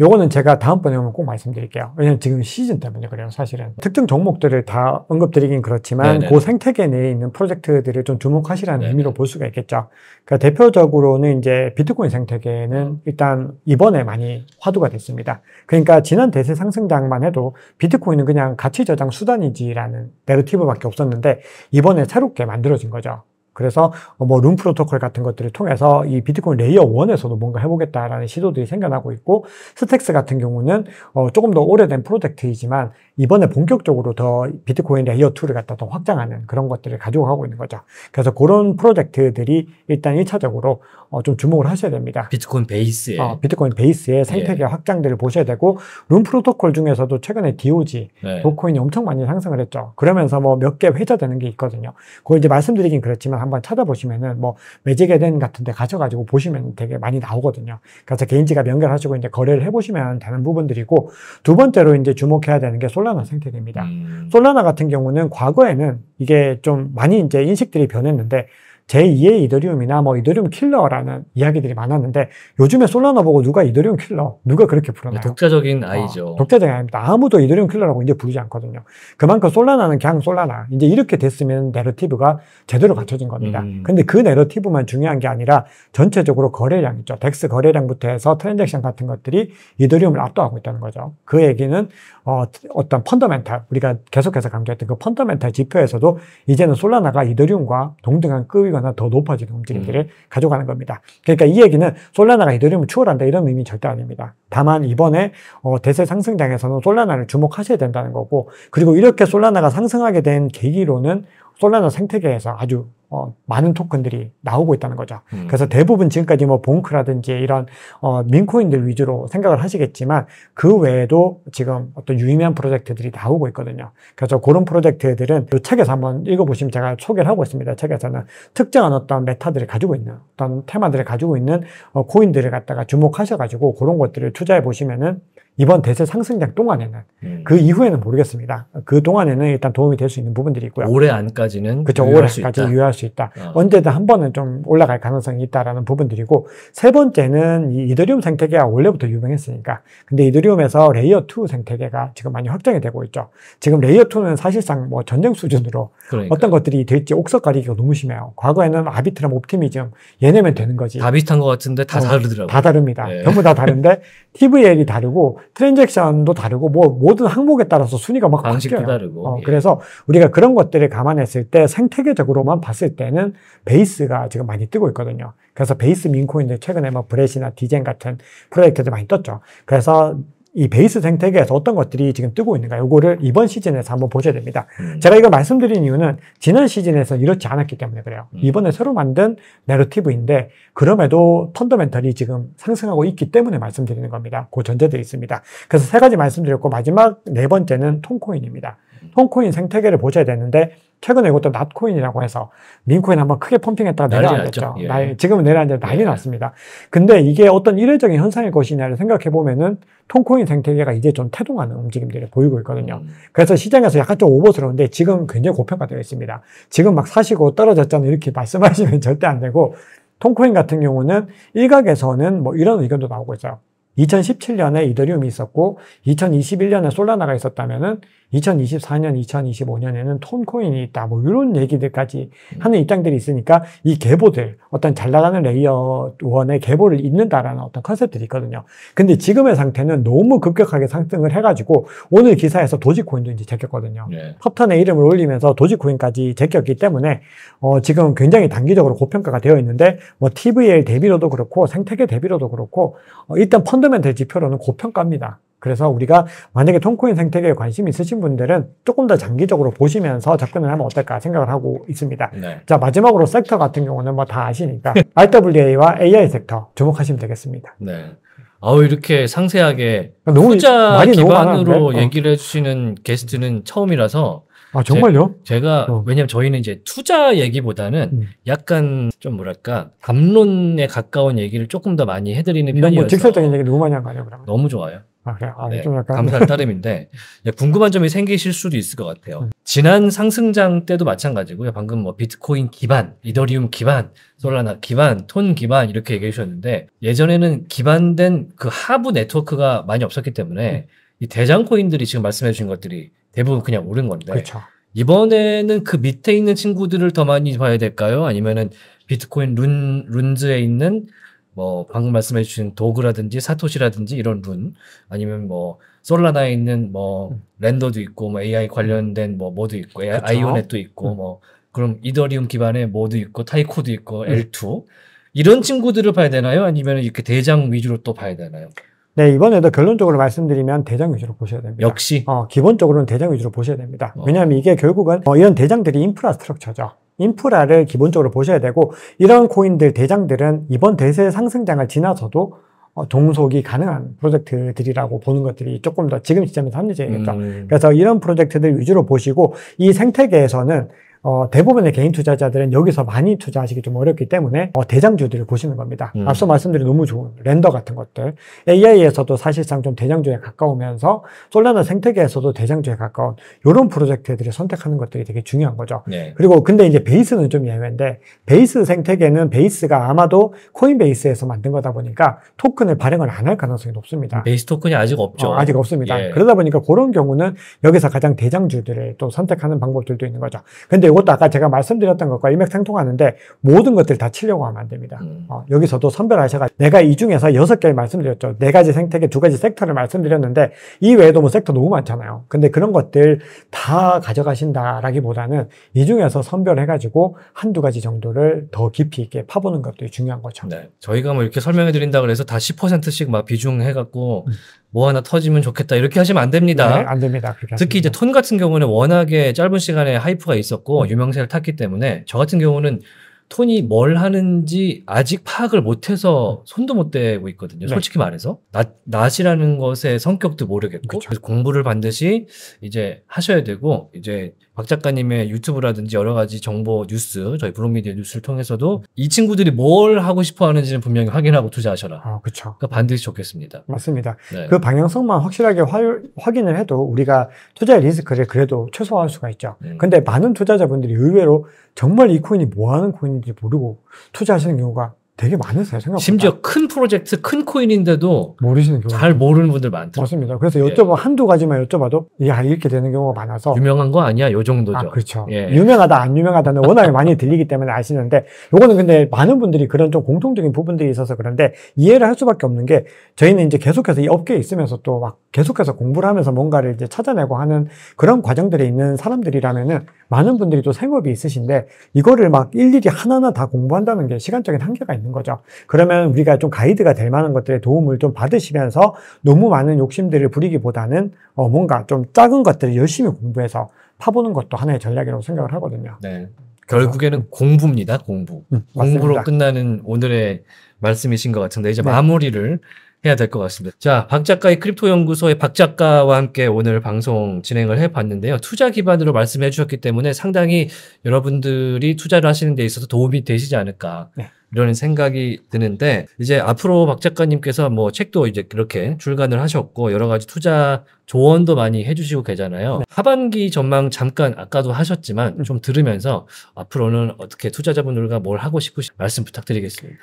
요거는 제가 다음번에 오면 꼭 말씀드릴게요. 왜냐면 지금 시즌 때문에 그래요, 사실은. 특정 종목들을 다 언급드리긴 그렇지만, 네그 생태계 내에 있는 프로젝트들을 좀 주목하시라는 네네. 의미로 볼 수가 있겠죠. 그러니까 대표적으로는 이제 비트코인 생태계는 음. 일단 이번에 많이 화두가 됐습니다. 그러니까 지난 대세 상승장만 해도 비트코인은 그냥 가치 저장 수단이지라는 내러티브밖에 없었는데, 이번에 새롭게 만들어진 거죠. 그래서 뭐룸 프로토콜 같은 것들을 통해서 이 비트코인 레이어 1에서도 뭔가 해보겠다라는 시도들이 생겨나고 있고 스택스 같은 경우는 어 조금 더 오래된 프로젝트이지만 이번에 본격적으로 더 비트코인 레이어2를 갖다 더 확장하는 그런 것들을 가지고 가고 있는 거죠. 그래서 그런 프로젝트들이 일단 1차적으로 어, 좀 주목을 하셔야 됩니다. 비트코인 베이스에. 어, 비트코인 베이스의 예. 생태계 예. 확장들을 보셔야 되고, 룸 프로토콜 중에서도 최근에 DOG, 네. 도코인이 엄청 많이 상승을 했죠. 그러면서 뭐 몇 개 회자되는 게 있거든요. 그걸 이제 말씀드리긴 그렇지만 한번 찾아보시면은 뭐 매직 에덴 같은 데 가셔가지고 보시면 되게 많이 나오거든요. 그래서 개인 지가 연결하시고 이제 거래를 해보시면 되는 부분들이고, 두 번째로 이제 주목해야 되는 게 솔라 솔라나 생태계입니다. 솔라나 음. 같은 경우는 과거에는 이게 좀 많이 이제 인식들이 변했는데 제2의 이더리움이나 뭐 이더리움 킬러라는 이야기들이 많았는데 요즘에 솔라나 보고 누가 이더리움 킬러, 누가 그렇게 네, 부르나요? 독자적인 어, 아이죠. 어, 독자적인 아이입니다. 아무도 이더리움 킬러라고 이제 부르지 않거든요. 그만큼 솔라나는 그냥 솔라나. 이제 이렇게 됐으면 내러티브가 제대로 갖춰진 겁니다. 음. 근데 그 내러티브만 중요한 게 아니라 전체적으로 거래량 있죠. 덱스 거래량부터 해서 트랜잭션 같은 것들이 이더리움을 압도하고 있다는 거죠. 그 얘기는 어, 어떤 펀더멘탈, 우리가 계속해서 강조했던 그 펀더멘탈 지표에서도 이제는 솔라나가 이더리움과 동등한 급이거나 가거나 더 높아지는 움직임들을 음. 가져가는 겁니다. 그러니까 이 얘기는 솔라나가 이더리움을 추월한다 이런 의미 는 절대 아닙니다. 다만 이번에 어, 대세 상승장에서는 솔라나를 주목하셔야 된다는 거고 그리고 이렇게 솔라나가 상승하게 된 계기로는 솔라나 생태계에서 아주 어, 많은 토큰들이 나오고 있다는 거죠. 음. 그래서 대부분 지금까지 뭐 봉크라든지 이런 어, 민코인들 위주로 생각을 하시겠지만 그 외에도 지금 어떤 유의미한 프로젝트들이 나오고 있거든요. 그래서 그런 프로젝트들은 이 책에서 한번 읽어보시면 제가 소개를 하고 있습니다. 책에서는 특정한 어떤 메타들을 가지고 있는 어떤 테마들을 가지고 있는 어, 코인들을 갖다가 주목하셔가지고 그런 것들을 투자해 보시면은 이번 대세 상승장 동안에는 음. 그 이후에는 모르겠습니다. 그 동안에는 일단 도움이 될 수 있는 부분들이 있고요. 올해 안까지는 그렇죠. 올해까지 유효할 수 있다. 어. 언제든 한 번은 좀 올라갈 가능성이 있다라는 부분들이고 세 번째는 이 이더리움 생태계가 원래부터 유명했으니까 근데 이더리움에서 레이어 2 생태계가 지금 많이 확장이 되고 있죠. 지금 레이어 2는 사실상 뭐 전쟁 수준으로 그러니까. 어떤 것들이 될지 옥석 가리기가 너무 심해요. 과거에는 아비트럼, 옵티미즘 얘네면 되는 거지. 다 비슷한 것 같은데 다 어, 다르더라고요. 다 다릅니다. 네. 전부 다 다른데 TVL이 다르고 트랜잭션도 다르고 뭐 모든 항목에 따라서 순위가 막 바뀌어요. 다르고. 어, 예. 그래서 우리가 그런 것들을 감안했을 때 생태계적으로만 봤을 때는 베이스가 지금 많이 뜨고 있거든요. 그래서 베이스 민코인들 최근에 뭐 브레시나 디젠 같은 프로젝트들 많이 떴죠. 그래서 이 베이스 생태계에서 어떤 것들이 지금 뜨고 있는가 요거를 이번 시즌에서 한번 보셔야 됩니다. 음. 제가 이거 말씀드린 이유는 지난 시즌에서 이렇지 않았기 때문에 그래요. 음. 이번에 새로 만든 내러티브인데 그럼에도 펀더멘털이 지금 상승하고 있기 때문에 말씀드리는 겁니다. 그 전제들이 있습니다. 그래서 세 가지 말씀드렸고 마지막 네 번째는 통코인입니다. 통코인 생태계를 보셔야 되는데 최근에 이것도 낫코인이라고 해서 민코인 한번 크게 펌핑했다가 내려앉았죠. 예. 지금은 내려앉는데 난리 예. 났습니다. 근데 이게 어떤 일회적인 현상일 것이냐를 생각해 보면은 통코인 생태계가 이제 좀 태동하는 움직임들이 보이고 있거든요. 음. 그래서 시장에서 약간 좀 오버스러운데 지금 굉장히 고평가되어 있습니다. 지금 막 사시고 떨어졌잖아 이렇게 말씀하시면 절대 안 되고 통코인 같은 경우는 일각에서는 뭐 이런 의견도 나오고 있어요. 2017년에 이더리움이 있었고 2021년에 솔라나가 있었다면은 2024년, 2025년에는 톤코인이 있다. 뭐 이런 얘기들까지 음. 하는 입장들이 있으니까 이 계보들, 어떤 잘 나가는 레이어 원의 계보를 잇는다라는 어떤 컨셉들이 있거든요. 근데 지금의 상태는 너무 급격하게 상승을 해가지고 오늘 기사에서 도지코인도 이제 제꼈거든요. 예. 허 턴의 이름을 올리면서 도지코인까지 제꼈기 때문에 어, 지금 굉장히 단기적으로 고평가가 되어 있는데 뭐 TVL 대비로도 그렇고 생태계 대비로도 그렇고 어, 일단 펀더멘털 지표로는 고평가입니다. 그래서 우리가 만약에 통코인 생태계에 관심이 있으신 분들은 조금 더 장기적으로 보시면서 접근을 하면 어떨까 생각을 하고 있습니다. 네. 자, 마지막으로 섹터 같은 경우는 뭐 다 아시니까 RWA와 AI 섹터 주목하시면 되겠습니다. 네. 아우 이렇게 상세하게 그러니까 너무 투자 기반으로 어. 얘기를 해주시는 게스트는 처음이라서 아 정말요? 제, 가 어. 왜냐면 저희는 이제 투자 얘기보다는 음. 약간 좀 뭐랄까 담론에 가까운 얘기를 조금 더 많이 해드리는 편이어서 뭐 직설적인 얘기 너무 많이 한거 아니에요? 그러면? 너무 좋아요. 아, 그래. 아, 네, 약간... 감사할 따름인데 네, 궁금한 점이 생기실 수도 있을 것 같아요. 음. 지난 상승장 때도 마찬가지고요. 방금 뭐 비트코인 기반, 이더리움 기반, 솔라나 기반, 톤 기반 이렇게 얘기해 주셨는데 예전에는 기반된 그 하부 네트워크가 많이 없었기 때문에 음. 이 대장 코인들이 지금 말씀해 주신 것들이 대부분 그냥 오른 건데 그쵸. 그렇죠. 이번에는 그 밑에 있는 친구들을 더 많이 봐야 될까요? 아니면은 비트코인 룬 룬즈에 있는 뭐 방금 말씀해 주신 도그라든지 사토시라든지 이런 분 아니면 뭐 솔라나에 있는 뭐 음. 랜더도 있고 뭐 AI 관련된 뭐 모드 있고 그쵸? 아이오넷도 있고 음. 뭐 그럼 이더리움 기반의 모드 있고 타이코도 있고 음. L2 이런 친구들을 봐야 되나요? 아니면 이렇게 대장 위주로 또 봐야 되나요? 네, 이번에도 결론적으로 말씀드리면 대장 위주로 보셔야 됩니다. 역시. 어, 기본적으로는 대장 위주로 보셔야 됩니다. 어. 왜냐하면 이게 결국은 어, 이런 대장들이 인프라스트럭처죠. 인프라를 기본적으로 보셔야 되고 이런 코인들 대장들은 이번 대세 상승장을 지나서도 어, 동속이 가능한 프로젝트들이라고 보는 것들이 조금 더 지금 시점에서 합리적이겠죠. 음. 그래서 이런 프로젝트들 위주로 보시고 이 생태계에서는 어, 대부분의 개인 투자자들은 여기서 많이 투자하시기 좀 어렵기 때문에 어, 대장주들을 보시는 겁니다. 음. 앞서 말씀드린 너무 좋은 랜더 같은 것들. AI에서도 사실상 좀 대장주에 가까우면서 솔라나 생태계에서도 대장주에 가까운 이런 프로젝트들을 선택하는 것들이 되게 중요한 거죠. 네. 그리고 근데 이제 베이스는 좀 예외인데 베이스 생태계는 베이스가 아마도 코인베이스에서 만든 거다 보니까 토큰을 발행을 안 할 가능성이 높습니다. 베이스 토큰이 아직 없죠. 어, 아직 없습니다. 예. 그러다 보니까 그런 경우는 여기서 가장 대장주들을 또 선택하는 방법들도 있는 거죠. 근데 이것도 아까 제가 말씀드렸던 것과 일맥상통하는데 모든 것들 다 치려고 하면 안 됩니다. 음. 어, 여기서도 선별하셔가 내가 이 중에서 여섯 개를 말씀드렸죠. 네 가지 생태계, 두 가지 섹터를 말씀드렸는데 이 외에도 뭐 섹터 너무 많잖아요. 근데 그런 것들 다 가져가신다라기보다는 이 중에서 선별해가지고 한두 가지 정도를 더 깊이 있게 파보는 것도 중요한 거죠. 네. 저희가 뭐 이렇게 설명해 드린다 그래서 다 10%씩 막 비중해갖고 음. 뭐 하나 터지면 좋겠다 이렇게 하시면 안 됩니다. 네, 안 됩니다. 특히 이제 네. 톤 같은 경우는 워낙에 짧은 시간에 하이프가 있었고 음. 유명세를 탔기 때문에 저 같은 경우는 톤이 뭘 하는지 아직 파악을 못해서 손도 못 대고 있거든요. 네. 솔직히 말해서 낫이라는 것의 성격도 모르겠고 공부를 반드시 이제 하셔야 되고 이제 박 작가님의 유튜브라든지 여러 가지 정보 뉴스 저희 블로미디어 뉴스를 통해서도 이 친구들이 뭘 하고 싶어 하는지는 분명히 확인하고 투자하셔라. 아, 그렇죠. 그 반드시 좋겠습니다. 맞습니다. 네. 그 방향성만 확실하게 화, 확인을 해도 우리가 투자의 리스크를 그래도 최소화할 수가 있죠. 음. 근데 많은 투자자분들이 의외로 정말 이 코인이 뭐 하는 코인인지 모르고 투자하시는 경우가 되게 많으세요 생각보다. 심지어 큰 프로젝트, 큰 코인인데도 모르시는 경우 잘 모르는 분들 많더라고요. 맞습니다. 그래서 여쭤봐 예. 한두 가지만 여쭤봐도 야 이렇게 되는 경우가 많아서 유명한 거 아니야? 요 정도죠. 아, 그렇죠. 예. 유명하다 안 유명하다는 워낙에 많이 들리기 때문에 아시는데 요거는 근데 많은 분들이 그런 좀 공통적인 부분들이 있어서 그런데 이해를 할 수밖에 없는 게 저희는 이제 계속해서 이 업계에 있으면서 또 막 계속해서 공부를 하면서 뭔가를 이제 찾아내고 하는 그런 과정들에 있는 사람들이라면은 많은 분들이 또 생업이 있으신데 이거를 막 일일이 하나하나 다 공부한다는 게 시간적인 한계가 있는 있는 거죠. 그러면 우리가 좀 가이드가 될 만한 것들의 도움을 좀 받으시면서 너무 많은 욕심들을 부리기보다는 어 뭔가 좀 작은 것들을 열심히 공부해서 파보는 것도 하나의 전략이라고 생각을 하거든요. 네. 결국에는 음. 공부입니다, 공부. 음, 공부로 끝나는 오늘의 말씀이신 것 같은데, 이제 네. 마무리를 해야 될 것 같습니다. 자, 박 작가의 크립토 연구소의 박 작가와 함께 오늘 방송 진행을 해봤는데요. 투자 기반으로 말씀해 주셨기 때문에 상당히 여러분들이 투자를 하시는 데 있어서 도움이 되시지 않을까. 네. 이런 생각이 드는데 이제 앞으로 박 작가님께서 뭐 책도 이제 그렇게 출간을 하셨고 여러 가지 투자 조언도 많이 해주시고 계잖아요. 네. 하반기 전망 잠깐 아까도 하셨지만 네. 좀 들으면서 앞으로는 어떻게 투자자분들과 뭘 하고 싶으신 말씀 부탁드리겠습니다.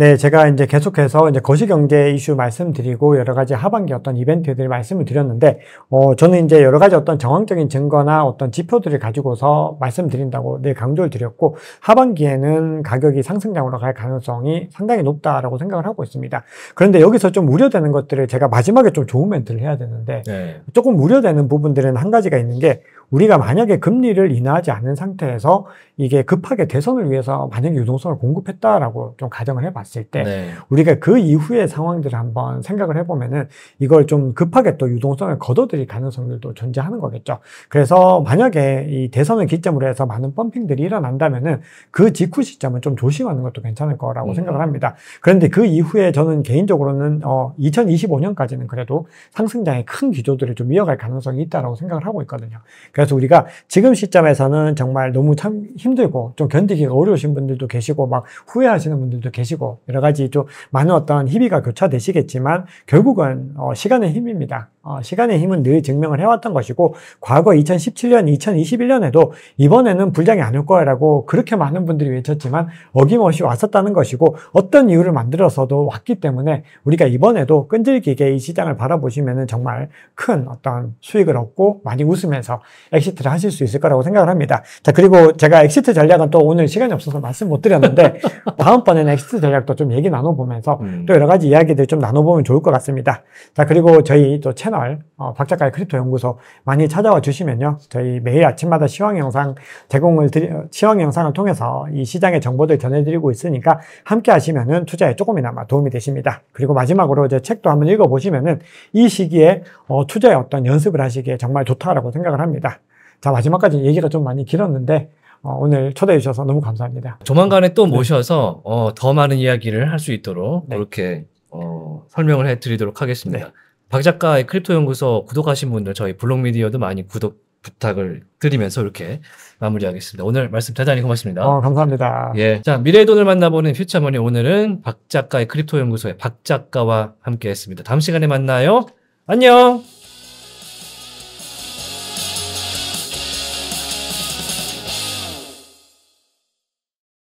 네, 제가 이제 계속해서 이제 거시경제 이슈 말씀드리고 여러 가지 하반기 어떤 이벤트들 말씀을 드렸는데, 어, 저는 이제 여러 가지 어떤 정황적인 증거나 어떤 지표들을 가지고서 말씀드린다고 늘 강조를 드렸고, 하반기에는 가격이 상승장으로 갈 가능성이 상당히 높다라고 생각을 하고 있습니다. 그런데 여기서 좀 우려되는 것들을 제가 마지막에 좀 좋은 멘트를 해야 되는데, 네. 조금 우려되는 부분들은 한 가지가 있는 게, 우리가 만약에 금리를 인하하지 않은 상태에서 이게 급하게 대선을 위해서 만약에 유동성을 공급했다라고 좀 가정을 해봤을 때 네. 우리가 그 이후의 상황들을 한번 생각을 해보면은 이걸 좀 급하게 또 유동성을 거둬들일 가능성들도 존재하는 거겠죠. 그래서 만약에 이 대선을 기점으로 해서 많은 펌핑들이 일어난다면은 그 직후 시점은 좀 조심하는 것도 괜찮을 거라고 음. 생각을 합니다. 그런데 그 이후에 저는 개인적으로는 어 2025년까지는 그래도 상승장의 큰 기조들을 좀 이어갈 가능성이 있다라고 생각을 하고 있거든요. 그래서 우리가 지금 시점에서는 정말 너무 참 힘들고 좀 견디기가 어려우신 분들도 계시고 막 후회하시는 분들도 계시고 여러 가지 좀 많은 어떤 희비가 교차되시겠지만 결국은 어, 시간의 힘입니다. 어, 시간의 힘은 늘 증명을 해왔던 것이고 과거 2017년, 2021년에도 이번에는 불장이 안 올 거라고 그렇게 많은 분들이 외쳤지만 어김없이 왔었다는 것이고 어떤 이유를 만들어서도 왔기 때문에 우리가 이번에도 끈질기게 이 시장을 바라보시면 정말 큰 어떤 수익을 얻고 많이 웃으면서 엑시트를 하실 수 있을 거라고 생각을 합니다. 자, 그리고 제가 엑시트 전략은 또 오늘 시간이 없어서 말씀 못 드렸는데 다음번에는 엑시트 전략도 좀 얘기 나눠보면서 음. 또 여러 가지 이야기들 좀 나눠보면 좋을 것 같습니다. 자, 그리고 저희 또 채널 어, 박작가의 크립토 연구소 많이 찾아와 주시면요. 저희 매일 아침마다 시황 영상 제공을 드리, 어, 시황 영상을 통해서 이 시장의 정보들 전해드리고 있으니까 함께 하시면은 투자에 조금이나마 도움이 되십니다. 그리고 마지막으로 제 책도 한번 읽어보시면은 이 시기에 어, 투자의 어떤 연습을 하시기에 정말 좋다라고 생각을 합니다. 자, 마지막까지 얘기가 좀 많이 길었는데, 어, 오늘 초대해 주셔서 너무 감사합니다. 조만간에 또 네. 모셔서 어, 더 많은 이야기를 할 수 있도록 네. 그렇게 어, 설명을 해 드리도록 하겠습니다. 네. 박 작가의 크립토 연구소 구독하신 분들 저희 블록미디어도 많이 구독 부탁을 드리면서 이렇게 마무리하겠습니다. 오늘 말씀 대단히 고맙습니다. 어, 감사합니다. 예. 자, 미래의 돈을 만나보는 퓨처머니 오늘은 박 작가의 크립토 연구소의 박 작가와 함께 했습니다. 다음 시간에 만나요. 안녕!